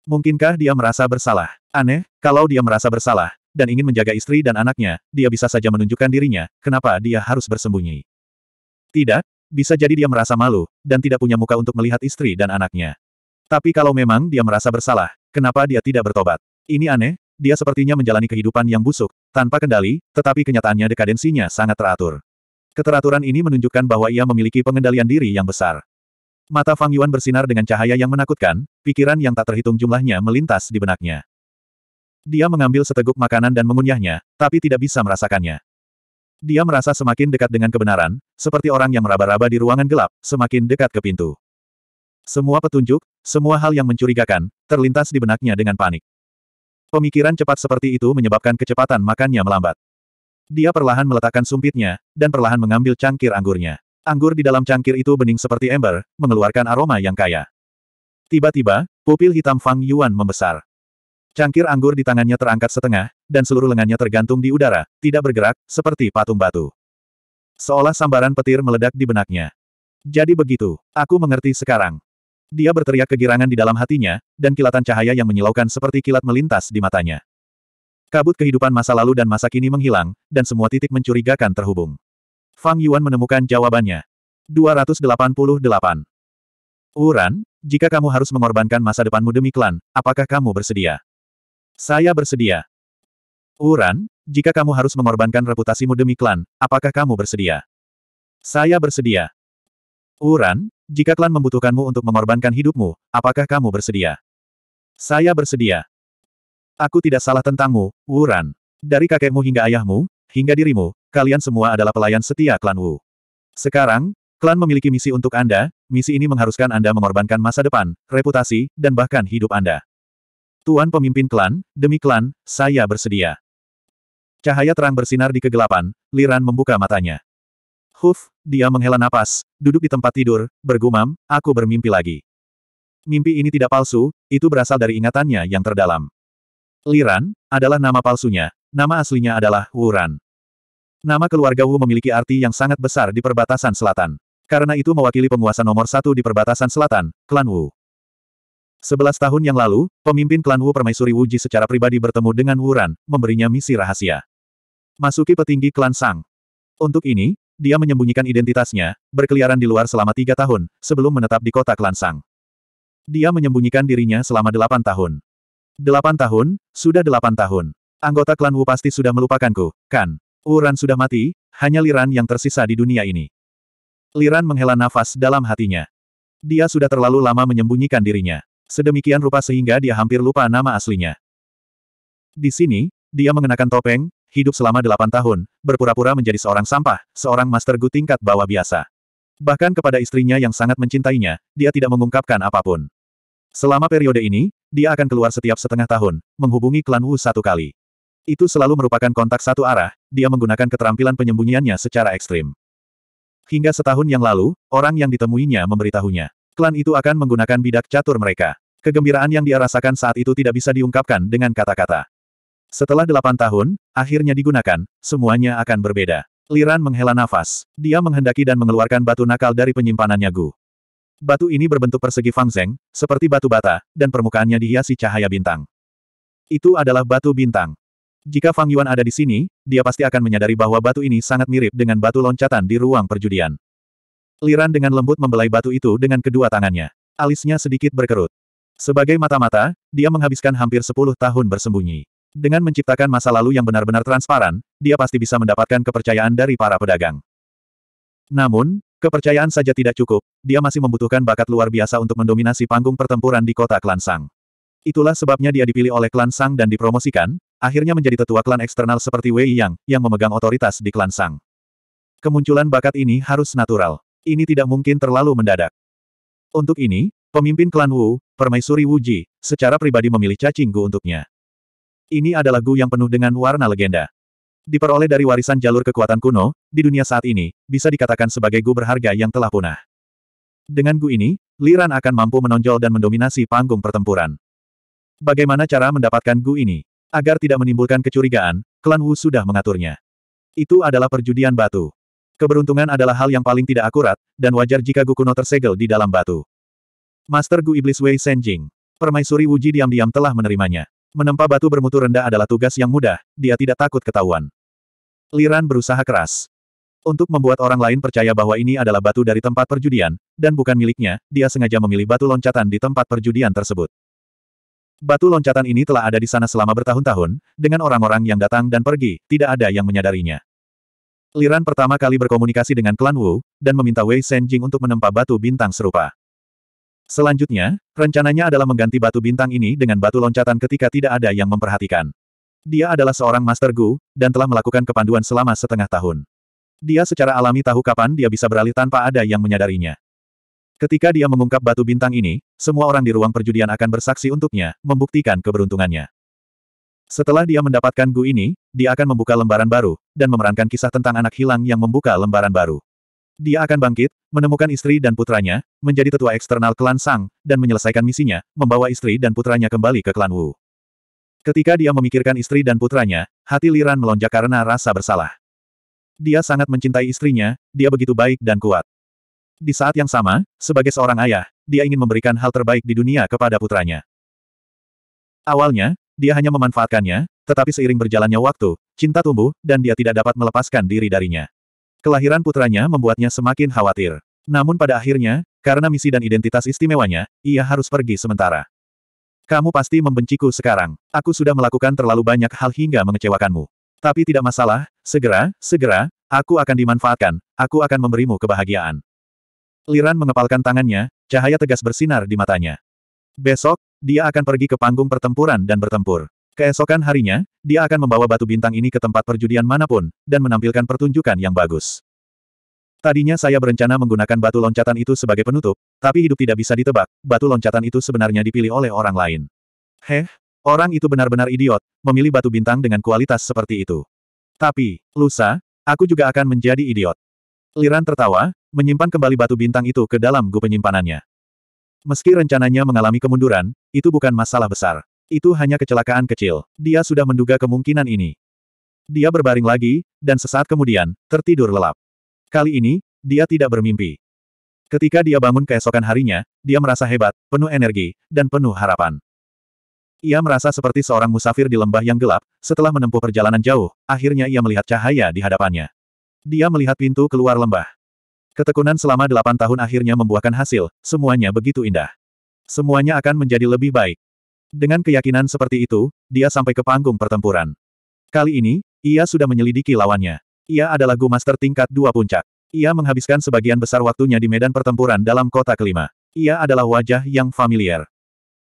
Mungkinkah dia merasa bersalah? Aneh, kalau dia merasa bersalah, dan ingin menjaga istri dan anaknya, dia bisa saja menunjukkan dirinya, kenapa dia harus bersembunyi. Tidak, bisa jadi dia merasa malu, dan tidak punya muka untuk melihat istri dan anaknya. Tapi kalau memang dia merasa bersalah, kenapa dia tidak bertobat? Ini aneh, dia sepertinya menjalani kehidupan yang busuk, tanpa kendali, tetapi kenyataannya dekadensinya sangat teratur. Keteraturan ini menunjukkan bahwa ia memiliki pengendalian diri yang besar. Mata Fang Yuan bersinar dengan cahaya yang menakutkan, pikiran yang tak terhitung jumlahnya melintas di benaknya. Dia mengambil seteguk makanan dan mengunyahnya, tapi tidak bisa merasakannya. Dia merasa semakin dekat dengan kebenaran, seperti orang yang meraba-raba di ruangan gelap, semakin dekat ke pintu. Semua petunjuk, semua hal yang mencurigakan, terlintas di benaknya dengan panik. Pemikiran cepat seperti itu menyebabkan kecepatan makannya melambat. Dia perlahan meletakkan sumpitnya, dan perlahan mengambil cangkir anggurnya. Anggur di dalam cangkir itu bening seperti ember, mengeluarkan aroma yang kaya. Tiba-tiba, pupil hitam Fang Yuan membesar. Cangkir anggur di tangannya terangkat setengah, dan seluruh lengannya tergantung di udara, tidak bergerak, seperti patung batu. Seolah sambaran petir meledak di benaknya. Jadi begitu, aku mengerti sekarang. Dia berteriak kegirangan di dalam hatinya, dan kilatan cahaya yang menyilaukan seperti kilat melintas di matanya. Kabut kehidupan masa lalu dan masa kini menghilang, dan semua titik mencurigakan terhubung. Fang Yuan menemukan jawabannya. 288. Uran, jika kamu harus mengorbankan masa depanmu demi klan, apakah kamu bersedia? Saya bersedia. Uran, jika kamu harus mengorbankan reputasimu demi klan, apakah kamu bersedia? Saya bersedia. Uran, jika klan membutuhkanmu untuk mengorbankan hidupmu, apakah kamu bersedia? Saya bersedia. Aku tidak salah tentangmu, Uran. Dari kakekmu hingga ayahmu, hingga dirimu, kalian semua adalah pelayan setia klan Wu. Sekarang, klan memiliki misi untuk Anda, misi ini mengharuskan Anda mengorbankan masa depan, reputasi, dan bahkan hidup Anda. Tuan pemimpin klan, demi klan, saya bersedia. Cahaya terang bersinar di kegelapan, Liran membuka matanya. Huf, dia menghela napas, duduk di tempat tidur, bergumam, aku bermimpi lagi. Mimpi ini tidak palsu, itu berasal dari ingatannya yang terdalam. Liran, adalah nama palsunya, nama aslinya adalah Wuran. Nama keluarga Wu memiliki arti yang sangat besar di perbatasan selatan. Karena itu mewakili penguasa nomor satu di perbatasan selatan, klan Wu. Sebelas tahun yang lalu, pemimpin klan Wu permaisuri Wuji secara pribadi bertemu dengan Wu Ran, memberinya misi rahasia. Masuki petinggi klan Sang. Untuk ini, dia menyembunyikan identitasnya, berkeliaran di luar selama tiga tahun, sebelum menetap di kota klan Sang. Dia menyembunyikan dirinya selama delapan tahun. Delapan tahun, sudah delapan tahun. Anggota klan Wu pasti sudah melupakanku, kan? Wu Ran sudah mati, hanya Liran yang tersisa di dunia ini. Liran menghela nafas dalam hatinya. Dia sudah terlalu lama menyembunyikan dirinya sedemikian rupa sehingga dia hampir lupa nama aslinya. Di sini, dia mengenakan topeng, hidup selama delapan tahun, berpura-pura menjadi seorang sampah, seorang master gu tingkat bawah biasa. Bahkan kepada istrinya yang sangat mencintainya, dia tidak mengungkapkan apapun. Selama periode ini, dia akan keluar setiap setengah tahun, menghubungi klan Wu satu kali. Itu selalu merupakan kontak satu arah, dia menggunakan keterampilan penyembunyiannya secara ekstrim. Hingga setahun yang lalu, orang yang ditemuinya memberitahunya. Klan itu akan menggunakan bidak catur mereka. Kegembiraan yang dia rasakan saat itu tidak bisa diungkapkan dengan kata-kata. Setelah delapan tahun, akhirnya digunakan, semuanya akan berbeda. Liran menghela nafas. Dia menghendaki dan mengeluarkan batu nakal dari penyimpanannya Gu. Batu ini berbentuk persegi fangzeng, seperti batu bata, dan permukaannya dihiasi cahaya bintang. Itu adalah batu bintang. Jika Fang Yuan ada di sini, dia pasti akan menyadari bahwa batu ini sangat mirip dengan batu loncatan di ruang perjudian. Liran dengan lembut membelai batu itu dengan kedua tangannya. Alisnya sedikit berkerut. Sebagai mata-mata, dia menghabiskan hampir 10 tahun bersembunyi. Dengan menciptakan masa lalu yang benar-benar transparan, dia pasti bisa mendapatkan kepercayaan dari para pedagang. Namun, kepercayaan saja tidak cukup, dia masih membutuhkan bakat luar biasa untuk mendominasi panggung pertempuran di kota Klan Sang. Itulah sebabnya dia dipilih oleh Klan Sang dan dipromosikan, akhirnya menjadi tetua klan eksternal seperti Wei Yang, yang memegang otoritas di Klan Sang. Kemunculan bakat ini harus natural. Ini tidak mungkin terlalu mendadak. Untuk ini, Pemimpin klan Wu, Permaisuri Wuji, secara pribadi memilih cacing Gu untuknya. Ini adalah Gu yang penuh dengan warna legenda. Diperoleh dari warisan jalur kekuatan kuno, di dunia saat ini, bisa dikatakan sebagai Gu berharga yang telah punah. Dengan Gu ini, Liran akan mampu menonjol dan mendominasi panggung pertempuran. Bagaimana cara mendapatkan Gu ini? Agar tidak menimbulkan kecurigaan, klan Wu sudah mengaturnya. Itu adalah perjudian batu. Keberuntungan adalah hal yang paling tidak akurat, dan wajar jika Gu kuno tersegel di dalam batu. Master Gu Iblis Wei Senjing. Permaisuri Wuji diam-diam telah menerimanya. Menempa batu bermutu rendah adalah tugas yang mudah, dia tidak takut ketahuan. Liran berusaha keras. Untuk membuat orang lain percaya bahwa ini adalah batu dari tempat perjudian, dan bukan miliknya, dia sengaja memilih batu loncatan di tempat perjudian tersebut. Batu loncatan ini telah ada di sana selama bertahun-tahun, dengan orang-orang yang datang dan pergi, tidak ada yang menyadarinya. Liran pertama kali berkomunikasi dengan klan Wu, dan meminta Wei Senjing untuk menempa batu bintang serupa. Selanjutnya, rencananya adalah mengganti batu bintang ini dengan batu loncatan ketika tidak ada yang memperhatikan. Dia adalah seorang Master Gu, dan telah melakukan kepanduan selama setengah tahun. Dia secara alami tahu kapan dia bisa beralih tanpa ada yang menyadarinya. Ketika dia mengungkap batu bintang ini, semua orang di ruang perjudian akan bersaksi untuknya, membuktikan keberuntungannya. Setelah dia mendapatkan Gu ini, dia akan membuka lembaran baru, dan memerankan kisah tentang anak hilang yang membuka lembaran baru. Dia akan bangkit, menemukan istri dan putranya, menjadi tetua eksternal klan Sang, dan menyelesaikan misinya, membawa istri dan putranya kembali ke klan Wu. Ketika dia memikirkan istri dan putranya, hati Liran melonjak karena rasa bersalah. Dia sangat mencintai istrinya, dia begitu baik dan kuat. Di saat yang sama, sebagai seorang ayah, dia ingin memberikan hal terbaik di dunia kepada putranya. Awalnya, dia hanya memanfaatkannya, tetapi seiring berjalannya waktu, cinta tumbuh, dan dia tidak dapat melepaskan diri darinya. Kelahiran putranya membuatnya semakin khawatir. Namun pada akhirnya, karena misi dan identitas istimewanya, ia harus pergi sementara. Kamu pasti membenciku sekarang. Aku sudah melakukan terlalu banyak hal hingga mengecewakanmu. Tapi tidak masalah, segera, segera, aku akan dimanfaatkan, aku akan memberimu kebahagiaan. Liran mengepalkan tangannya, cahaya tegas bersinar di matanya. Besok, dia akan pergi ke panggung pertempuran dan bertempur. Keesokan harinya, dia akan membawa batu bintang ini ke tempat perjudian manapun, dan menampilkan pertunjukan yang bagus. Tadinya saya berencana menggunakan batu loncatan itu sebagai penutup, tapi hidup tidak bisa ditebak, batu loncatan itu sebenarnya dipilih oleh orang lain. Heh, orang itu benar-benar idiot, memilih batu bintang dengan kualitas seperti itu. Tapi, lusa, aku juga akan menjadi idiot. Liran tertawa, menyimpan kembali batu bintang itu ke dalam gu penyimpanannya. Meski rencananya mengalami kemunduran, itu bukan masalah besar. Itu hanya kecelakaan kecil. Dia sudah menduga kemungkinan ini. Dia berbaring lagi, dan sesaat kemudian, tertidur lelap. Kali ini, dia tidak bermimpi. Ketika dia bangun keesokan harinya, dia merasa hebat, penuh energi, dan penuh harapan. Ia merasa seperti seorang musafir di lembah yang gelap, setelah menempuh perjalanan jauh, akhirnya ia melihat cahaya di hadapannya. Dia melihat pintu keluar lembah. Ketekunan selama delapan tahun akhirnya membuahkan hasil, semuanya begitu indah. Semuanya akan menjadi lebih baik. Dengan keyakinan seperti itu, dia sampai ke panggung pertempuran. Kali ini, ia sudah menyelidiki lawannya. Ia adalah Gu Master tingkat dua puncak. Ia menghabiskan sebagian besar waktunya di medan pertempuran dalam kota kelima. Ia adalah wajah yang familiar.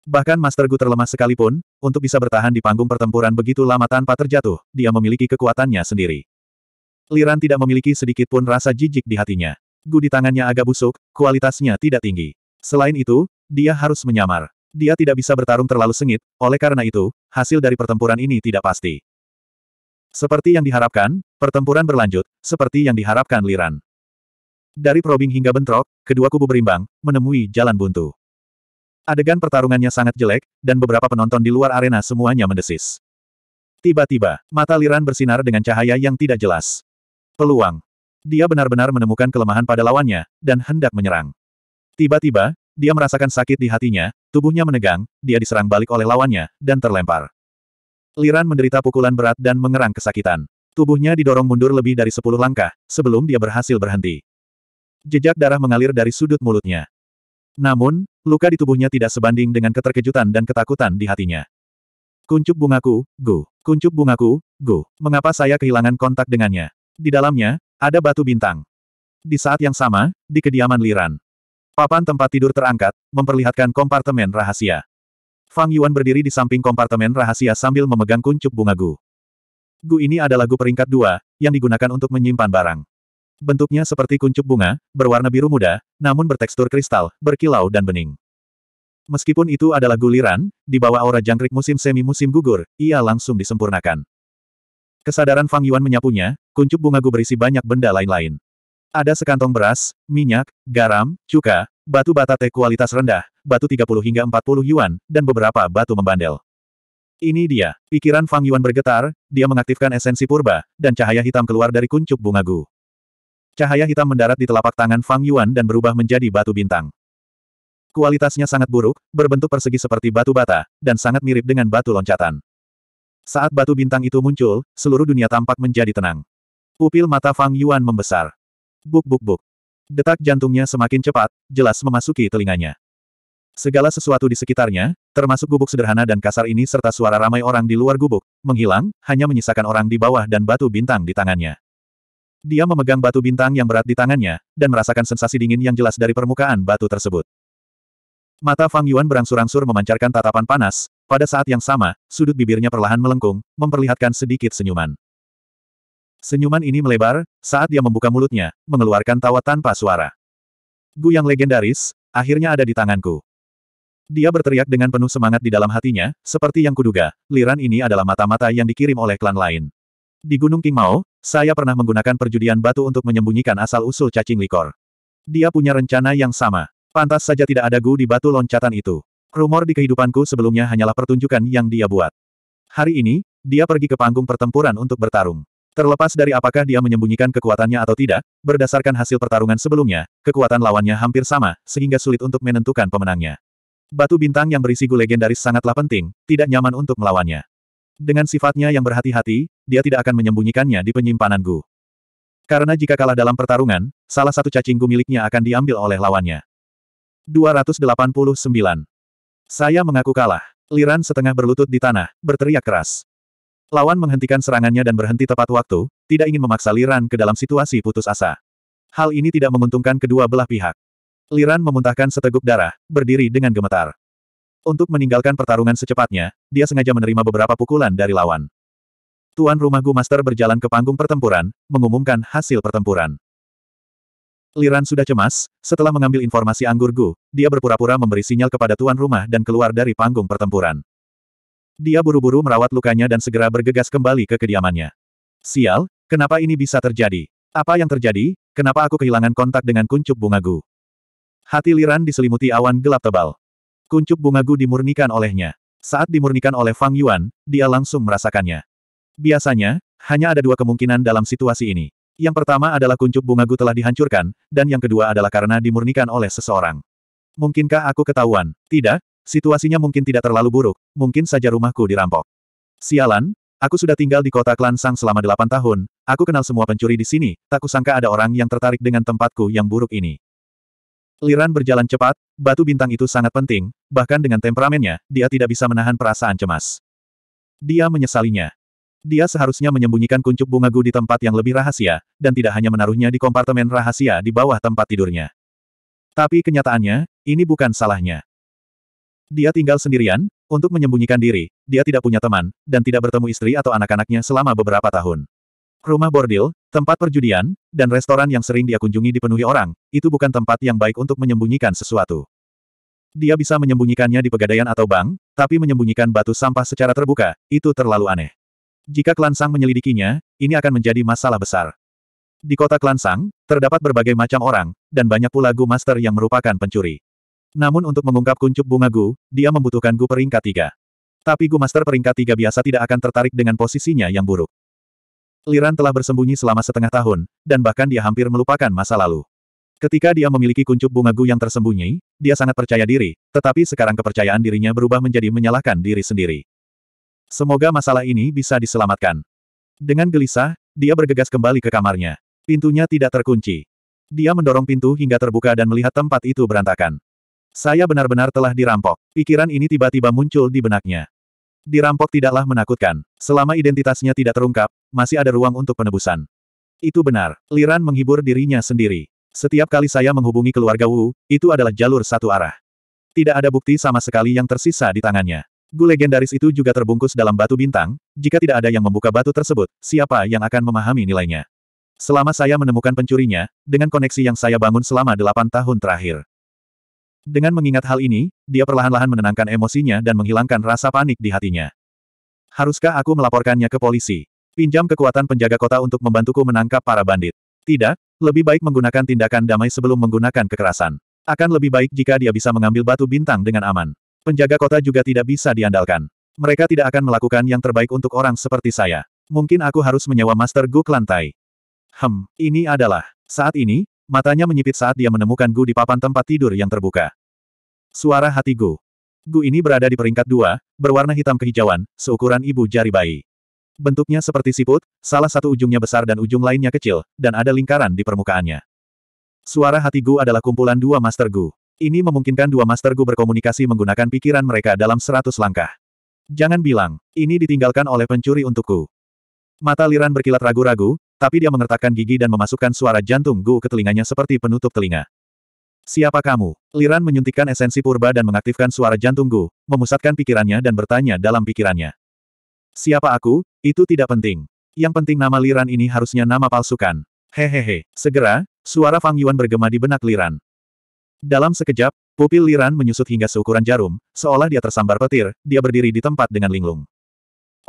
Bahkan Master Gu terlemah sekalipun, untuk bisa bertahan di panggung pertempuran begitu lama tanpa terjatuh, dia memiliki kekuatannya sendiri. Liran tidak memiliki sedikit pun rasa jijik di hatinya. Gu di tangannya agak busuk, kualitasnya tidak tinggi. Selain itu, dia harus menyamar. Dia tidak bisa bertarung terlalu sengit, oleh karena itu, hasil dari pertempuran ini tidak pasti. Seperti yang diharapkan, pertempuran berlanjut, seperti yang diharapkan Liran. Dari probing hingga bentrok, kedua kubu berimbang, menemui jalan buntu. Adegan pertarungannya sangat jelek, dan beberapa penonton di luar arena semuanya mendesis. Tiba-tiba, mata Liran bersinar dengan cahaya yang tidak jelas. Peluang. Dia benar-benar menemukan kelemahan pada lawannya, dan hendak menyerang. Tiba-tiba, dia merasakan sakit di hatinya, tubuhnya menegang, dia diserang balik oleh lawannya, dan terlempar. Liran menderita pukulan berat dan mengerang kesakitan. Tubuhnya didorong mundur lebih dari sepuluh langkah, sebelum dia berhasil berhenti. Jejak darah mengalir dari sudut mulutnya. Namun, luka di tubuhnya tidak sebanding dengan keterkejutan dan ketakutan di hatinya. Kuncup bungaku, Gu. Kuncup bungaku, Gu. Mengapa saya kehilangan kontak dengannya? Di dalamnya, ada batu bintang. Di saat yang sama, di kediaman Liran. Papan tempat tidur terangkat, memperlihatkan kompartemen rahasia. Fang Yuan berdiri di samping kompartemen rahasia sambil memegang kuncup bunga gu. Gu ini adalah gu peringkat dua, yang digunakan untuk menyimpan barang. Bentuknya seperti kuncup bunga, berwarna biru muda, namun bertekstur kristal, berkilau dan bening. Meskipun itu adalah guliran, di bawah aura jangkrik musim semi-musim gugur, ia langsung disempurnakan. Kesadaran Fang Yuan menyapunya, kuncup bunga gu berisi banyak benda lain-lain. Ada sekantong beras, minyak, garam, cuka, batu bata teh kualitas rendah, batu 30 hingga 40 yuan, dan beberapa batu membandel. Ini dia. Pikiran Fang Yuan bergetar, dia mengaktifkan esensi purba, dan cahaya hitam keluar dari kuncup bunga gu. Cahaya hitam mendarat di telapak tangan Fang Yuan dan berubah menjadi batu bintang. Kualitasnya sangat buruk, berbentuk persegi seperti batu bata, dan sangat mirip dengan batu loncatan. Saat batu bintang itu muncul, seluruh dunia tampak menjadi tenang. Pupil mata Fang Yuan membesar. Buk buk buk. Detak jantungnya semakin cepat, jelas memasuki telinganya. Segala sesuatu di sekitarnya, termasuk gubuk sederhana dan kasar ini serta suara ramai orang di luar gubuk, menghilang, hanya menyisakan orang di bawah dan batu bintang di tangannya. Dia memegang batu bintang yang berat di tangannya, dan merasakan sensasi dingin yang jelas dari permukaan batu tersebut. Mata Fang Yuan berangsur-angsur memancarkan tatapan panas, pada saat yang sama, sudut bibirnya perlahan melengkung, memperlihatkan sedikit senyuman. Senyuman ini melebar, saat dia membuka mulutnya, mengeluarkan tawa tanpa suara. Gu yang legendaris, akhirnya ada di tanganku. Dia berteriak dengan penuh semangat di dalam hatinya, seperti yang kuduga, liran ini adalah mata-mata yang dikirim oleh klan lain. Di Gunung King Mao, saya pernah menggunakan perjudian batu untuk menyembunyikan asal-usul cacing likor. Dia punya rencana yang sama. Pantas saja tidak ada gu di batu loncatan itu. Rumor di kehidupanku sebelumnya hanyalah pertunjukan yang dia buat. Hari ini, dia pergi ke panggung pertempuran untuk bertarung. Terlepas dari apakah dia menyembunyikan kekuatannya atau tidak, berdasarkan hasil pertarungan sebelumnya, kekuatan lawannya hampir sama, sehingga sulit untuk menentukan pemenangnya. Batu bintang yang berisi gu legendaris sangatlah penting, tidak nyaman untuk melawannya. Dengan sifatnya yang berhati-hati, dia tidak akan menyembunyikannya di penyimpanan gu. Karena jika kalah dalam pertarungan, salah satu cacing gu miliknya akan diambil oleh lawannya. 289. Saya mengaku kalah. Liran setengah berlutut di tanah, berteriak keras. Lawan menghentikan serangannya dan berhenti tepat waktu, tidak ingin memaksa Liran ke dalam situasi putus asa. Hal ini tidak menguntungkan kedua belah pihak. Liran memuntahkan seteguk darah, berdiri dengan gemetar. Untuk meninggalkan pertarungan secepatnya, dia sengaja menerima beberapa pukulan dari lawan. Tuan rumah Gu Master berjalan ke panggung pertempuran, mengumumkan hasil pertempuran. Liran sudah cemas, setelah mengambil informasi anggur Gu, dia berpura-pura memberi sinyal kepada tuan rumah dan keluar dari panggung pertempuran. Dia buru-buru merawat lukanya dan segera bergegas kembali ke kediamannya. Sial, kenapa ini bisa terjadi? Apa yang terjadi? Kenapa aku kehilangan kontak dengan kuncup bungagu? Hati Liran diselimuti awan gelap tebal. Kuncup bungagu dimurnikan olehnya. Saat dimurnikan oleh Fang Yuan, dia langsung merasakannya. Biasanya, hanya ada dua kemungkinan dalam situasi ini. Yang pertama adalah kuncup bungagu telah dihancurkan, dan yang kedua adalah karena dimurnikan oleh seseorang. Mungkinkah aku ketahuan? Tidak, Situasinya mungkin tidak terlalu buruk, mungkin saja rumahku dirampok. Sialan, aku sudah tinggal di kota klan Sang selama delapan tahun, aku kenal semua pencuri di sini, tak kusangka ada orang yang tertarik dengan tempatku yang buruk ini. Liran berjalan cepat, batu bintang itu sangat penting, bahkan dengan temperamennya, dia tidak bisa menahan perasaan cemas. Dia menyesalinya. Dia seharusnya menyembunyikan kuncup bunga gu di tempat yang lebih rahasia, dan tidak hanya menaruhnya di kompartemen rahasia di bawah tempat tidurnya. Tapi kenyataannya, ini bukan salahnya. Dia tinggal sendirian, untuk menyembunyikan diri, dia tidak punya teman, dan tidak bertemu istri atau anak-anaknya selama beberapa tahun. Rumah bordil, tempat perjudian, dan restoran yang sering dia kunjungi dipenuhi orang, itu bukan tempat yang baik untuk menyembunyikan sesuatu. Dia bisa menyembunyikannya di pegadaian atau bank, tapi menyembunyikan batu sampah secara terbuka, itu terlalu aneh. Jika Klansang menyelidikinya, ini akan menjadi masalah besar. Di kota Klansang, terdapat berbagai macam orang, dan banyak pula Gu Master yang merupakan pencuri. Namun untuk mengungkap kuncup bunga Gu, dia membutuhkan Gu peringkat tiga. Tapi Gu Master peringkat tiga biasa tidak akan tertarik dengan posisinya yang buruk. Liran telah bersembunyi selama setengah tahun, dan bahkan dia hampir melupakan masa lalu. Ketika dia memiliki kuncup bunga Gu yang tersembunyi, dia sangat percaya diri, tetapi sekarang kepercayaan dirinya berubah menjadi menyalahkan diri sendiri. Semoga masalah ini bisa diselamatkan. Dengan gelisah, dia bergegas kembali ke kamarnya. Pintunya tidak terkunci. Dia mendorong pintu hingga terbuka dan melihat tempat itu berantakan. Saya benar-benar telah dirampok. Pikiran ini tiba-tiba muncul di benaknya. Dirampok tidaklah menakutkan. Selama identitasnya tidak terungkap, masih ada ruang untuk penebusan. Itu benar. Liran menghibur dirinya sendiri. Setiap kali saya menghubungi keluarga Wu, itu adalah jalur satu arah. Tidak ada bukti sama sekali yang tersisa di tangannya. Gu legendaris itu juga terbungkus dalam batu bintang, jika tidak ada yang membuka batu tersebut, siapa yang akan memahami nilainya? Selama saya menemukan pencurinya, dengan koneksi yang saya bangun selama delapan tahun terakhir. Dengan mengingat hal ini, dia perlahan-lahan menenangkan emosinya dan menghilangkan rasa panik di hatinya. Haruskah aku melaporkannya ke polisi? Pinjam kekuatan penjaga kota untuk membantuku menangkap para bandit. Tidak, lebih baik menggunakan tindakan damai sebelum menggunakan kekerasan. Akan lebih baik jika dia bisa mengambil batu bintang dengan aman. Penjaga kota juga tidak bisa diandalkan. Mereka tidak akan melakukan yang terbaik untuk orang seperti saya. Mungkin aku harus menyewa Master Gu lantai. Hem, ini adalah. Saat ini, Matanya menyipit saat dia menemukan Gu di papan tempat tidur yang terbuka. Suara hati Gu. Gu ini berada di peringkat dua, berwarna hitam kehijauan, seukuran ibu jari bayi. Bentuknya seperti siput, salah satu ujungnya besar dan ujung lainnya kecil, dan ada lingkaran di permukaannya. Suara hati Gu adalah kumpulan dua Master Gu. Ini memungkinkan dua Master Gu berkomunikasi menggunakan pikiran mereka dalam seratus langkah. Jangan bilang, ini ditinggalkan oleh pencuri untukku. Mata Liran berkilat ragu-ragu, tapi dia mengertakkan gigi dan memasukkan suara jantung Gu ke telinganya seperti penutup telinga. Siapa kamu? Liran menyuntikkan esensi purba dan mengaktifkan suara jantung Gu, memusatkan pikirannya dan bertanya dalam pikirannya. Siapa aku? Itu tidak penting. Yang penting nama Liran ini harusnya nama palsukan. Hehehe. Segera, suara Fang Yuan bergema di benak Liran. Dalam sekejap, Pupil Liran menyusut hingga seukuran jarum, seolah dia tersambar petir, dia berdiri di tempat dengan linglung.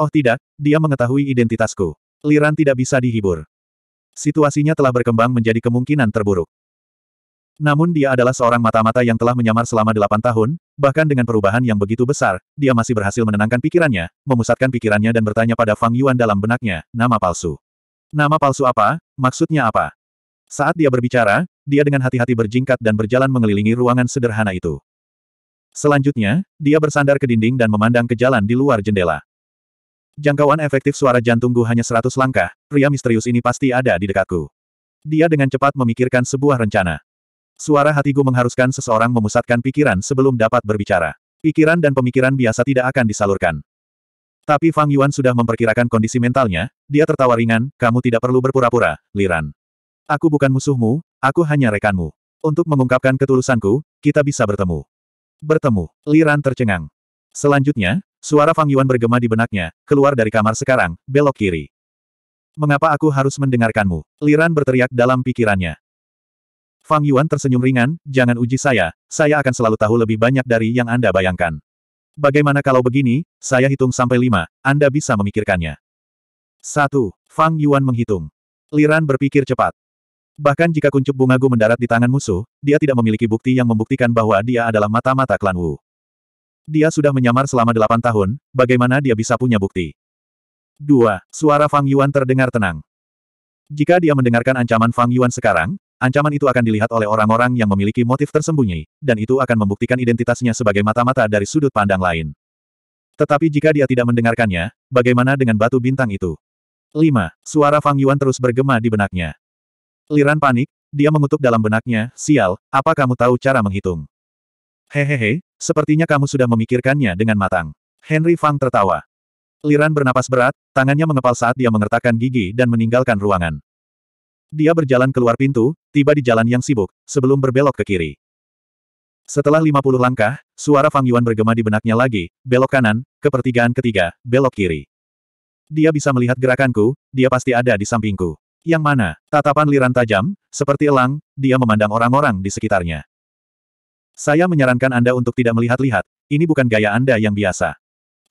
Oh tidak, dia mengetahui identitasku. Liran tidak bisa dihibur. Situasinya telah berkembang menjadi kemungkinan terburuk. Namun dia adalah seorang mata-mata yang telah menyamar selama delapan tahun, bahkan dengan perubahan yang begitu besar, dia masih berhasil menenangkan pikirannya, memusatkan pikirannya dan bertanya pada Fang Yuan dalam benaknya, nama palsu. Nama palsu apa? Maksudnya apa? Saat dia berbicara, dia dengan hati-hati berjingkat dan berjalan mengelilingi ruangan sederhana itu. Selanjutnya, dia bersandar ke dinding dan memandang ke jalan di luar jendela. Jangkauan efektif suara jantungku hanya seratus langkah, pria misterius ini pasti ada di dekatku. Dia dengan cepat memikirkan sebuah rencana. Suara hatiku mengharuskan seseorang memusatkan pikiran sebelum dapat berbicara. Pikiran dan pemikiran biasa tidak akan disalurkan. Tapi Fang Yuan sudah memperkirakan kondisi mentalnya, dia tertawa ringan, kamu tidak perlu berpura-pura, Liran. Aku bukan musuhmu, aku hanya rekanmu. Untuk mengungkapkan ketulusanku, kita bisa bertemu. Bertemu, Liran tercengang. Selanjutnya, Suara Fang Yuan bergema di benaknya, keluar dari kamar sekarang, belok kiri. Mengapa aku harus mendengarkanmu? Liran berteriak dalam pikirannya. Fang Yuan tersenyum ringan, jangan uji saya, saya akan selalu tahu lebih banyak dari yang Anda bayangkan. Bagaimana kalau begini, saya hitung sampai lima, Anda bisa memikirkannya. Satu, Fang Yuan menghitung. Liran berpikir cepat. Bahkan jika kuncup bunga mendarat di tangan musuh, dia tidak memiliki bukti yang membuktikan bahwa dia adalah mata-mata klan Wu. Dia sudah menyamar selama delapan tahun, bagaimana dia bisa punya bukti? 2. Suara Fang Yuan terdengar tenang. Jika dia mendengarkan ancaman Fang Yuan sekarang, ancaman itu akan dilihat oleh orang-orang yang memiliki motif tersembunyi, dan itu akan membuktikan identitasnya sebagai mata-mata dari sudut pandang lain. Tetapi jika dia tidak mendengarkannya, bagaimana dengan batu bintang itu? 5. Suara Fang Yuan terus bergema di benaknya. Liran panik, dia mengutuk dalam benaknya, sial, apa kamu tahu cara menghitung? Hehehe, sepertinya kamu sudah memikirkannya dengan matang. Henry Fang tertawa. Liran bernapas berat, tangannya mengepal saat dia mengertakkan gigi dan meninggalkan ruangan. Dia berjalan keluar pintu, tiba di jalan yang sibuk, sebelum berbelok ke kiri. Setelah 50 langkah, suara Fang Yuan bergema di benaknya lagi, belok kanan, ke pertigaan ketiga, belok kiri. Dia bisa melihat gerakanku, dia pasti ada di sampingku. Yang mana, tatapan liran tajam, seperti elang, dia memandang orang-orang di sekitarnya. Saya menyarankan Anda untuk tidak melihat-lihat, ini bukan gaya Anda yang biasa.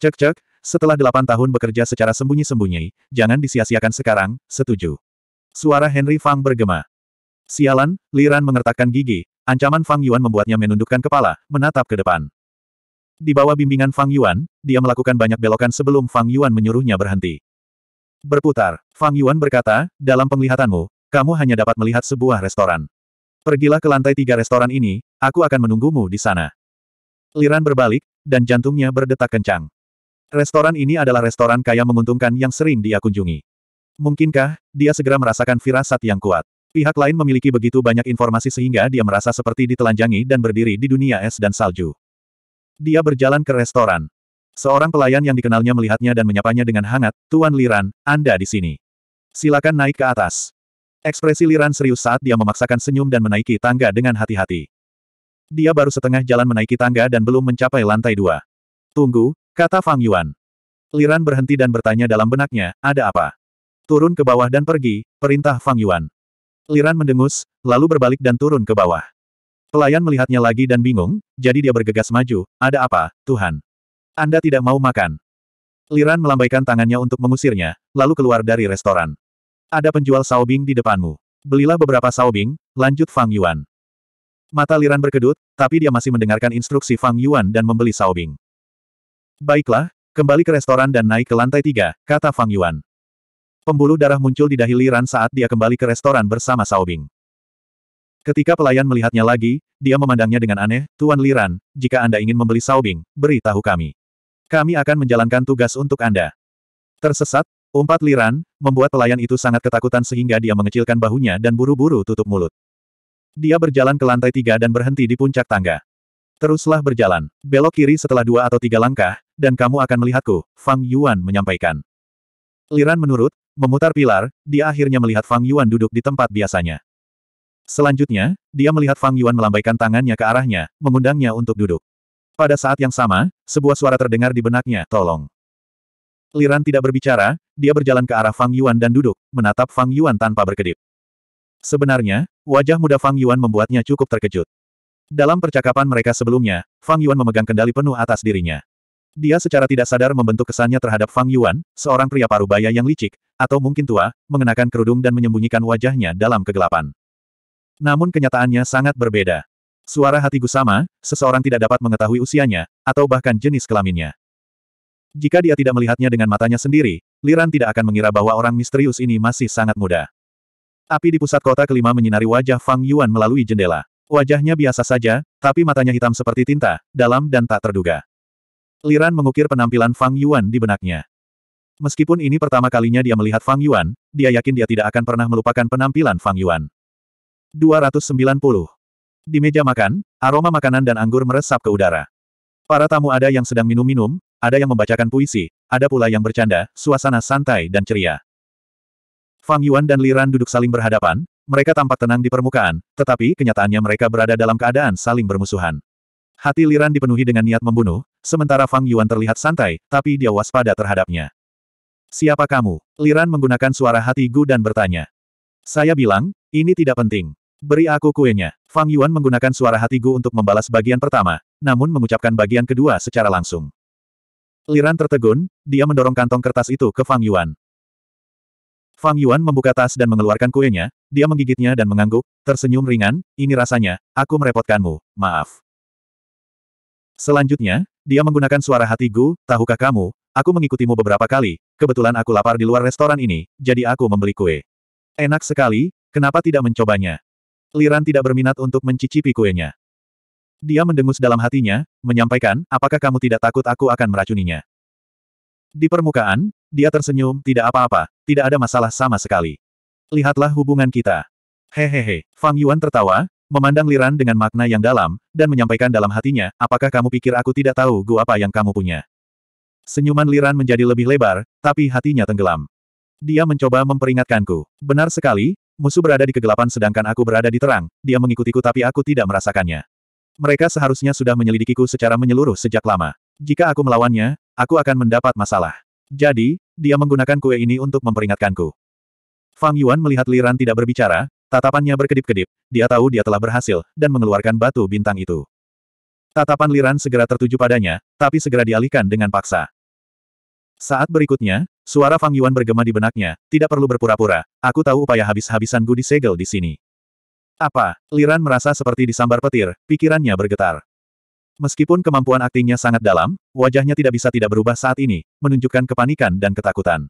Cek-cek, setelah delapan tahun bekerja secara sembunyi-sembunyi, jangan disia-siakan sekarang, setuju. Suara Henry Fang bergema. Sialan, Liran mengertakkan gigi, ancaman Fang Yuan membuatnya menundukkan kepala, menatap ke depan. Di bawah bimbingan Fang Yuan, dia melakukan banyak belokan sebelum Fang Yuan menyuruhnya berhenti. Berputar, Fang Yuan berkata, dalam penglihatanmu, kamu hanya dapat melihat sebuah restoran. Pergilah ke lantai tiga restoran ini, aku akan menunggumu di sana. Liran berbalik, dan jantungnya berdetak kencang. Restoran ini adalah restoran kaya menguntungkan yang sering dia kunjungi. Mungkinkah, dia segera merasakan firasat yang kuat. Pihak lain memiliki begitu banyak informasi sehingga dia merasa seperti ditelanjangi dan berdiri di dunia es dan salju. Dia berjalan ke restoran. Seorang pelayan yang dikenalnya melihatnya dan menyapanya dengan hangat, Tuan Liran, Anda di sini. Silakan naik ke atas. Ekspresi Liran serius saat dia memaksakan senyum dan menaiki tangga dengan hati-hati. Dia baru setengah jalan menaiki tangga dan belum mencapai lantai dua. Tunggu, kata Fang Yuan. Liran berhenti dan bertanya dalam benaknya, ada apa? Turun ke bawah dan pergi, perintah Fang Yuan. Liran mendengus, lalu berbalik dan turun ke bawah. Pelayan melihatnya lagi dan bingung, jadi dia bergegas maju, ada apa, Tuhan? Anda tidak mau makan. Liran melambaikan tangannya untuk mengusirnya, lalu keluar dari restoran. Ada penjual saobing di depanmu. Belilah beberapa saobing, lanjut Fang Yuan. Mata Liran berkedut, tapi dia masih mendengarkan instruksi Fang Yuan dan membeli saobing. Baiklah, kembali ke restoran dan naik ke lantai tiga, kata Fang Yuan. Pembuluh darah muncul di dahi Liran saat dia kembali ke restoran bersama Saobing. Ketika pelayan melihatnya lagi, dia memandangnya dengan aneh, Tuan Liran, jika Anda ingin membeli Saobing, beritahu kami. Kami akan menjalankan tugas untuk Anda. Tersesat, Umpat liran, membuat pelayan itu sangat ketakutan sehingga dia mengecilkan bahunya dan buru-buru tutup mulut. Dia berjalan ke lantai tiga dan berhenti di puncak tangga. Teruslah berjalan, belok kiri setelah dua atau tiga langkah, dan kamu akan melihatku, Fang Yuan menyampaikan. Liran menurut, memutar pilar, dia akhirnya melihat Fang Yuan duduk di tempat biasanya. Selanjutnya, dia melihat Fang Yuan melambaikan tangannya ke arahnya, mengundangnya untuk duduk. Pada saat yang sama, sebuah suara terdengar di benaknya, tolong. Liran tidak berbicara, dia berjalan ke arah Fang Yuan dan duduk, menatap Fang Yuan tanpa berkedip. Sebenarnya, wajah muda Fang Yuan membuatnya cukup terkejut. Dalam percakapan mereka sebelumnya, Fang Yuan memegang kendali penuh atas dirinya. Dia secara tidak sadar membentuk kesannya terhadap Fang Yuan, seorang pria paruh baya yang licik, atau mungkin tua, mengenakan kerudung dan menyembunyikan wajahnya dalam kegelapan. Namun kenyataannya sangat berbeda. Suara hati Gusama, seseorang tidak dapat mengetahui usianya, atau bahkan jenis kelaminnya. Jika dia tidak melihatnya dengan matanya sendiri, Liran tidak akan mengira bahwa orang misterius ini masih sangat muda. Api di pusat kota kelima menyinari wajah Fang Yuan melalui jendela. Wajahnya biasa saja, tapi matanya hitam seperti tinta, dalam dan tak terduga. Liran mengukir penampilan Fang Yuan di benaknya. Meskipun ini pertama kalinya dia melihat Fang Yuan, dia yakin dia tidak akan pernah melupakan penampilan Fang Yuan. 290. Di meja makan, aroma makanan dan anggur meresap ke udara. Para tamu ada yang sedang minum-minum, ada yang membacakan puisi, ada pula yang bercanda, suasana santai dan ceria. Fang Yuan dan Liran duduk saling berhadapan, mereka tampak tenang di permukaan, tetapi kenyataannya mereka berada dalam keadaan saling bermusuhan. Hati Liran dipenuhi dengan niat membunuh, sementara Fang Yuan terlihat santai, tapi dia waspada terhadapnya. Siapa kamu? Liran menggunakan suara hati Gu dan bertanya. Saya bilang, ini tidak penting. Beri aku kuenya. Fang Yuan menggunakan suara hati Gu untuk membalas bagian pertama, namun mengucapkan bagian kedua secara langsung. Liran tertegun, dia mendorong kantong kertas itu ke Fang Yuan. Fang Yuan membuka tas dan mengeluarkan kuenya, dia menggigitnya dan mengangguk, tersenyum ringan, ini rasanya, aku merepotkanmu, maaf. Selanjutnya, dia menggunakan suara hatiku, tahukah kamu, aku mengikutimu beberapa kali, kebetulan aku lapar di luar restoran ini, jadi aku membeli kue. Enak sekali, kenapa tidak mencobanya? Liran tidak berminat untuk mencicipi kuenya. Dia mendengus dalam hatinya, menyampaikan, apakah kamu tidak takut aku akan meracuninya? Di permukaan, dia tersenyum, tidak apa-apa, tidak ada masalah sama sekali. Lihatlah hubungan kita. Hehehe, Fang Yuan tertawa, memandang Liran dengan makna yang dalam, dan menyampaikan dalam hatinya, apakah kamu pikir aku tidak tahu gua apa yang kamu punya? Senyuman Liran menjadi lebih lebar, tapi hatinya tenggelam. Dia mencoba memperingatkanku. Benar sekali, musuh berada di kegelapan sedangkan aku berada di terang, dia mengikutiku tapi aku tidak merasakannya. Mereka seharusnya sudah menyelidikiku secara menyeluruh sejak lama. Jika aku melawannya, aku akan mendapat masalah. Jadi, dia menggunakan kue ini untuk memperingatkanku. Fang Yuan melihat Liran tidak berbicara, tatapannya berkedip-kedip, dia tahu dia telah berhasil, dan mengeluarkan batu bintang itu. Tatapan Liran segera tertuju padanya, tapi segera dialihkan dengan paksa. Saat berikutnya, suara Fang Yuan bergema di benaknya, tidak perlu berpura-pura, aku tahu upaya habis-habisanku habisan disegel di sini. Apa? Liran merasa seperti disambar petir, pikirannya bergetar. Meskipun kemampuan aktingnya sangat dalam, wajahnya tidak bisa tidak berubah saat ini, menunjukkan kepanikan dan ketakutan.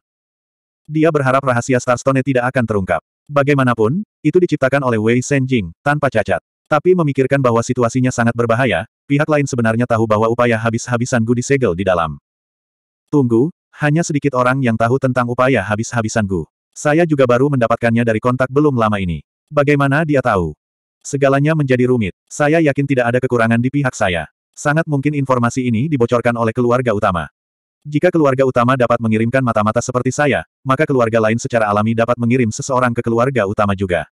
Dia berharap rahasia Starstone tidak akan terungkap. Bagaimanapun, itu diciptakan oleh Wei Senjing, tanpa cacat. Tapi memikirkan bahwa situasinya sangat berbahaya, pihak lain sebenarnya tahu bahwa upaya habis-habisan Gu disegel di dalam. Tunggu, hanya sedikit orang yang tahu tentang upaya habis-habisan Gu. Saya juga baru mendapatkannya dari kontak belum lama ini. Bagaimana dia tahu? Segalanya menjadi rumit. Saya yakin tidak ada kekurangan di pihak saya. Sangat mungkin informasi ini dibocorkan oleh keluarga utama. Jika keluarga utama dapat mengirimkan mata-mata seperti saya, maka keluarga lain secara alami dapat mengirim seseorang ke keluarga utama juga.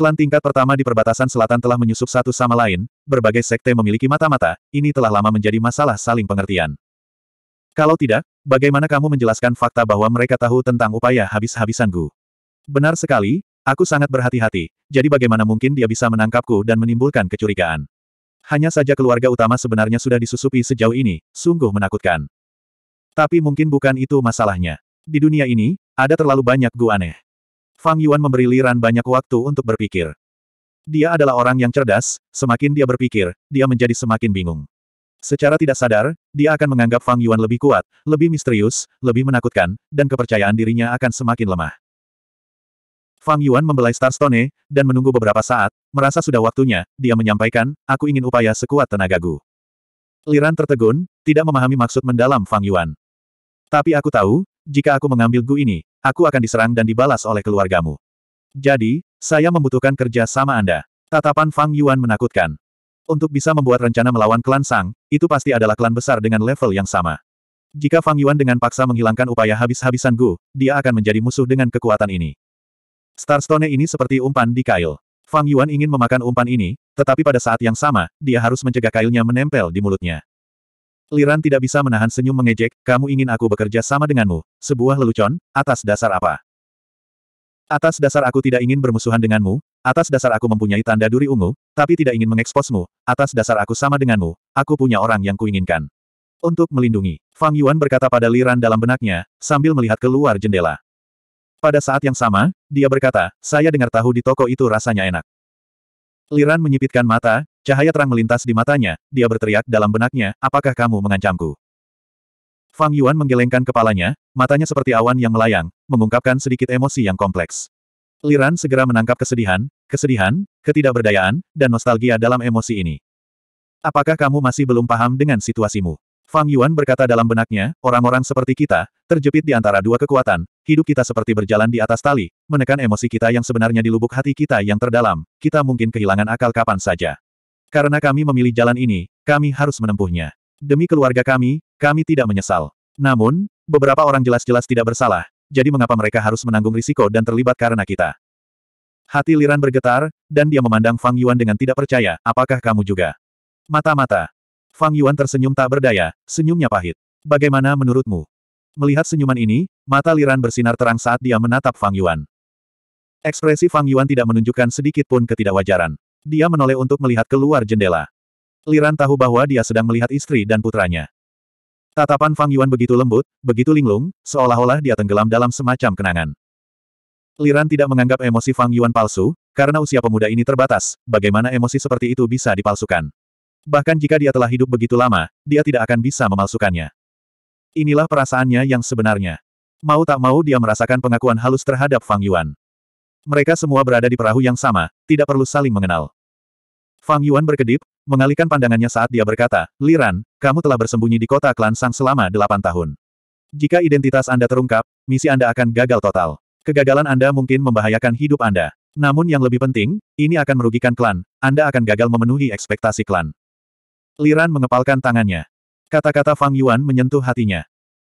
Klan tingkat pertama di perbatasan selatan telah menyusup satu sama lain, berbagai sekte memiliki mata-mata, ini telah lama menjadi masalah saling pengertian. Kalau tidak, bagaimana kamu menjelaskan fakta bahwa mereka tahu tentang upaya habis-habisan Gu? Benar sekali, Aku sangat berhati-hati, jadi bagaimana mungkin dia bisa menangkapku dan menimbulkan kecurigaan. Hanya saja keluarga utama sebenarnya sudah disusupi sejauh ini, sungguh menakutkan. Tapi mungkin bukan itu masalahnya. Di dunia ini, ada terlalu banyak gua aneh. Fang Yuan memberi Liran banyak waktu untuk berpikir. Dia adalah orang yang cerdas, semakin dia berpikir, dia menjadi semakin bingung. Secara tidak sadar, dia akan menganggap Fang Yuan lebih kuat, lebih misterius, lebih menakutkan, dan kepercayaan dirinya akan semakin lemah. Fang Yuan membelai Starstone, e, dan menunggu beberapa saat, merasa sudah waktunya, dia menyampaikan, aku ingin upaya sekuat tenagaku. Liran tertegun, tidak memahami maksud mendalam Fang Yuan. Tapi aku tahu, jika aku mengambil Gu ini, aku akan diserang dan dibalas oleh keluargamu. Jadi, saya membutuhkan kerja sama Anda. Tatapan Fang Yuan menakutkan. Untuk bisa membuat rencana melawan klan Sang, itu pasti adalah klan besar dengan level yang sama. Jika Fang Yuan dengan paksa menghilangkan upaya habis-habisan Gu, dia akan menjadi musuh dengan kekuatan ini. Starstone ini seperti umpan di kail. Fang Yuan ingin memakan umpan ini, tetapi pada saat yang sama, dia harus mencegah kailnya menempel di mulutnya. Liran tidak bisa menahan senyum mengejek, kamu ingin aku bekerja sama denganmu, sebuah lelucon, atas dasar apa? Atas dasar aku tidak ingin bermusuhan denganmu, atas dasar aku mempunyai tanda duri ungu, tapi tidak ingin mengeksposmu, atas dasar aku sama denganmu, aku punya orang yang kuinginkan. Untuk melindungi, Fang Yuan berkata pada Liran dalam benaknya, sambil melihat keluar jendela. Pada saat yang sama, dia berkata, saya dengar tahu di toko itu rasanya enak. Liran menyipitkan mata, cahaya terang melintas di matanya, dia berteriak dalam benaknya, apakah kamu mengancamku? Fang Yuan menggelengkan kepalanya, matanya seperti awan yang melayang, mengungkapkan sedikit emosi yang kompleks. Liran segera menangkap kesedihan, kesedihan, ketidakberdayaan, dan nostalgia dalam emosi ini. Apakah kamu masih belum paham dengan situasimu? Fang Yuan berkata dalam benaknya, orang-orang seperti kita, terjepit di antara dua kekuatan, hidup kita seperti berjalan di atas tali, menekan emosi kita yang sebenarnya di lubuk hati kita yang terdalam, kita mungkin kehilangan akal kapan saja. Karena kami memilih jalan ini, kami harus menempuhnya. Demi keluarga kami, kami tidak menyesal. Namun, beberapa orang jelas-jelas tidak bersalah, jadi mengapa mereka harus menanggung risiko dan terlibat karena kita? Hati Liran bergetar, dan dia memandang Fang Yuan dengan tidak percaya, apakah kamu juga? Mata-mata. Fang Yuan tersenyum tak berdaya, senyumnya pahit. Bagaimana menurutmu? Melihat senyuman ini, mata Liran bersinar terang saat dia menatap Fang Yuan. Ekspresi Fang Yuan tidak menunjukkan sedikit pun ketidakwajaran. Dia menoleh untuk melihat keluar jendela. Liran tahu bahwa dia sedang melihat istri dan putranya. Tatapan Fang Yuan begitu lembut, begitu linglung, seolah-olah dia tenggelam dalam semacam kenangan. Liran tidak menganggap emosi Fang Yuan palsu, karena usia pemuda ini terbatas, bagaimana emosi seperti itu bisa dipalsukan. Bahkan jika dia telah hidup begitu lama, dia tidak akan bisa memalsukannya. Inilah perasaannya yang sebenarnya. Mau tak mau dia merasakan pengakuan halus terhadap Fang Yuan. Mereka semua berada di perahu yang sama, tidak perlu saling mengenal. Fang Yuan berkedip, mengalihkan pandangannya saat dia berkata, Liran, kamu telah bersembunyi di kota klan Sang selama delapan tahun. Jika identitas Anda terungkap, misi Anda akan gagal total. Kegagalan Anda mungkin membahayakan hidup Anda. Namun yang lebih penting, ini akan merugikan klan, Anda akan gagal memenuhi ekspektasi klan. Liran mengepalkan tangannya. Kata-kata Fang Yuan menyentuh hatinya.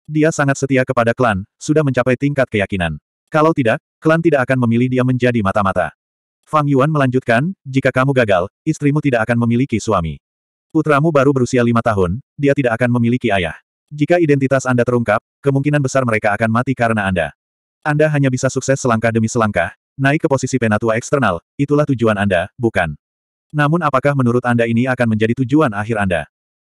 Dia sangat setia kepada klan, sudah mencapai tingkat keyakinan. Kalau tidak, klan tidak akan memilih dia menjadi mata-mata. Fang Yuan melanjutkan, jika kamu gagal, istrimu tidak akan memiliki suami. Putramu baru berusia lima tahun, dia tidak akan memiliki ayah. Jika identitas Anda terungkap, kemungkinan besar mereka akan mati karena Anda. Anda hanya bisa sukses selangkah demi selangkah, naik ke posisi penatua eksternal, itulah tujuan Anda, bukan. Namun apakah menurut Anda ini akan menjadi tujuan akhir Anda?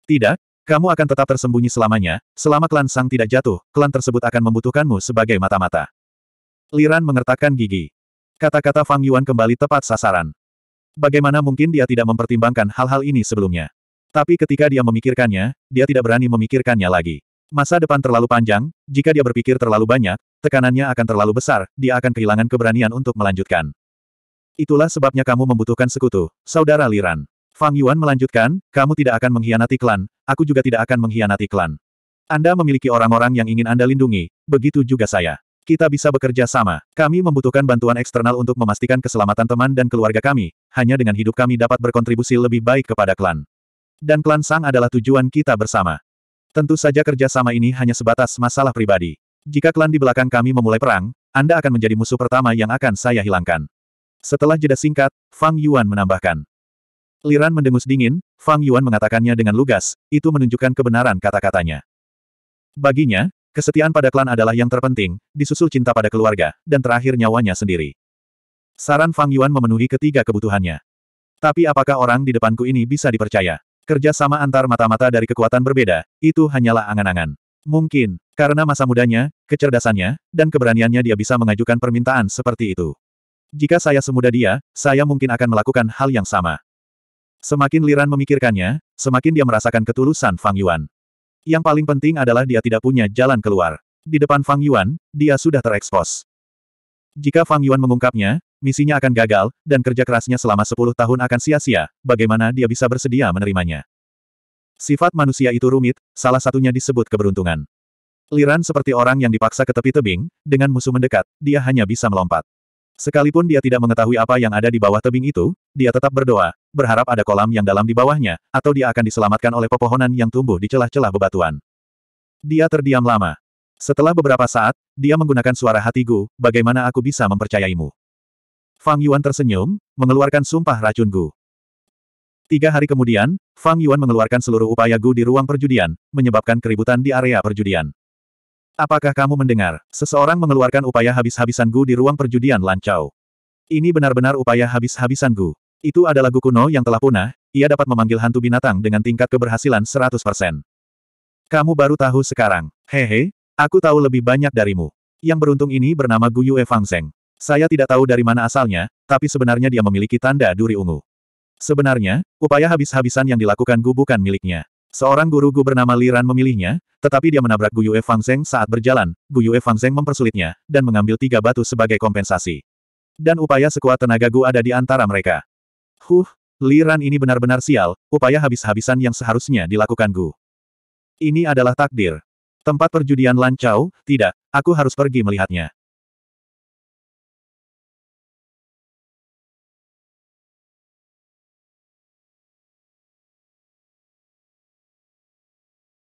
Tidak, kamu akan tetap tersembunyi selamanya, selama klan Sang tidak jatuh, klan tersebut akan membutuhkanmu sebagai mata-mata. Liran mengertakkan gigi. Kata-kata Fang Yuan kembali tepat sasaran. Bagaimana mungkin dia tidak mempertimbangkan hal-hal ini sebelumnya? Tapi ketika dia memikirkannya, dia tidak berani memikirkannya lagi. Masa depan terlalu panjang, jika dia berpikir terlalu banyak, tekanannya akan terlalu besar, dia akan kehilangan keberanian untuk melanjutkan. Itulah sebabnya kamu membutuhkan sekutu, saudara Liran. Fang Yuan melanjutkan, kamu tidak akan mengkhianati klan, aku juga tidak akan mengkhianati klan. Anda memiliki orang-orang yang ingin Anda lindungi, begitu juga saya. Kita bisa bekerja sama. Kami membutuhkan bantuan eksternal untuk memastikan keselamatan teman dan keluarga kami, hanya dengan hidup kami dapat berkontribusi lebih baik kepada klan. Dan klan Sang adalah tujuan kita bersama. Tentu saja kerja sama ini hanya sebatas masalah pribadi. Jika klan di belakang kami memulai perang, Anda akan menjadi musuh pertama yang akan saya hilangkan. Setelah jeda singkat, Fang Yuan menambahkan. Liran mendengus dingin, Fang Yuan mengatakannya dengan lugas, itu menunjukkan kebenaran kata-katanya. Baginya, kesetiaan pada klan adalah yang terpenting, disusul cinta pada keluarga, dan terakhir nyawanya sendiri. Saran Fang Yuan memenuhi ketiga kebutuhannya. Tapi apakah orang di depanku ini bisa dipercaya? Kerja sama antar mata-mata dari kekuatan berbeda, itu hanyalah angan-angan. Mungkin, karena masa mudanya, kecerdasannya, dan keberaniannya dia bisa mengajukan permintaan seperti itu. Jika saya semuda dia, saya mungkin akan melakukan hal yang sama. Semakin Liran memikirkannya, semakin dia merasakan ketulusan Fang Yuan. Yang paling penting adalah dia tidak punya jalan keluar. Di depan Fang Yuan, dia sudah terekspos. Jika Fang Yuan mengungkapnya, misinya akan gagal, dan kerja kerasnya selama 10 tahun akan sia-sia, bagaimana dia bisa bersedia menerimanya. Sifat manusia itu rumit, salah satunya disebut keberuntungan. Liran seperti orang yang dipaksa ke tepi tebing, dengan musuh mendekat, dia hanya bisa melompat. Sekalipun dia tidak mengetahui apa yang ada di bawah tebing itu, dia tetap berdoa, berharap ada kolam yang dalam di bawahnya, atau dia akan diselamatkan oleh pepohonan yang tumbuh di celah-celah bebatuan. Dia terdiam lama. Setelah beberapa saat, dia menggunakan suara hatiku, bagaimana aku bisa mempercayaimu? Fang Yuan tersenyum, mengeluarkan sumpah racun Gu. Tiga hari kemudian, Fang Yuan mengeluarkan seluruh upaya Gu di ruang perjudian, menyebabkan keributan di area perjudian. Apakah kamu mendengar? Seseorang mengeluarkan upaya habis-habisan Gu di ruang perjudian Lancau. Ini benar-benar upaya habis-habisan Gu. Itu adalah Gu kuno yang telah punah, ia dapat memanggil hantu binatang dengan tingkat keberhasilan 100%. Kamu baru tahu sekarang. Hehe, aku tahu lebih banyak darimu. Yang beruntung ini bernama Gu Yue Zeng. Saya tidak tahu dari mana asalnya, tapi sebenarnya dia memiliki tanda duri ungu. Sebenarnya, upaya habis-habisan yang dilakukan Gu bukan miliknya. Seorang guru Gu bernama Liran memilihnya, tetapi dia menabrak Gu Yue Zeng saat berjalan, Gu Yue Zeng mempersulitnya, dan mengambil tiga batu sebagai kompensasi. Dan upaya sekuat tenaga Gu ada di antara mereka. Huh, Liran ini benar-benar sial, upaya habis-habisan yang seharusnya dilakukan Gu. Ini adalah takdir. Tempat perjudian lancau, tidak, aku harus pergi melihatnya.